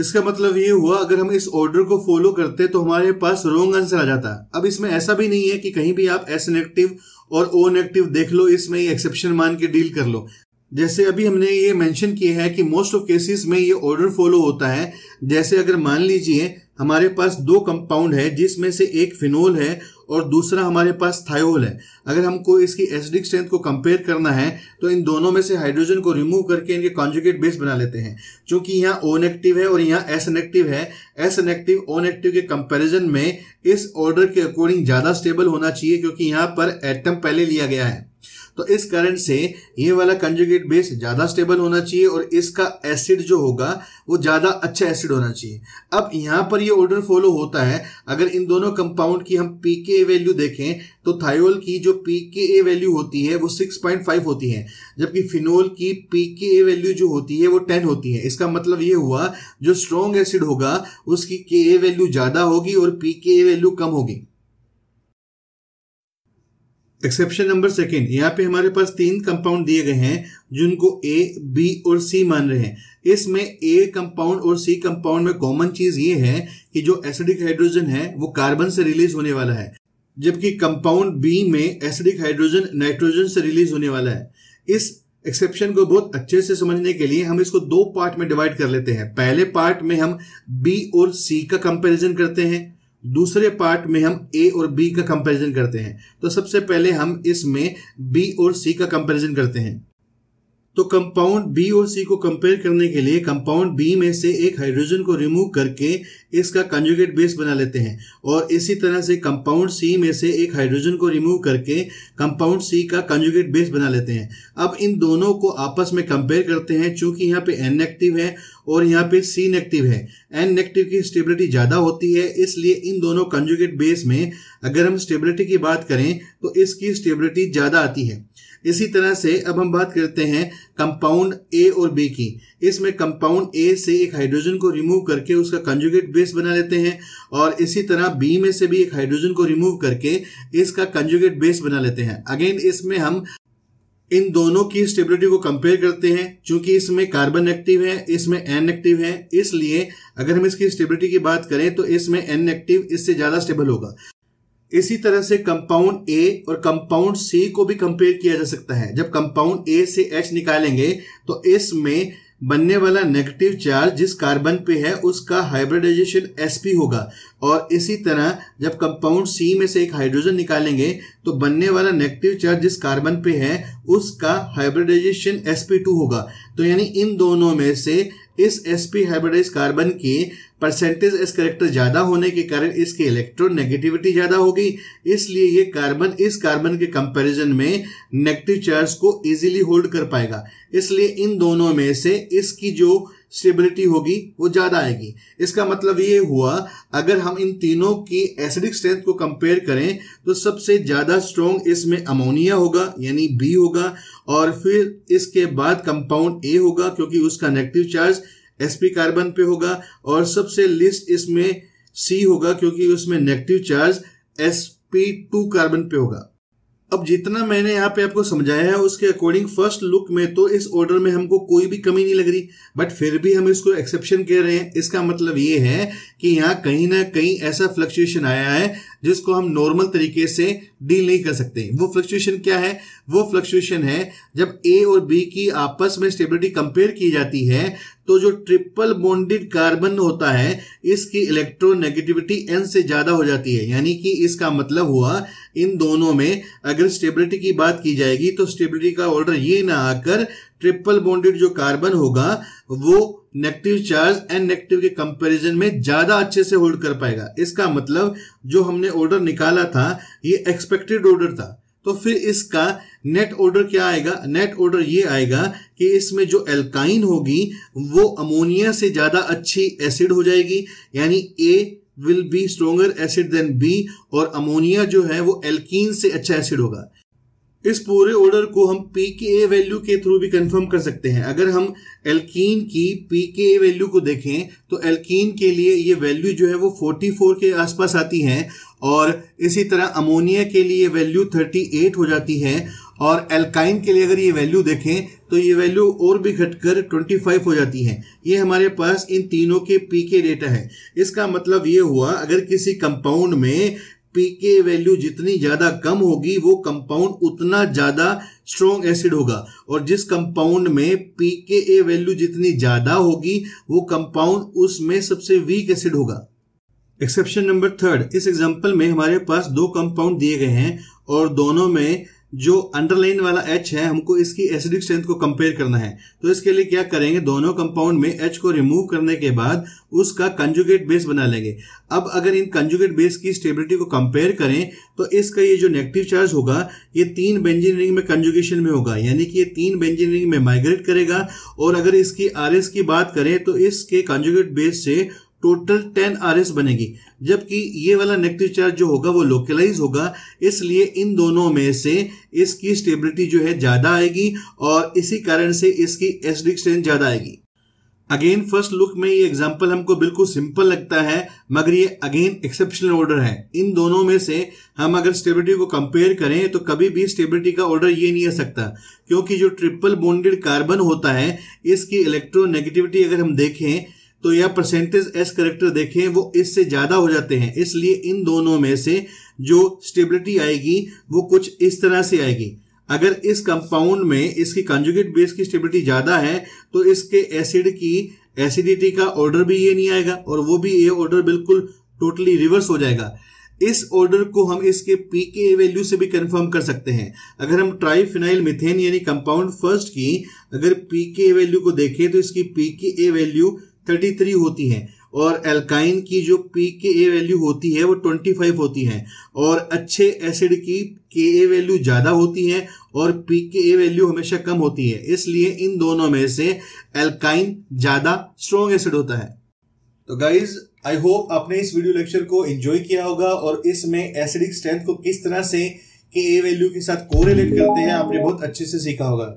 इसका मतलब ये हुआ अगर हम इस ऑर्डर को फॉलो करते तो हमारे पास रॉन्ग आंसर आ जाता अब इसमें ऐसा भी नहीं है कि कहीं भी आप एस नेगेटिव और ओ नेगेटिव देख लो इसमें एक्सेप्शन मान के डील कर लो जैसे अभी हमने ये मेंशन किया है कि मोस्ट ऑफ केसेस में ये ऑर्डर फॉलो होता है जैसे अगर मान लीजिए हमारे पास दो कंपाउंड है जिसमें से एक फिनोल है और दूसरा हमारे पास थायोल है अगर हमको इसकी एसिडिक स्ट्रेंथ को कंपेयर करना है तो इन दोनों में से हाइड्रोजन को रिमूव करके इनके कॉन्जुगेट बेस बना लेते हैं चूंकि यहाँ ओ नेगेटिव है और यहाँ एस नेगेटिव है एस नेगेटिव ओ नेगेटिव के कंपेरिजन में इस ऑर्डर के अकॉर्डिंग ज़्यादा स्टेबल होना चाहिए क्योंकि यहाँ पर एटम पहले लिया गया है तो इस कारण से ये वाला कंजुगेट बेस ज़्यादा स्टेबल होना चाहिए और इसका एसिड जो होगा वो ज़्यादा अच्छा एसिड होना चाहिए अब यहाँ पर ये ऑर्डर फॉलो होता है अगर इन दोनों कंपाउंड की हम पी के ए वैल्यू देखें तो थायोल की जो पी के ए वैल्यू होती है वो 6.5 होती है जबकि फिनोल की पी के ए वैल्यू जो होती है वो 10 होती है इसका मतलब ये हुआ जो स्ट्रॉन्ग एसिड होगा उसकी के ए वैल्यू ज़्यादा होगी और पी के ए वैल्यू कम होगी एक्सेप्शन नंबर सेकेंड यहाँ पे हमारे पास तीन कंपाउंड दिए गए हैं जिनको ए बी और सी मान रहे हैं इसमें ए कंपाउंड और सी कंपाउंड में कॉमन चीज ये है कि जो एसिडिक हाइड्रोजन है वो कार्बन से रिलीज होने वाला है जबकि कंपाउंड बी में एसिडिक हाइड्रोजन नाइट्रोजन से रिलीज होने वाला है इस एक्सेप्शन को बहुत अच्छे से समझने के लिए हम इसको दो पार्ट में डिवाइड कर लेते हैं पहले पार्ट में हम बी और सी का कंपेरिजन करते हैं दूसरे पार्ट में हम ए और बी का कंपैरिजन करते हैं तो सबसे पहले हम इसमें बी और सी का कंपैरिजन करते हैं तो कंपाउंड बी और सी को कंपेयर करने के लिए कंपाउंड बी में से एक हाइड्रोजन को रिमूव करके इसका कंजुगेट बेस बना लेते हैं और इसी तरह से कंपाउंड सी में से एक हाइड्रोजन को रिमूव करके कंपाउंड सी का कंजुगेट बेस बना लेते हैं अब इन दोनों को आपस में कंपेयर करते हैं चूंकि यहाँ पे एन नेगेटिव है और यहाँ पे सी नेगेटिव है एन नेगेटिव की स्टेबिलिटी ज़्यादा होती है इसलिए इन दोनों कंजुगेट बेस में अगर हम स्टेबिलिटी की बात करें तो इसकी स्टेबिलिटी ज़्यादा आती है इसी तरह से अब हम बात करते हैं कंपाउंड ए और बी की इसमें कंपाउंड ए से एक हाइड्रोजन को रिमूव करके उसका कंजुगेट बेस बना लेते हैं और इसी तरह बी में से भी एक हाइड्रोजन को रिमूव करके इसका कंजुगेट बेस बना लेते हैं अगेन इसमें हम इन दोनों की स्टेबिलिटी को कंपेयर करते हैं क्योंकि इसमें कार्बन एक्टिव है इसमें एन एक्टिव है इसलिए अगर हम इसकी स्टेबिलिटी की बात करें तो इसमें एन एक्टिव इससे ज़्यादा स्टेबल होगा इसी तरह से कंपाउंड ए और कंपाउंड सी को भी कंपेयर किया जा सकता है जब कंपाउंड ए से एच निकालेंगे तो इसमें बनने वाला नेगेटिव चार्ज जिस कार्बन पे है उसका हाइब्रिडाइजेशन sp होगा और इसी तरह जब कंपाउंड सी में से एक हाइड्रोजन निकालेंगे तो बनने वाला नेगेटिव चार्ज जिस कार्बन पे है उसका हाइब्रिडाइजेशन टू होगा तो यानी इन दोनों में से इस पी हाइब्रिडाइज कार्बन की परसेंटेज इस करेक्टर ज़्यादा होने के कारण इसकी इलेक्ट्रोनेगेटिविटी ज़्यादा होगी इसलिए ये कार्बन इस कार्बन के कंपैरिजन में नेगेटिव चार्ज को इजीली होल्ड कर पाएगा इसलिए इन दोनों में से इसकी जो स्टेबिलिटी होगी वो ज़्यादा आएगी इसका मतलब ये हुआ अगर हम इन तीनों की एसिडिक स्ट्रेंथ को कंपेयर करें तो सबसे ज़्यादा स्ट्रॉन्ग इसमें अमोनिया होगा यानी बी होगा और फिर इसके बाद कंपाउंड ए होगा क्योंकि उसका नेगेटिव चार्ज पी कार्बन पे होगा और सबसे लिस्ट इसमें सी होगा क्योंकि उसमें नेगेटिव चार्ज टू कार्बन पे होगा अब जितना मैंने यहाँ पे आपको समझाया है उसके अकॉर्डिंग फर्स्ट लुक में तो इस ऑर्डर में हमको कोई भी कमी नहीं लग रही बट फिर भी हम इसको एक्सेप्शन कह रहे हैं इसका मतलब ये है कि यहाँ कहीं ना कहीं ऐसा फ्लक्चुएशन आया है जिसको हम नॉर्मल तरीके से डील नहीं कर सकते वो फ्लक्चुएशन क्या है वो फ्लक्चुएशन है जब ए और बी की आपस में स्टेबिलिटी कंपेयर की जाती है तो जो ट्रिपल बॉन्डेड कार्बन होता है इसकी इलेक्ट्रोनेगेटिविटी एन से ज्यादा हो जाती है यानी कि इसका मतलब हुआ इन दोनों में अगर स्टेबिलिटी की बात की जाएगी तो स्टेबिलिटी का ऑर्डर ये ना आकर ट्रिपल बॉन्डेड जो कार्बन होगा वो नेगेटिव चार्ज एंड नेगेटिव के कंपैरिजन में ज्यादा अच्छे से होल्ड कर पाएगा इसका मतलब जो हमने ऑर्डर निकाला था ये एक्सपेक्टेड ऑर्डर था तो फिर इसका नेट ऑर्डर क्या आएगा नेट ऑर्डर ये आएगा कि इसमें जो एल्काइन होगी वो अमोनिया से ज़्यादा अच्छी एसिड हो जाएगी यानी A will be stronger acid than B और अमोनिया जो है वो एल्कीन से अच्छा एसिड होगा इस पूरे ऑर्डर को हम पी के ए वैल्यू के थ्रू भी कंफर्म कर सकते हैं अगर हम एल्कीन की पी के ए वैल्यू को देखें तो एल्कीन के लिए ये वैल्यू जो है वो 44 के आसपास आती है और इसी तरह अमोनिया के लिए वैल्यू 38 हो जाती है और एल्काइन के लिए अगर ये वैल्यू देखें तो ये वैल्यू और भी घटकर 25 हो जाती है ये हमारे पास इन तीनों के पी के डेटा है इसका मतलब ये हुआ अगर किसी कंपाउंड में पी के वैल्यू जितनी ज़्यादा कम होगी वो कंपाउंड उतना ज़्यादा स्ट्रॉन्ग एसिड होगा और जिस कंपाउंड में पी के ए वैल्यू जितनी ज़्यादा होगी वो कंपाउंड उसमें सबसे वीक एसिड होगा एक्सेप्शन नंबर थर्ड इस एग्जाम्पल में हमारे पास दो कंपाउंड दिए गए हैं और दोनों में जो अंडरलाइन वाला एच है हमको इसकी एसिडिक स्ट्रेंथ को कंपेयर करना है तो इसके लिए क्या करेंगे दोनों कंपाउंड में एच को रिमूव करने के बाद उसका कंजुगेट बेस बना लेंगे अब अगर इन कंजुगेट बेस की स्टेबिलिटी को कंपेयर करें तो इसका ये जो नेगेटिव चार्ज होगा ये तीन बेंजिन रिंग में कंजुगेशन में होगा यानी कि ये तीन बेंजिन रिंग में माइग्रेट करेगा और अगर इसकी आर की बात करें तो इसके कंजुगेट बेस से टोटल टेन आर एस बनेगी जबकि ये वाला नेगेटिव चार्ज जो होगा वो लोकलाइज होगा इसलिए इन दोनों में से इसकी स्टेबिलिटी जो है ज़्यादा आएगी और इसी कारण से इसकी एसिडिक स्ट्रेंथ ज़्यादा आएगी अगेन फर्स्ट लुक में ये एग्जाम्पल हमको बिल्कुल सिंपल लगता है मगर ये अगेन एक्सेप्शनल ऑर्डर है इन दोनों में से हम अगर स्टेबिलिटी को कंपेयर करें तो कभी भी स्टेबिलिटी का ऑर्डर ये नहीं आ सकता क्योंकि जो ट्रिपल बॉन्डेड कार्बन होता है इसकी इलेक्ट्रोनेगेटिविटी अगर हम देखें तो यह परसेंटेज एस करेक्टर देखें वो इससे ज़्यादा हो जाते हैं इसलिए इन दोनों में से जो स्टेबिलिटी आएगी वो कुछ इस तरह से आएगी अगर इस कंपाउंड में इसकी कंजुगेट बेस की स्टेबिलिटी ज़्यादा है तो इसके एसिड की एसिडिटी का ऑर्डर भी ये नहीं आएगा और वो भी ये ऑर्डर बिल्कुल टोटली रिवर्स हो जाएगा इस ऑर्डर को हम इसके पी के वैल्यू से भी कंफर्म कर सकते हैं अगर हम फिनाइल मिथेन यानी कंपाउंड फर्स्ट की अगर पी के वैल्यू को देखें तो इसकी P K value thirty three होती है और एल्काइन की जो पी के ए वैल्यू होती है वो ट्वेंटी फाइव होती है और अच्छे एसिड की के ए वैल्यू ज़्यादा होती है और पी के ए वैल्यू हमेशा कम होती है इसलिए इन दोनों में से एल्काइन ज़्यादा स्ट्रॉन्ग एसिड होता है तो गाइज आई होप आपने इस वीडियो लेक्चर को एंजॉय किया होगा और इसमें एसिडिक स्ट्रेंथ को किस तरह से के ए वैल्यू के साथ कोरिलेट करते हैं आपने बहुत अच्छे से सीखा होगा